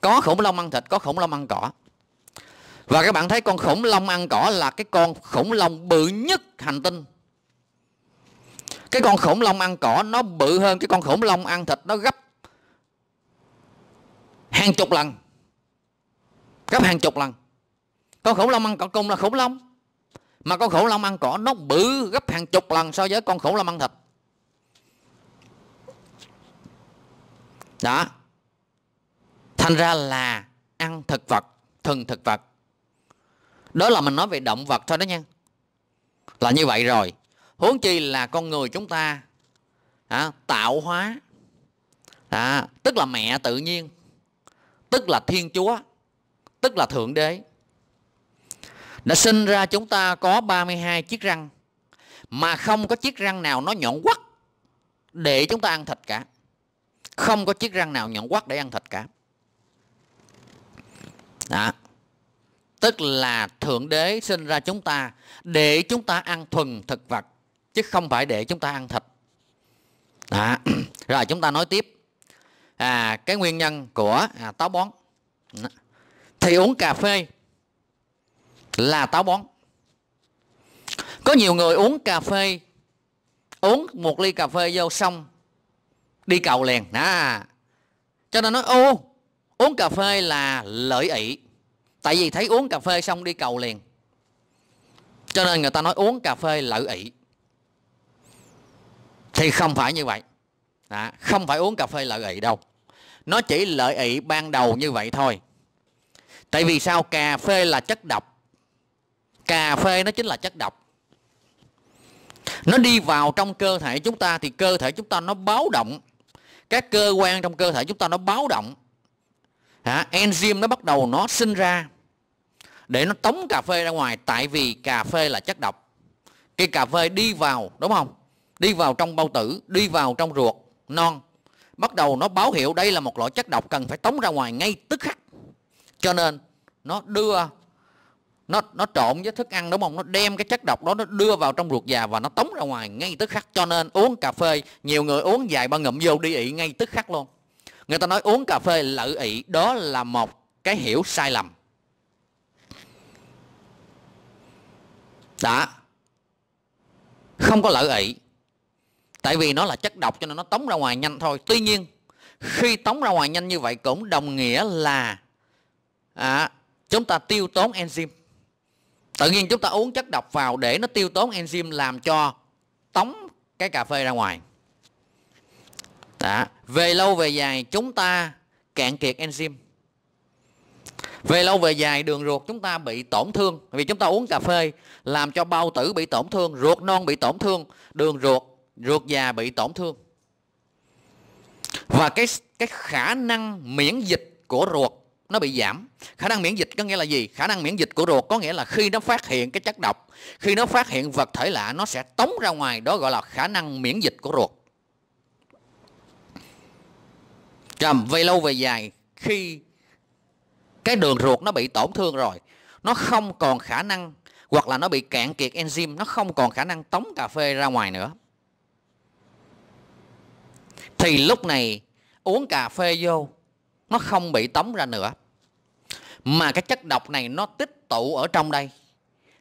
[SPEAKER 1] có khủng long ăn thịt có khủng long ăn cỏ và các bạn thấy con khủng long ăn cỏ là cái con khủng long bự nhất hành tinh cái con khủng long ăn cỏ nó bự hơn cái con khủng long ăn thịt nó gấp hàng chục lần gấp hàng chục lần con khủng long ăn cỏ cung là khủng long mà con khủng long ăn cỏ nó bự gấp hàng chục lần so với con khủng long ăn thịt đó thành ra là ăn thực vật thuần thực vật đó là mình nói về động vật thôi đó nha là như vậy rồi huống chi là con người chúng ta à, tạo hóa à, tức là mẹ tự nhiên tức là thiên chúa tức là thượng đế nó sinh ra chúng ta có 32 chiếc răng mà không có chiếc răng nào nó nhọn quắc để chúng ta ăn thịt cả. Không có chiếc răng nào nhọn quắc để ăn thịt cả. Đó. Tức là Thượng Đế sinh ra chúng ta để chúng ta ăn thuần thực vật chứ không phải để chúng ta ăn thịt. Đó. Rồi chúng ta nói tiếp. À, cái nguyên nhân của à, táo bón. Thì uống cà phê là táo bón có nhiều người uống cà phê uống một ly cà phê vô xong đi cầu liền à cho nên nói ô uống cà phê là lợi ị tại vì thấy uống cà phê xong đi cầu liền cho nên người ta nói uống cà phê lợi ị thì không phải như vậy à, không phải uống cà phê lợi ị đâu nó chỉ lợi ị ban đầu như vậy thôi tại vì sao cà phê là chất độc cà phê nó chính là chất độc nó đi vào trong cơ thể chúng ta thì cơ thể chúng ta nó báo động các cơ quan trong cơ thể chúng ta nó báo động à, enzyme nó bắt đầu nó sinh ra để nó tống cà phê ra ngoài tại vì cà phê là chất độc cái cà phê đi vào đúng không đi vào trong bao tử đi vào trong ruột non bắt đầu nó báo hiệu đây là một loại chất độc cần phải tống ra ngoài ngay tức khắc cho nên nó đưa nó nó trộn với thức ăn đúng không nó đem cái chất độc đó nó đưa vào trong ruột già và nó tống ra ngoài ngay tức khắc cho nên uống cà phê nhiều người uống vài ba ngậm vô đi ị ngay tức khắc luôn người ta nói uống cà phê lợi ị đó là một cái hiểu sai lầm đã không có lợi ị tại vì nó là chất độc cho nên nó tống ra ngoài nhanh thôi tuy nhiên khi tống ra ngoài nhanh như vậy cũng đồng nghĩa là à, chúng ta tiêu tốn enzyme tự nhiên chúng ta uống chất độc vào để nó tiêu tốn enzyme làm cho tống cái cà phê ra ngoài đó. về lâu về dài chúng ta cạn kiệt enzyme về lâu về dài đường ruột chúng ta bị tổn thương vì chúng ta uống cà phê làm cho bao tử bị tổn thương ruột non bị tổn thương đường ruột ruột già bị tổn thương và cái cái khả năng miễn dịch của ruột nó bị giảm khả năng miễn dịch có nghĩa là gì khả năng miễn dịch của ruột có nghĩa là khi nó phát hiện cái chất độc khi nó phát hiện vật thể lạ nó sẽ tống ra ngoài đó gọi là khả năng miễn dịch của ruột Trầm về lâu về dài khi cái đường ruột nó bị tổn thương rồi nó không còn khả năng hoặc là nó bị cạn kiệt enzyme nó không còn khả năng tống cà phê ra ngoài nữa thì lúc này uống cà phê vô nó không bị tống ra nữa mà cái chất độc này nó tích tụ ở trong đây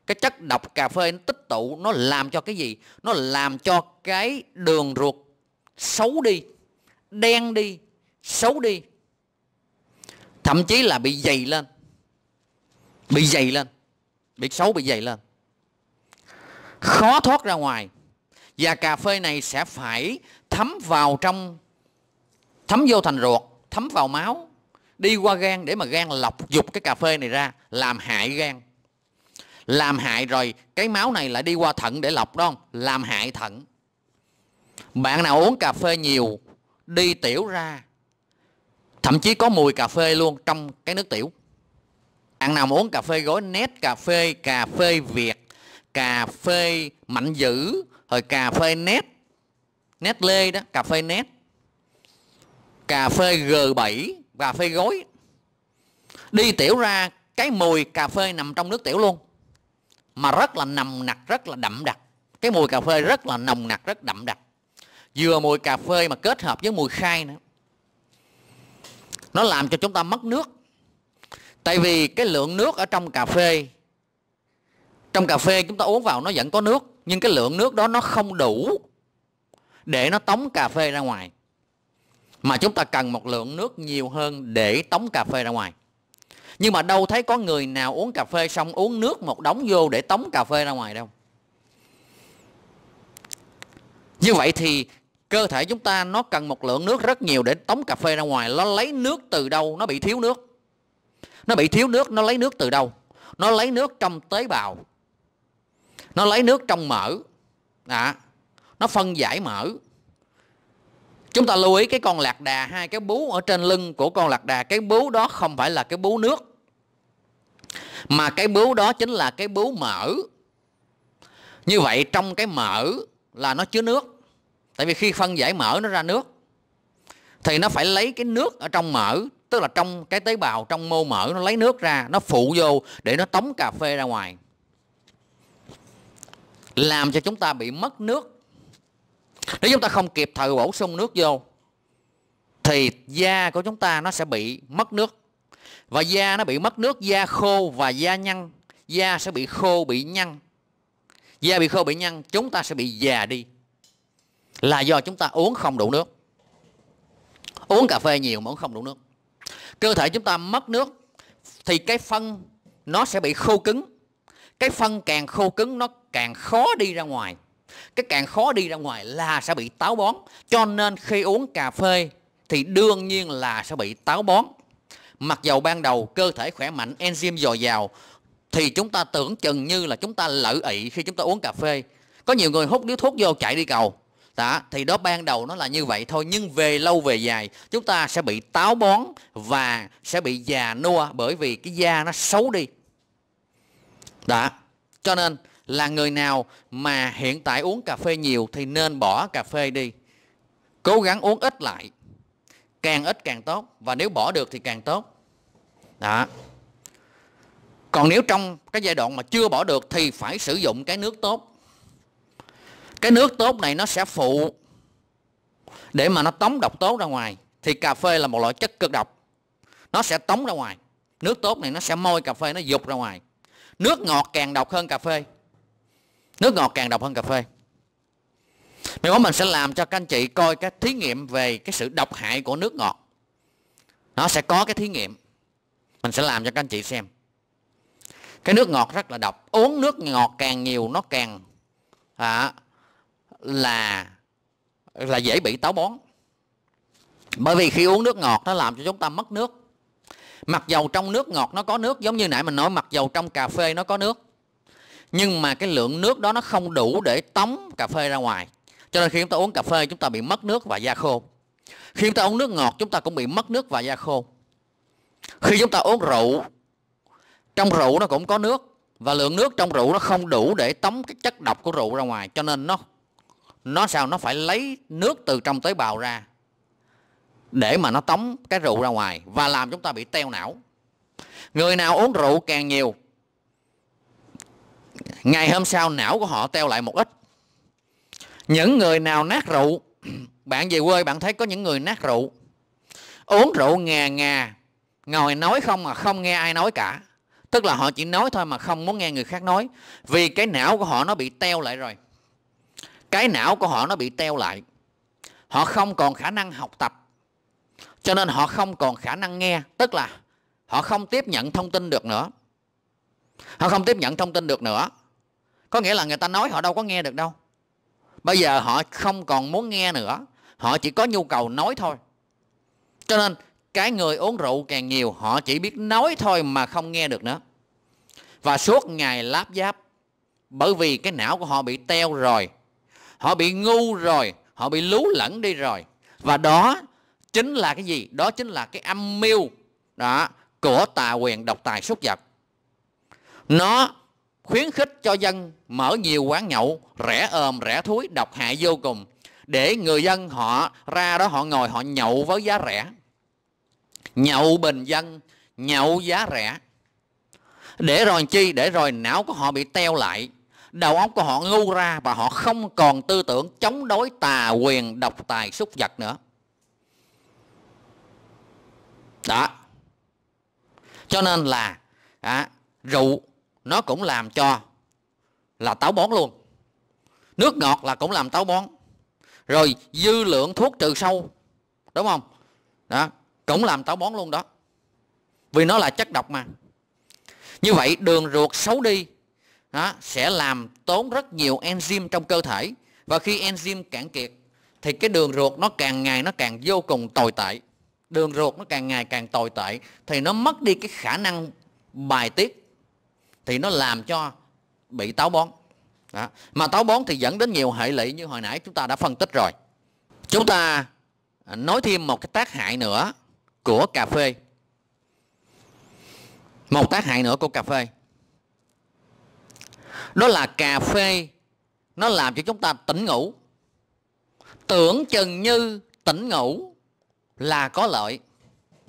[SPEAKER 1] cái chất độc cà phê nó tích tụ nó làm cho cái gì nó làm cho cái đường ruột xấu đi đen đi xấu đi thậm chí là bị dày lên bị dày lên bị xấu bị dày lên khó thoát ra ngoài và cà phê này sẽ phải thấm vào trong thấm vô thành ruột thấm vào máu đi qua gan để mà gan lọc dục cái cà phê này ra làm hại gan làm hại rồi cái máu này lại đi qua thận để lọc đó không làm hại thận bạn nào uống cà phê nhiều đi tiểu ra thậm chí có mùi cà phê luôn trong cái nước tiểu bạn nào mà uống cà phê gói nét cà phê cà phê việt cà phê mạnh dữ rồi cà phê nét nét lê đó cà phê nét cà phê g 7 cà phê gối đi tiểu ra cái mùi cà phê nằm trong nước tiểu luôn mà rất là nồng nặc rất là đậm đặc cái mùi cà phê rất là nồng nặc rất đậm đặc vừa mùi cà phê mà kết hợp với mùi khai nữa nó làm cho chúng ta mất nước tại vì cái lượng nước ở trong cà phê trong cà phê chúng ta uống vào nó vẫn có nước nhưng cái lượng nước đó nó không đủ để nó tống cà phê ra ngoài mà chúng ta cần một lượng nước nhiều hơn để tống cà phê ra ngoài nhưng mà đâu thấy có người nào uống cà phê xong uống nước một đống vô để tống cà phê ra ngoài đâu như vậy thì cơ thể chúng ta nó cần một lượng nước rất nhiều để tống cà phê ra ngoài nó lấy nước từ đâu nó bị thiếu nước nó bị thiếu nước nó lấy nước từ đâu nó lấy nước trong tế bào nó lấy nước trong mỡ à, nó phân giải mỡ chúng ta lưu ý cái con lạc đà hai cái bú ở trên lưng của con lạc đà cái bú đó không phải là cái bú nước mà cái bú đó chính là cái bú mỡ như vậy trong cái mỡ là nó chứa nước tại vì khi phân giải mỡ nó ra nước thì nó phải lấy cái nước ở trong mỡ tức là trong cái tế bào trong mô mỡ nó lấy nước ra nó phụ vô để nó tống cà phê ra ngoài làm cho chúng ta bị mất nước nếu chúng ta không kịp thời bổ sung nước vô thì da của chúng ta nó sẽ bị mất nước và da nó bị mất nước da khô và da nhăn da sẽ bị khô bị nhăn da bị khô bị nhăn chúng ta sẽ bị già đi là do chúng ta uống không đủ nước uống cà phê nhiều mà uống không đủ nước cơ thể chúng ta mất nước thì cái phân nó sẽ bị khô cứng cái phân càng khô cứng nó càng khó đi ra ngoài cái càng khó đi ra ngoài là sẽ bị táo bón cho nên khi uống cà phê thì đương nhiên là sẽ bị táo bón mặc dầu ban đầu cơ thể khỏe mạnh enzyme dồi dào thì chúng ta tưởng chừng như là chúng ta lợi ị khi chúng ta uống cà phê có nhiều người hút điếu thuốc vô chạy đi cầu đó, thì đó ban đầu nó là như vậy thôi nhưng về lâu về dài chúng ta sẽ bị táo bón và sẽ bị già nua bởi vì cái da nó xấu đi đó cho nên là người nào mà hiện tại uống cà phê nhiều thì nên bỏ cà phê đi. Cố gắng uống ít lại. Càng ít càng tốt và nếu bỏ được thì càng tốt. Đó. Còn nếu trong cái giai đoạn mà chưa bỏ được thì phải sử dụng cái nước tốt. Cái nước tốt này nó sẽ phụ để mà nó tống độc tố ra ngoài thì cà phê là một loại chất cực độc. Nó sẽ tống ra ngoài. Nước tốt này nó sẽ môi cà phê nó dục ra ngoài. Nước ngọt càng độc hơn cà phê nước ngọt càng độc hơn cà phê mình của mình sẽ làm cho các anh chị coi cái thí nghiệm về cái sự độc hại của nước ngọt nó sẽ có cái thí nghiệm mình sẽ làm cho các anh chị xem cái nước ngọt rất là độc uống nước ngọt càng nhiều nó càng à, là là dễ bị táo bón bởi vì khi uống nước ngọt nó làm cho chúng ta mất nước mặc dầu trong nước ngọt nó có nước giống như nãy mình nói mặc dầu trong cà phê nó có nước nhưng mà cái lượng nước đó nó không đủ để tống cà phê ra ngoài cho nên khi chúng ta uống cà phê chúng ta bị mất nước và da khô khi chúng ta uống nước ngọt chúng ta cũng bị mất nước và da khô khi chúng ta uống rượu trong rượu nó cũng có nước và lượng nước trong rượu nó không đủ để tống cái chất độc của rượu ra ngoài cho nên nó nó sao nó phải lấy nước từ trong tế bào ra để mà nó tống cái rượu ra ngoài và làm chúng ta bị teo não người nào uống rượu càng nhiều ngày hôm sau não của họ teo lại một ít những người nào nát rượu bạn về quê bạn thấy có những người nát rượu uống rượu ngà ngà ngồi nói không mà không nghe ai nói cả tức là họ chỉ nói thôi mà không muốn nghe người khác nói vì cái não của họ nó bị teo lại rồi cái não của họ nó bị teo lại họ không còn khả năng học tập cho nên họ không còn khả năng nghe tức là họ không tiếp nhận thông tin được nữa họ không tiếp nhận thông tin được nữa có nghĩa là người ta nói họ đâu có nghe được đâu bây giờ họ không còn muốn nghe nữa họ chỉ có nhu cầu nói thôi cho nên cái người uống rượu càng nhiều họ chỉ biết nói thôi mà không nghe được nữa và suốt ngày láp giáp bởi vì cái não của họ bị teo rồi họ bị ngu rồi họ bị lú lẫn đi rồi và đó chính là cái gì đó chính là cái âm mưu đó của tà quyền độc tài xuất vật nó khuyến khích cho dân mở nhiều quán nhậu rẻ ờm rẻ thúi độc hại vô cùng để người dân họ ra đó họ ngồi họ nhậu với giá rẻ nhậu bình dân nhậu giá rẻ để rồi chi để rồi não của họ bị teo lại đầu óc của họ ngu ra và họ không còn tư tưởng chống đối tà quyền độc tài súc vật nữa đó cho nên là à, rượu nó cũng làm cho là táo bón luôn nước ngọt là cũng làm táo bón rồi dư lượng thuốc trừ sâu đúng không đó cũng làm táo bón luôn đó vì nó là chất độc mà như vậy đường ruột xấu đi đó, sẽ làm tốn rất nhiều enzyme trong cơ thể và khi enzyme cạn kiệt thì cái đường ruột nó càng ngày nó càng vô cùng tồi tệ đường ruột nó càng ngày càng tồi tệ thì nó mất đi cái khả năng bài tiết thì nó làm cho bị táo bón đó. mà táo bón thì dẫn đến nhiều hệ lụy như hồi nãy chúng ta đã phân tích rồi chúng ta nói thêm một cái tác hại nữa của cà phê một tác hại nữa của cà phê đó là cà phê nó làm cho chúng ta tỉnh ngủ tưởng chừng như tỉnh ngủ là có lợi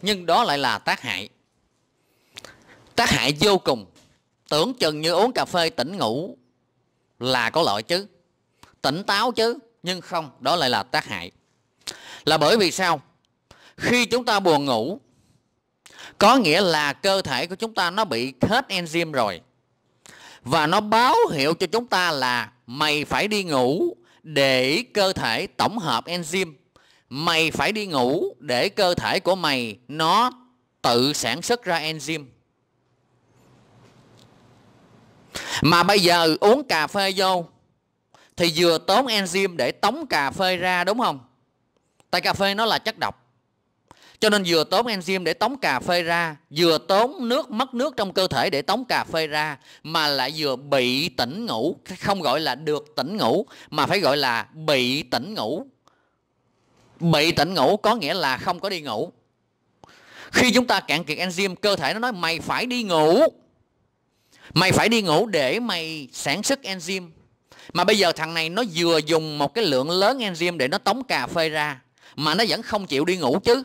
[SPEAKER 1] nhưng đó lại là tác hại tác hại vô cùng tưởng chừng như uống cà phê tỉnh ngủ là có lợi chứ tỉnh táo chứ nhưng không đó lại là tác hại là bởi vì sao khi chúng ta buồn ngủ có nghĩa là cơ thể của chúng ta nó bị hết enzyme rồi và nó báo hiệu cho chúng ta là mày phải đi ngủ để cơ thể tổng hợp enzyme mày phải đi ngủ để cơ thể của mày nó tự sản xuất ra enzyme mà bây giờ uống cà phê vô thì vừa tốn enzyme để tống cà phê ra đúng không? Tại cà phê nó là chất độc. Cho nên vừa tốn enzyme để tống cà phê ra, vừa tốn nước mất nước trong cơ thể để tống cà phê ra mà lại vừa bị tỉnh ngủ, không gọi là được tỉnh ngủ mà phải gọi là bị tỉnh ngủ. Bị tỉnh ngủ có nghĩa là không có đi ngủ. Khi chúng ta cạn kiệt enzyme, cơ thể nó nói mày phải đi ngủ mày phải đi ngủ để mày sản xuất enzyme mà bây giờ thằng này nó vừa dùng một cái lượng lớn enzyme để nó tống cà phê ra mà nó vẫn không chịu đi ngủ chứ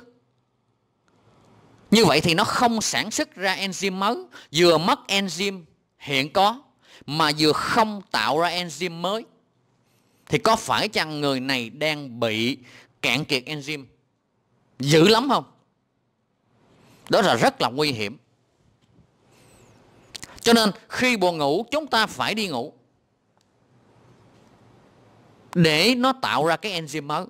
[SPEAKER 1] như vậy thì nó không sản xuất ra enzyme mới vừa mất enzyme hiện có mà vừa không tạo ra enzyme mới thì có phải chăng người này đang bị cạn kiệt enzyme dữ lắm không đó là rất là nguy hiểm cho nên khi buồn ngủ chúng ta phải đi ngủ để nó tạo ra cái enzyme mới.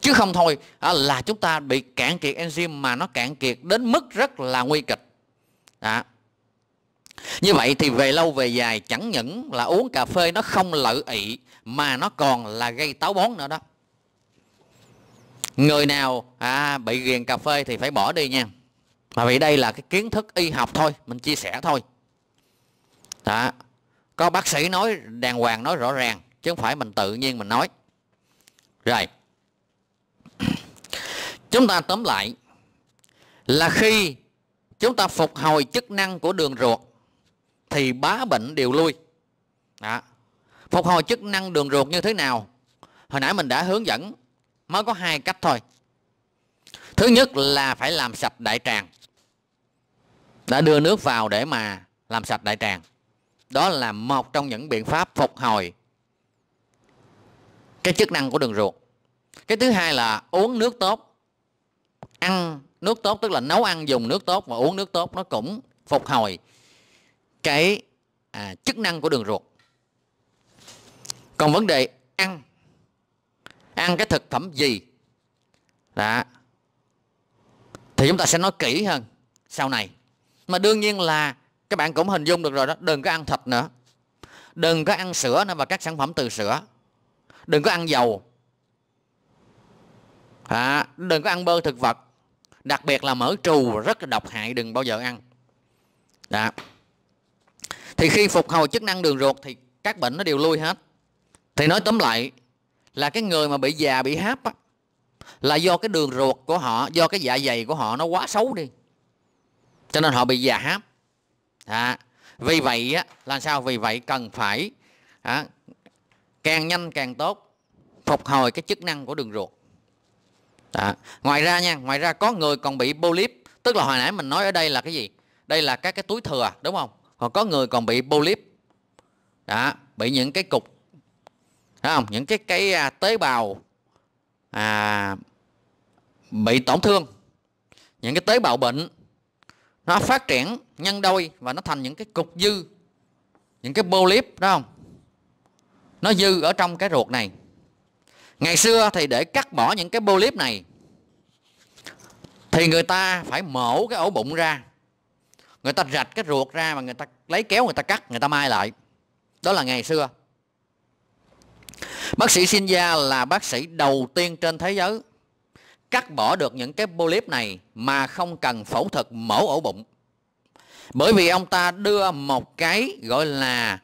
[SPEAKER 1] Chứ không thôi à, là chúng ta bị cạn kiệt enzyme mà nó cạn kiệt đến mức rất là nguy kịch. Đó. Như vậy thì về lâu về dài chẳng những là uống cà phê nó không lợi ị mà nó còn là gây táo bón nữa đó. Người nào à, bị ghiền cà phê thì phải bỏ đi nha mà vì đây là cái kiến thức y học thôi mình chia sẻ thôi đó có bác sĩ nói đàng hoàng nói rõ ràng chứ không phải mình tự nhiên mình nói rồi chúng ta tóm lại là khi chúng ta phục hồi chức năng của đường ruột thì bá bệnh đều lui đó. phục hồi chức năng đường ruột như thế nào hồi nãy mình đã hướng dẫn mới có hai cách thôi thứ nhất là phải làm sạch đại tràng đã đưa nước vào để mà làm sạch đại tràng đó là một trong những biện pháp phục hồi cái chức năng của đường ruột cái thứ hai là uống nước tốt ăn nước tốt tức là nấu ăn dùng nước tốt và uống nước tốt nó cũng phục hồi cái à, chức năng của đường ruột còn vấn đề ăn ăn cái thực phẩm gì đó thì chúng ta sẽ nói kỹ hơn sau này mà đương nhiên là các bạn cũng hình dung được rồi đó đừng có ăn thịt nữa đừng có ăn sữa nữa và các sản phẩm từ sữa đừng có ăn dầu à, đừng có ăn bơ thực vật đặc biệt là mỡ trù rất là độc hại đừng bao giờ ăn đó thì khi phục hồi chức năng đường ruột thì các bệnh nó đều lui hết thì nói tóm lại là cái người mà bị già bị háp á, là do cái đường ruột của họ do cái dạ dày của họ nó quá xấu đi cho nên họ bị già háp à, vì vậy á, là sao vì vậy cần phải à, càng nhanh càng tốt phục hồi cái chức năng của đường ruột à, ngoài ra nha ngoài ra có người còn bị polyp tức là hồi nãy mình nói ở đây là cái gì đây là các cái túi thừa đúng không còn có người còn bị polyp đó, bị những cái cục đúng không những cái cái à, tế bào à, bị tổn thương những cái tế bào bệnh nó phát triển nhân đôi và nó thành những cái cục dư những cái polyp đó không nó dư ở trong cái ruột này ngày xưa thì để cắt bỏ những cái polyp này thì người ta phải mổ cái ổ bụng ra người ta rạch cái ruột ra mà người ta lấy kéo người ta cắt người ta mai lại đó là ngày xưa bác sĩ sinh Shinja là bác sĩ đầu tiên trên thế giới cắt bỏ được những cái polyp này mà không cần phẫu thuật mổ ổ bụng. Bởi vì ông ta đưa một cái gọi là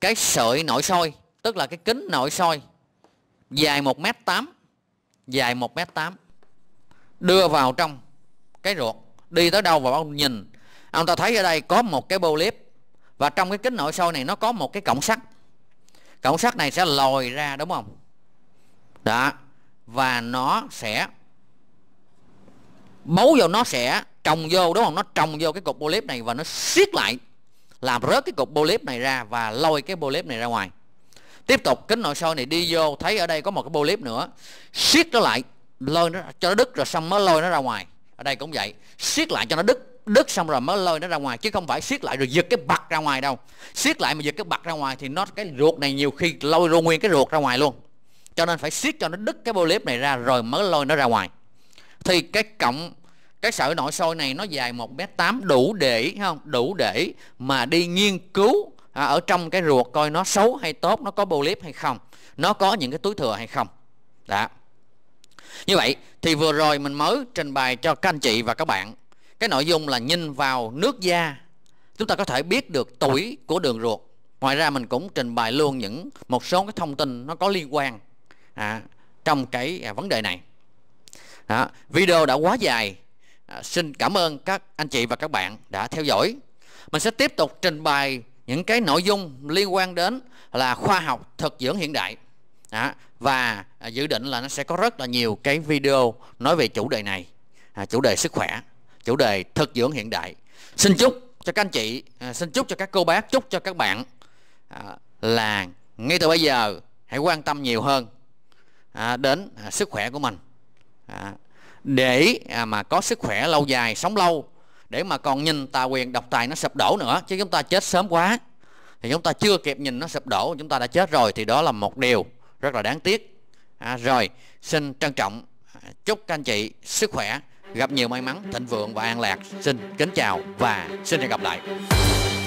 [SPEAKER 1] cái sợi nội soi, tức là cái kính nội soi dài 1m8, dài 1m8 đưa vào trong cái ruột, đi tới đâu và ông nhìn, ông ta thấy ở đây có một cái polyp và trong cái kính nội soi này nó có một cái cổng sắt. Cổng sắt này sẽ lòi ra đúng không? Đó và nó sẽ máu vô nó sẽ trồng vô đúng không nó trồng vô cái cục polyp này và nó siết lại làm rớt cái cục polyp này ra và lôi cái polyp này ra ngoài tiếp tục kính nội soi này đi vô thấy ở đây có một cái polyp nữa siết nó lại lôi nó cho nó đứt rồi xong mới lôi nó ra ngoài ở đây cũng vậy siết lại cho nó đứt đứt xong rồi mới lôi nó ra ngoài chứ không phải siết lại rồi giật cái bật ra ngoài đâu siết lại mà giật cái bật ra ngoài thì nó cái ruột này nhiều khi lôi luôn nguyên cái ruột ra ngoài luôn cho nên phải siết cho nó đứt cái polyp này ra rồi mới lôi nó ra ngoài thì cái cộng cái sợi nội soi này nó dài một mét tám đủ để không đủ để mà đi nghiên cứu à, ở trong cái ruột coi nó xấu hay tốt nó có polyp hay không nó có những cái túi thừa hay không đã như vậy thì vừa rồi mình mới trình bày cho các anh chị và các bạn cái nội dung là nhìn vào nước da chúng ta có thể biết được tuổi của đường ruột ngoài ra mình cũng trình bày luôn những một số cái thông tin nó có liên quan à, trong cái à, vấn đề này đó, video đã quá dài à, xin cảm ơn các anh chị và các bạn đã theo dõi mình sẽ tiếp tục trình bày những cái nội dung liên quan đến là khoa học thực dưỡng hiện đại đó, và à, dự định là nó sẽ có rất là nhiều cái video nói về chủ đề này à, chủ đề sức khỏe chủ đề thực dưỡng hiện đại xin chúc cho các anh chị à, xin chúc cho các cô bác chúc cho các bạn à, là ngay từ bây giờ hãy quan tâm nhiều hơn à, đến à, sức khỏe của mình để à, mà có sức khỏe lâu dài sống lâu để mà còn nhìn tà quyền độc tài nó sụp đổ nữa chứ chúng ta chết sớm quá thì chúng ta chưa kịp nhìn nó sụp đổ chúng ta đã chết rồi thì đó là một điều rất là đáng tiếc à, rồi xin trân trọng à, chúc các anh chị sức khỏe gặp nhiều may mắn thịnh vượng và an lạc xin kính chào và xin hẹn gặp lại